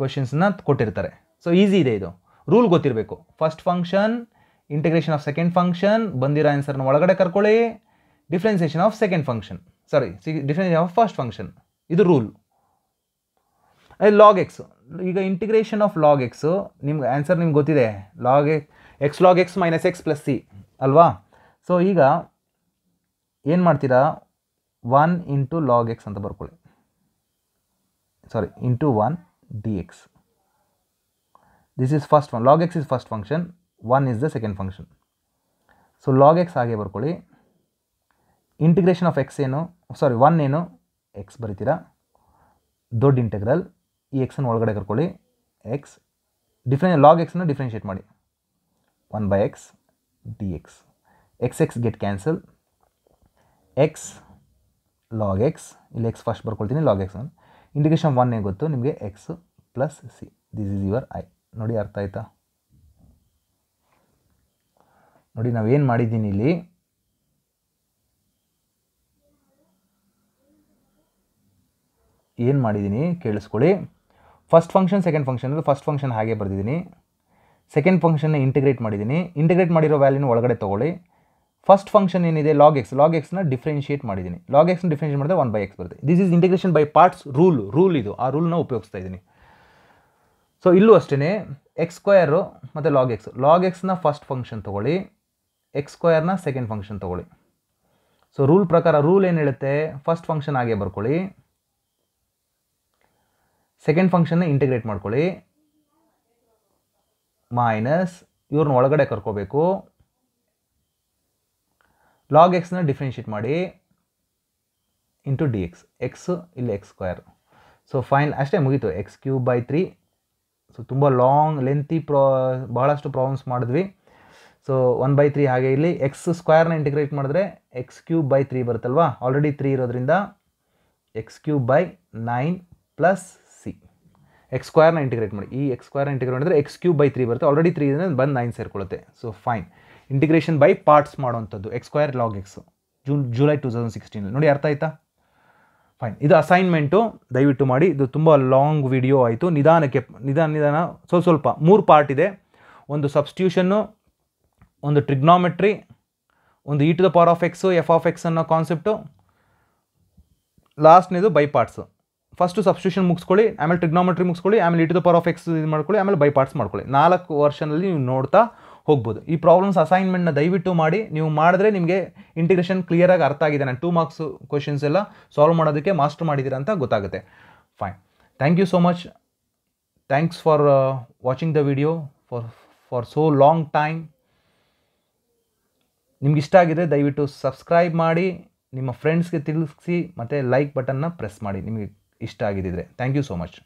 ಕ್ವಶನ್ಸ್ನ ಕೊಟ್ಟಿರ್ತಾರೆ ಸೊ ಈಸಿ ಇದೆ ಇದು ರೂಲ್ ಗೊತ್ತಿರಬೇಕು first function integration of second function ಬಂದಿರೋ ಆನ್ಸರ್ನ ಒಳಗಡೆ ಕರ್ಕೊಳ್ಳಿ differentiation of second function sorry differentiation of first function ಇದು ರೂಲ್ ಲಾಗ್ ಎಕ್ಸ್ ಈಗ ಇಂಟಿಗ್ರೇಷನ್ ಆಫ್ ಲಾಗ್ ಎಕ್ಸು ನಿಮ್ಗೆ ಆನ್ಸರ್ ನಿಮ್ಗೆ ಗೊತ್ತಿದೆ log x log x minus x plus c ಅಲ್ವಾ ಸೊ ಈಗ ಏನು ಮಾಡ್ತೀರಾ ಒನ್ ಇಂಟು ಲಾಗ್ ಎಕ್ಸ್ ಅಂತ ಬರ್ಕೊಳ್ಳಿ sorry into one dx. This is first one. Log x is first function. One is the second function. So log x ಹಾಗೆ ಬರ್ಕೊಳ್ಳಿ integration of X ಏನು ಸಾರಿ one ಏನು ಎಕ್ಸ್ ಬರಿತೀರಾ ದೊಡ್ಡ ಇಂಟೆಗ್ರಲ್ ಈ ಎಕ್ಸನ್ನು ಒಳಗಡೆ ಕರ್ಕೊಳ್ಳಿ ಎಕ್ಸ್ ಡಿಫ್ರೆ ಲಾಗ್ ಎಕ್ಸನ್ನು ಡಿಫ್ರೆನ್ಷಿಯೇಟ್ ಮಾಡಿ one by x d x x x get cancel x log x ಇಲ್ಲಿ बर ಫಸ್ಟ್ ಬರ್ಕೊಳ್ತೀನಿ log x नो. ಇಂಡಿಕೇಶನ್ ಒನ್ ಏನು ಗೊತ್ತು ನಿಮಗೆ x plus c this is your I ನೋಡಿ ಅರ್ಥ ಆಯ್ತಾ ನೋಡಿ ನಾವೇನು ಮಾಡಿದ್ದೀನಿ ಇಲ್ಲಿ ಏನು ಮಾಡಿದ್ದೀನಿ ಕೇಳಿಸ್ಕೊಳ್ಳಿ first function second function first function ಹಾಗೆ ಬರೆದಿದ್ದೀನಿ ಸೆಕೆಂಡ್ ಫಂಕ್ಷನ್ನ ಇಂಟಿಗ್ರೇಟ್ ಮಾಡಿದ್ದೀನಿ ಇಂಟಿಗ್ರೇಟ್ ಮಾಡಿರೋ ವ್ಯಾಲ್ಯೂನ ಒಳಗಡೆ ತೊಗೊಳ್ಳಿ ಫಸ್ಟ್ ಫಂಕ್ಷನ್ ಏನಿದೆ ಲಾಗ್ ಎಕ್ಸ್ ಲಾಗ್ ಎಕ್ಸ್ನ ಡಿಫ್ರೆನ್ಷಿಯೇಟ್ ಮಾಡಿದ್ದೀನಿ ಲಾಗ್ ಎಕ್ಸ್ನ ಡಿಫ್ರೆನ್ಷಿಯೇಟ್ ಮಾಡಿದ್ರೆ ಒನ್ ಬೈ ಎಕ್ಸ್ ಬರುತ್ತೆ this is integration by parts rule rule ಇದು ಆ ರೂಲ್ನ ಉಪಯೋಗಿಸ್ತಾ ಇದ್ದೀನಿ ಸೊ ಇಲ್ಲೂ ಅಷ್ಟೇ ಎಕ್ಸ್ ಸ್ಕ್ವಯರು ಮತ್ತು ಲಾಗ್ ಎಕ್ಸ್ ಲಾಗ್ ಎಕ್ಸ್ನ ಫಸ್ಟ್ ಫಂಕ್ಷನ್ ತೊಗೊಳ್ಳಿ ಎಕ್ಸ್ ಸ್ಕ್ವಯರ್ನ ಸೆಕೆಂಡ್ ಫಂಕ್ಷನ್ ತೊಗೊಳ್ಳಿ ಸೊ ರೂಲ್ ಪ್ರಕಾರ ರೂಲ್ ಏನು ಹೇಳುತ್ತೆ ಫಸ್ಟ್ ಫಂಕ್ಷನ್ ಹಾಗೆ ಬರ್ಕೊಳ್ಳಿ ಸೆಕೆಂಡ್ ಫಂಕ್ಷನ್ನ ಇಂಟಿಗ್ರೇಟ್ ಮಾಡ್ಕೊಳ್ಳಿ ಮೈನಸ್ ಇವ್ರನ್ನ ಒಳಗಡೆ ಕರ್ಕೋಬೇಕು ಲಾಗ್ ಎಕ್ಸ್ನ ಡಿಫ್ರೆನ್ಷಿಯೇಟ್ ಮಾಡಿ ಇಂಟು ಡಿ ಎಕ್ಸ್ ಎಕ್ಸ್ ಇಲ್ಲಿ ಎಕ್ಸ್ ಸ್ಕ್ವಯರ್ ಸೊ ಫೈನ್ ಅಷ್ಟೇ ಮುಗೀತು x cube by three so ತುಂಬ ಲಾಂಗ್ ಲೆಂತಿ ಪ್ರಾ ಬಹಳಷ್ಟು ಪ್ರಾಬ್ಲಮ್ಸ್ ಮಾಡಿದ್ವಿ ಸೊ ಒನ್ ಬೈ ತ್ರೀ ಹಾಗೆ ಇಲ್ಲಿ ಎಕ್ಸ್ ಸ್ಕ್ವಯರ್ನ ಇಂಟಿಗ್ರೇಟ್ ಮಾಡಿದ್ರೆ ಎಕ್ಸ್ ಕ್ಯೂಬ್ ಬೈ ತ್ರೀ ಬರುತ್ತಲ್ವಾ ಆಲ್ರೆಡಿ ತ್ರೀ ಇರೋದ್ರಿಂದ x cube by nine plus c x ಸ್ಕ್ವಯರ್ನ ಇಂಟಿಗ್ರೇಟ್ ಮಾಡಿ ಈ ಎಕ್ಸ್ ಸ್ಕ್ವಯರ್ನ ಇಂಟಿಗ್ರೇಟ್ ಮಾಡಿದ್ರೆ ಎಕ್ಸ್ ಕ್ಯೂಬ್ ಬೈ ತ್ರೀ ಬರುತ್ತೆ ಆಲ್ರೆಡಿ ತ್ರೀ ಇದ್ರೆ ಬಂದು ನೈನ್ ಸೇರಿಕೊಳ್ಳುತ್ತೆ so fine integration by parts ಮಾಡುವಂಥದ್ದು x square log x June July two thousand ಸಿಕ್ಸ್ಟೀನಲ್ಲಿ ನೋಡಿ ಅರ್ಥ ಆಯ್ತಾ ಫೈನ್ ಇದು ಅಸೈನ್ಮೆಂಟು ದಯವಿಟ್ಟು ಮಾಡಿ ಇದು ತುಂಬ ಲಾಂಗ್ ವಿಡಿಯೋ ಆಯಿತು ನಿಧಾನಕ್ಕೆ ನಿಧಾನ ನಿಧಾನ ಸ್ವಲ್ಪ ಸ್ವಲ್ಪ ಮೂರು ಪಾರ್ಟ್ ಇದೆ ಒಂದು ಸಬ್ಸ್ಟ್ಯೂಷನ್ನು ಒಂದು ಟ್ರಿಗ್ನಾಮೆಟ್ರಿ ಒಂದು e to the power of x F of x ಅನ್ನೋ ಕಾನ್ಸೆಪ್ಟು ಲಾಸ್ಟ್ನೇದು ಬೈ ಪಾರ್ಟ್ಸು ಫಸ್ಟು ಸಬ್ಸ್ಟ್ಯೂಷನ್ ಮುಗಿಸ್ಕೊಳ್ಳಿ ಆಮೇಲೆ ಟ್ರಿಗ್ನಾಮೆಟ್ರಿ ಮುಗಿಸ್ಕೊಳ್ಳಿ ಆಮೇಲೆ e to the power of x ಇದು ಮಾಡ್ಕೊಳ್ಳಿ ಆಮೇಲೆ ಬೈ ಪಾರ್ಟ್ಸ್ ಮಾಡ್ಕೊಳ್ಳಿ ನಾಲ್ಕು ವರ್ಷನಲ್ಲಿ ನೀವು ನೋಡ್ತಾ ಹೋಗ್ಬೋದು ಈ ಪ್ರಾಬ್ಲಮ್ಸ್ ಅಸೈನ್ಮೆಂಟ್ನ ದಯವಿಟ್ಟು ಮಾಡಿ ನೀವು ಮಾಡಿದ್ರೆ ನಿಮಗೆ ಇಂಟಿಗ್ರೇಷನ್ ಕ್ಲಿಯರಾಗಿ ಅರ್ಥ ಆಗಿದೆ ನಾನು ಟೂ ಮಾರ್ಕ್ಸ್ ಕ್ವಶನ್ಸ್ ಎಲ್ಲ ಸಾಲ್ವ್ ಮಾಡೋದಕ್ಕೆ ಮಾಸ್ಟರ್ ಮಾಡಿದ್ದೀರಾ ಅಂತ ಗೊತ್ತಾಗುತ್ತೆ fine thank you so much thanks for watching the video for for so long time ನಿಮ್ಗೆ ಇಷ್ಟ ಆಗಿದ್ರೆ ದಯವಿಟ್ಟು ಸಬ್ಸ್ಕ್ರೈಬ್ ಮಾಡಿ ನಿಮ್ಮ ಫ್ರೆಂಡ್ಸ್ಗೆ ತಿಳಿಸಿ ಮತ್ತು ಲೈಕ್ ಬಟನ್ನ ಪ್ರೆಸ್ ಮಾಡಿ ನಿಮಗೆ ಇಷ್ಟ ಆಗಿದ್ದಿದ್ರೆ ಥ್ಯಾಂಕ್ ಯು ಸೋ ಮಚ್